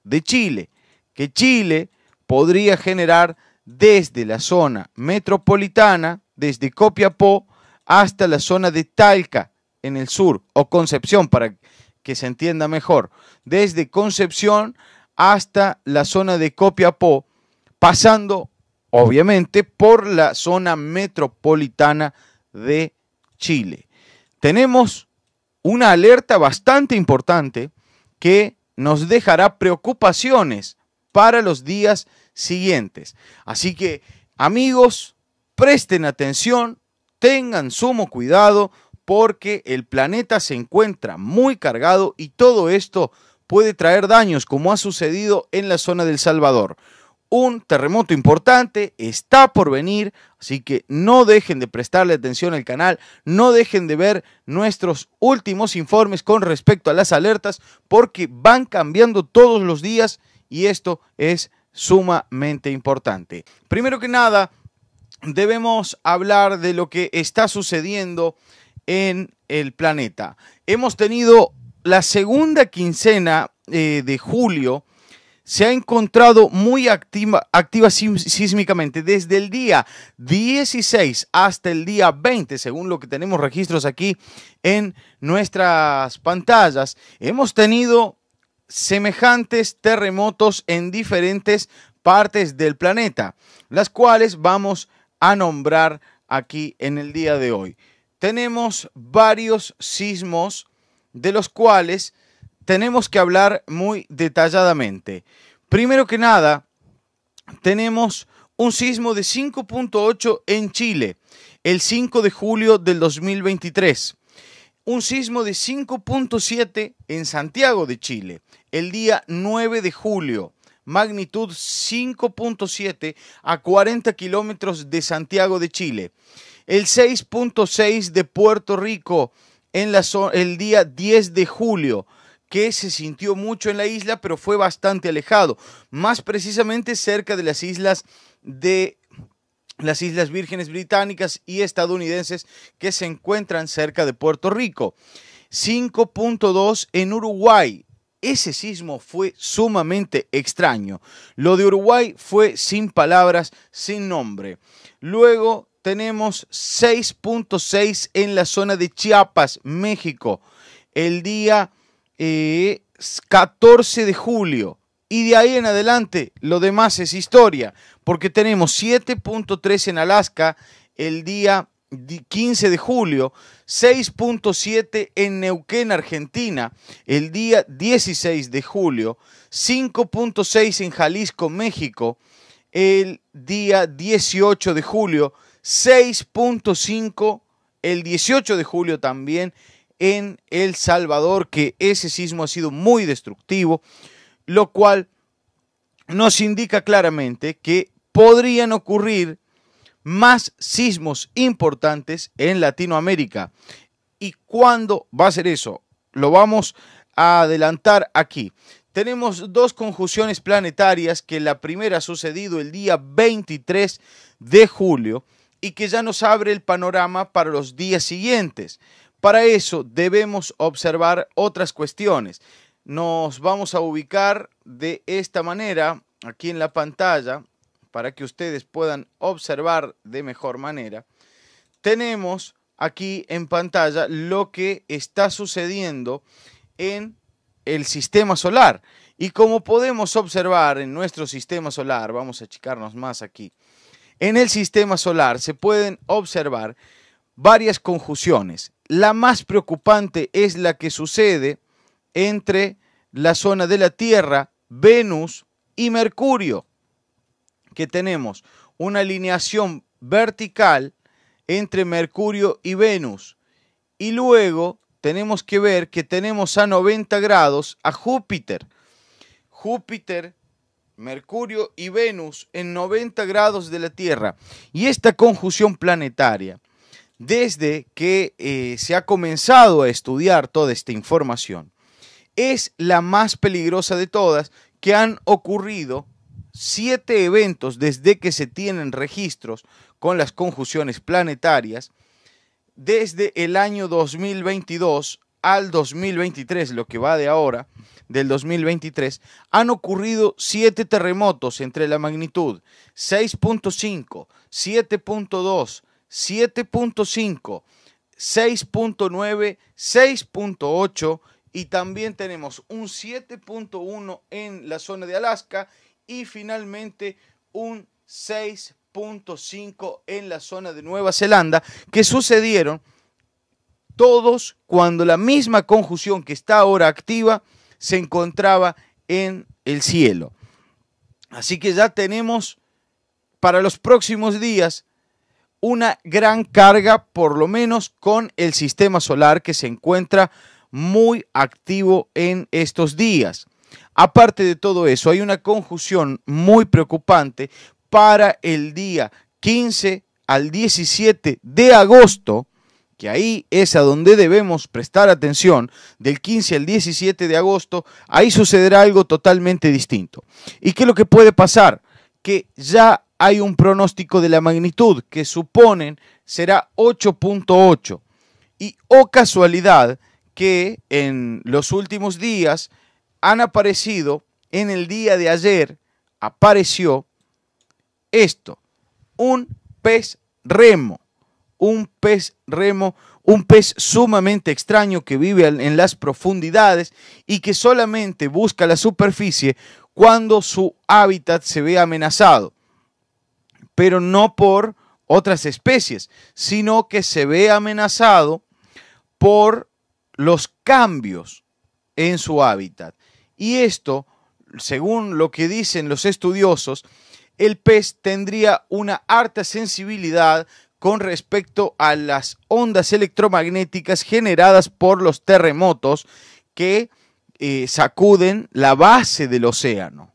de Chile, que Chile podría generar desde la zona metropolitana, desde Copiapó hasta la zona de Talca en el sur, o Concepción para que se entienda mejor, desde Concepción hasta la zona de Copiapó, pasando obviamente por la zona metropolitana de Chile. Tenemos una alerta bastante importante que nos dejará preocupaciones para los días siguientes. Así que, amigos, presten atención, tengan sumo cuidado porque el planeta se encuentra muy cargado y todo esto puede traer daños como ha sucedido en la zona del Salvador un terremoto importante está por venir, así que no dejen de prestarle atención al canal, no dejen de ver nuestros últimos informes con respecto a las alertas, porque van cambiando todos los días y esto es sumamente importante. Primero que nada, debemos hablar de lo que está sucediendo en el planeta. Hemos tenido la segunda quincena eh, de julio, se ha encontrado muy activa, sísmicamente desde el día 16 hasta el día 20, según lo que tenemos registros aquí en nuestras pantallas. Hemos tenido semejantes terremotos en diferentes partes del planeta, las cuales vamos a nombrar aquí en el día de hoy. Tenemos varios sismos de los cuales tenemos que hablar muy detalladamente. Primero que nada, tenemos un sismo de 5.8 en Chile, el 5 de julio del 2023. Un sismo de 5.7 en Santiago de Chile, el día 9 de julio, magnitud 5.7 a 40 kilómetros de Santiago de Chile. El 6.6 de Puerto Rico en la el día 10 de julio, que se sintió mucho en la isla, pero fue bastante alejado, más precisamente cerca de las islas de las Islas Vírgenes Británicas y estadounidenses que se encuentran cerca de Puerto Rico. 5.2 en Uruguay. Ese sismo fue sumamente extraño. Lo de Uruguay fue sin palabras, sin nombre. Luego tenemos 6.6 en la zona de Chiapas, México, el día 14 eh, de julio. Y de ahí en adelante, lo demás es historia, porque tenemos 7.3 en Alaska el día 15 de julio, 6.7 en Neuquén, Argentina, el día 16 de julio, 5.6 en Jalisco, México, el día 18 de julio, 6.5 el 18 de julio también en El Salvador, que ese sismo ha sido muy destructivo, lo cual nos indica claramente que podrían ocurrir más sismos importantes en Latinoamérica. ¿Y cuándo va a ser eso? Lo vamos a adelantar aquí. Tenemos dos conjunciones planetarias que la primera ha sucedido el día 23 de julio y que ya nos abre el panorama para los días siguientes. Para eso debemos observar otras cuestiones. Nos vamos a ubicar de esta manera aquí en la pantalla para que ustedes puedan observar de mejor manera. Tenemos aquí en pantalla lo que está sucediendo en el sistema solar. Y como podemos observar en nuestro sistema solar, vamos a achicarnos más aquí, en el sistema solar se pueden observar varias conjunciones. La más preocupante es la que sucede entre la zona de la Tierra, Venus y Mercurio, que tenemos una alineación vertical entre Mercurio y Venus. Y luego tenemos que ver que tenemos a 90 grados a Júpiter. Júpiter, Mercurio y Venus en 90 grados de la Tierra. Y esta conjunción planetaria desde que eh, se ha comenzado a estudiar toda esta información, es la más peligrosa de todas que han ocurrido siete eventos desde que se tienen registros con las conjunciones planetarias, desde el año 2022 al 2023, lo que va de ahora, del 2023, han ocurrido siete terremotos entre la magnitud 6.5, 7.2, 7.5, 6.9, 6.8 y también tenemos un 7.1 en la zona de Alaska y finalmente un 6.5 en la zona de Nueva Zelanda que sucedieron todos cuando la misma conjunción que está ahora activa se encontraba en el cielo. Así que ya tenemos para los próximos días una gran carga, por lo menos con el sistema solar que se encuentra muy activo en estos días. Aparte de todo eso, hay una conjunción muy preocupante para el día 15 al 17 de agosto, que ahí es a donde debemos prestar atención, del 15 al 17 de agosto, ahí sucederá algo totalmente distinto. ¿Y qué es lo que puede pasar? Que ya hay un pronóstico de la magnitud que suponen será 8.8. Y o oh casualidad que en los últimos días han aparecido, en el día de ayer apareció esto, un pez remo, un pez remo, un pez sumamente extraño que vive en las profundidades y que solamente busca la superficie cuando su hábitat se ve amenazado pero no por otras especies, sino que se ve amenazado por los cambios en su hábitat. Y esto, según lo que dicen los estudiosos, el pez tendría una alta sensibilidad con respecto a las ondas electromagnéticas generadas por los terremotos que eh, sacuden la base del océano.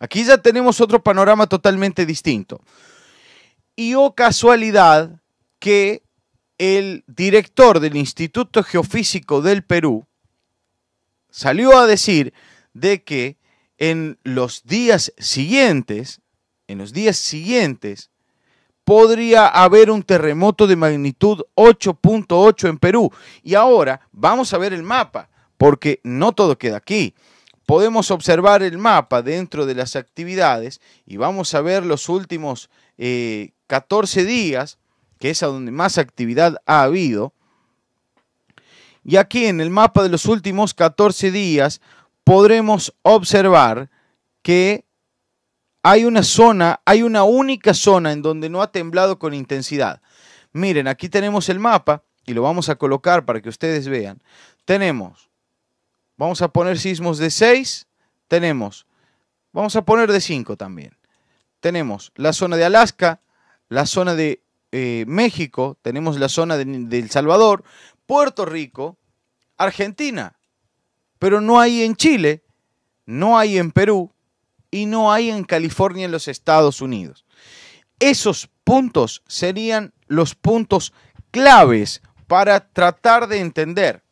Aquí ya tenemos otro panorama totalmente distinto. Y o oh, casualidad que el director del Instituto Geofísico del Perú salió a decir de que en los días siguientes, en los días siguientes, podría haber un terremoto de magnitud 8.8 en Perú. Y ahora vamos a ver el mapa, porque no todo queda aquí podemos observar el mapa dentro de las actividades y vamos a ver los últimos 14 eh, días, que es a donde más actividad ha habido. Y aquí en el mapa de los últimos 14 días podremos observar que hay una zona, hay una única zona en donde no ha temblado con intensidad. Miren, aquí tenemos el mapa y lo vamos a colocar para que ustedes vean. Tenemos Vamos a poner sismos de 6. Tenemos, vamos a poner de 5 también. Tenemos la zona de Alaska, la zona de eh, México, tenemos la zona de, de El Salvador, Puerto Rico, Argentina. Pero no hay en Chile, no hay en Perú y no hay en California en los Estados Unidos. Esos puntos serían los puntos claves para tratar de entender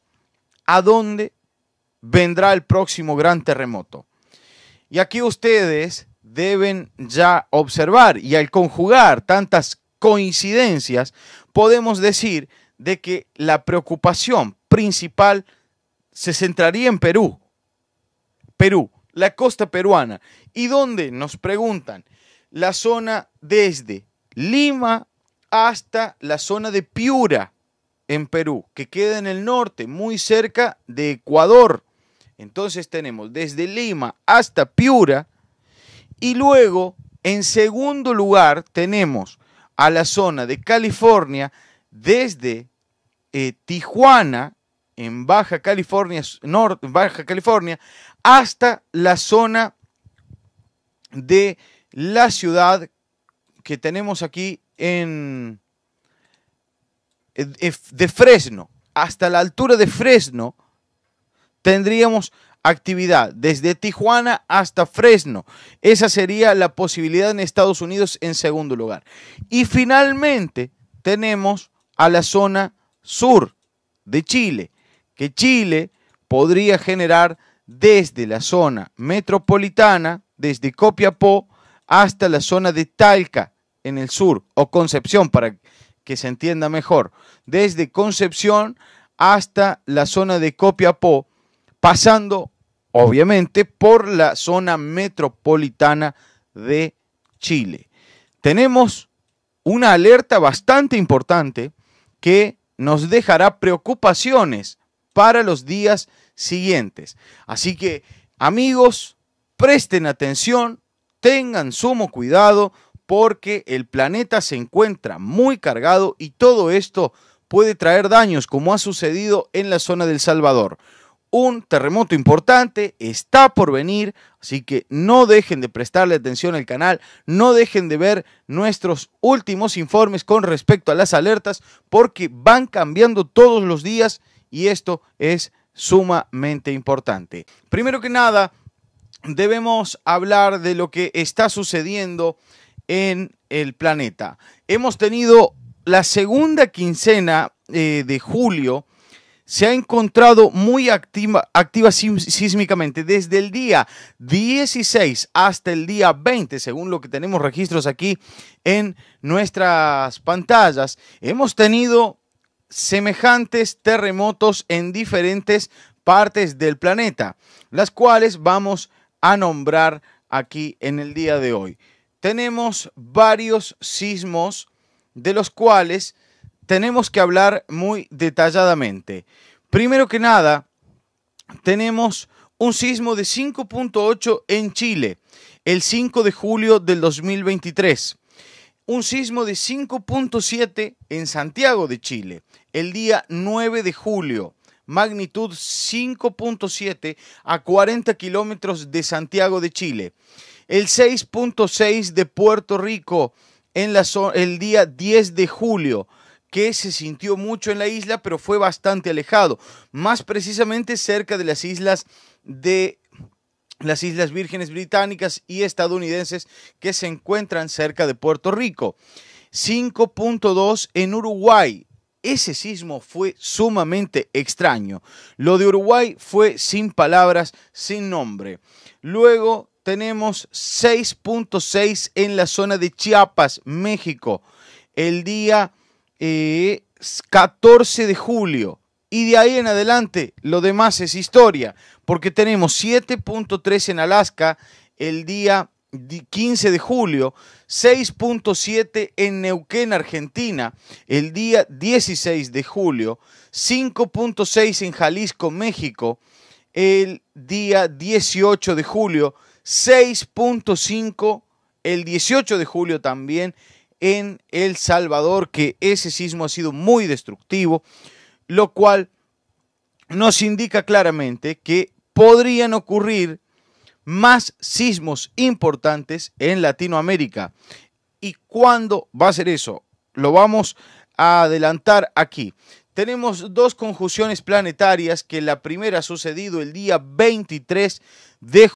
a dónde vendrá el próximo gran terremoto. Y aquí ustedes deben ya observar y al conjugar tantas coincidencias, podemos decir de que la preocupación principal se centraría en Perú. Perú, la costa peruana. ¿Y dónde? Nos preguntan. La zona desde Lima hasta la zona de Piura, en Perú, que queda en el norte, muy cerca de Ecuador. Entonces tenemos desde Lima hasta Piura y luego en segundo lugar tenemos a la zona de California desde eh, Tijuana en Baja California, norte, Baja California hasta la zona de la ciudad que tenemos aquí en eh, de Fresno, hasta la altura de Fresno tendríamos actividad desde Tijuana hasta Fresno. Esa sería la posibilidad en Estados Unidos en segundo lugar. Y finalmente tenemos a la zona sur de Chile, que Chile podría generar desde la zona metropolitana, desde Copiapó hasta la zona de Talca en el sur, o Concepción para que se entienda mejor, desde Concepción hasta la zona de Copiapó, pasando obviamente por la zona metropolitana de Chile. Tenemos una alerta bastante importante que nos dejará preocupaciones para los días siguientes. Así que, amigos, presten atención, tengan sumo cuidado porque el planeta se encuentra muy cargado y todo esto puede traer daños como ha sucedido en la zona del Salvador un terremoto importante está por venir, así que no dejen de prestarle atención al canal, no dejen de ver nuestros últimos informes con respecto a las alertas, porque van cambiando todos los días y esto es sumamente importante. Primero que nada, debemos hablar de lo que está sucediendo en el planeta. Hemos tenido la segunda quincena eh, de julio, se ha encontrado muy activa, sísmicamente desde el día 16 hasta el día 20, según lo que tenemos registros aquí en nuestras pantallas. Hemos tenido semejantes terremotos en diferentes partes del planeta, las cuales vamos a nombrar aquí en el día de hoy. Tenemos varios sismos de los cuales tenemos que hablar muy detalladamente. Primero que nada, tenemos un sismo de 5.8 en Chile, el 5 de julio del 2023. Un sismo de 5.7 en Santiago de Chile, el día 9 de julio, magnitud 5.7 a 40 kilómetros de Santiago de Chile. El 6.6 de Puerto Rico en la el día 10 de julio, que se sintió mucho en la isla, pero fue bastante alejado, más precisamente cerca de las islas de las Islas Vírgenes Británicas y estadounidenses que se encuentran cerca de Puerto Rico. 5.2 en Uruguay. Ese sismo fue sumamente extraño. Lo de Uruguay fue sin palabras, sin nombre. Luego tenemos 6.6 en la zona de Chiapas, México. El día 14 eh, de julio. Y de ahí en adelante, lo demás es historia, porque tenemos 7.3 en Alaska el día 15 de julio, 6.7 en Neuquén, Argentina, el día 16 de julio, 5.6 en Jalisco, México, el día 18 de julio, 6.5 el 18 de julio también en El Salvador, que ese sismo ha sido muy destructivo, lo cual nos indica claramente que podrían ocurrir más sismos importantes en Latinoamérica. ¿Y cuándo va a ser eso? Lo vamos a adelantar aquí. Tenemos dos conjunciones planetarias que la primera ha sucedido el día 23 de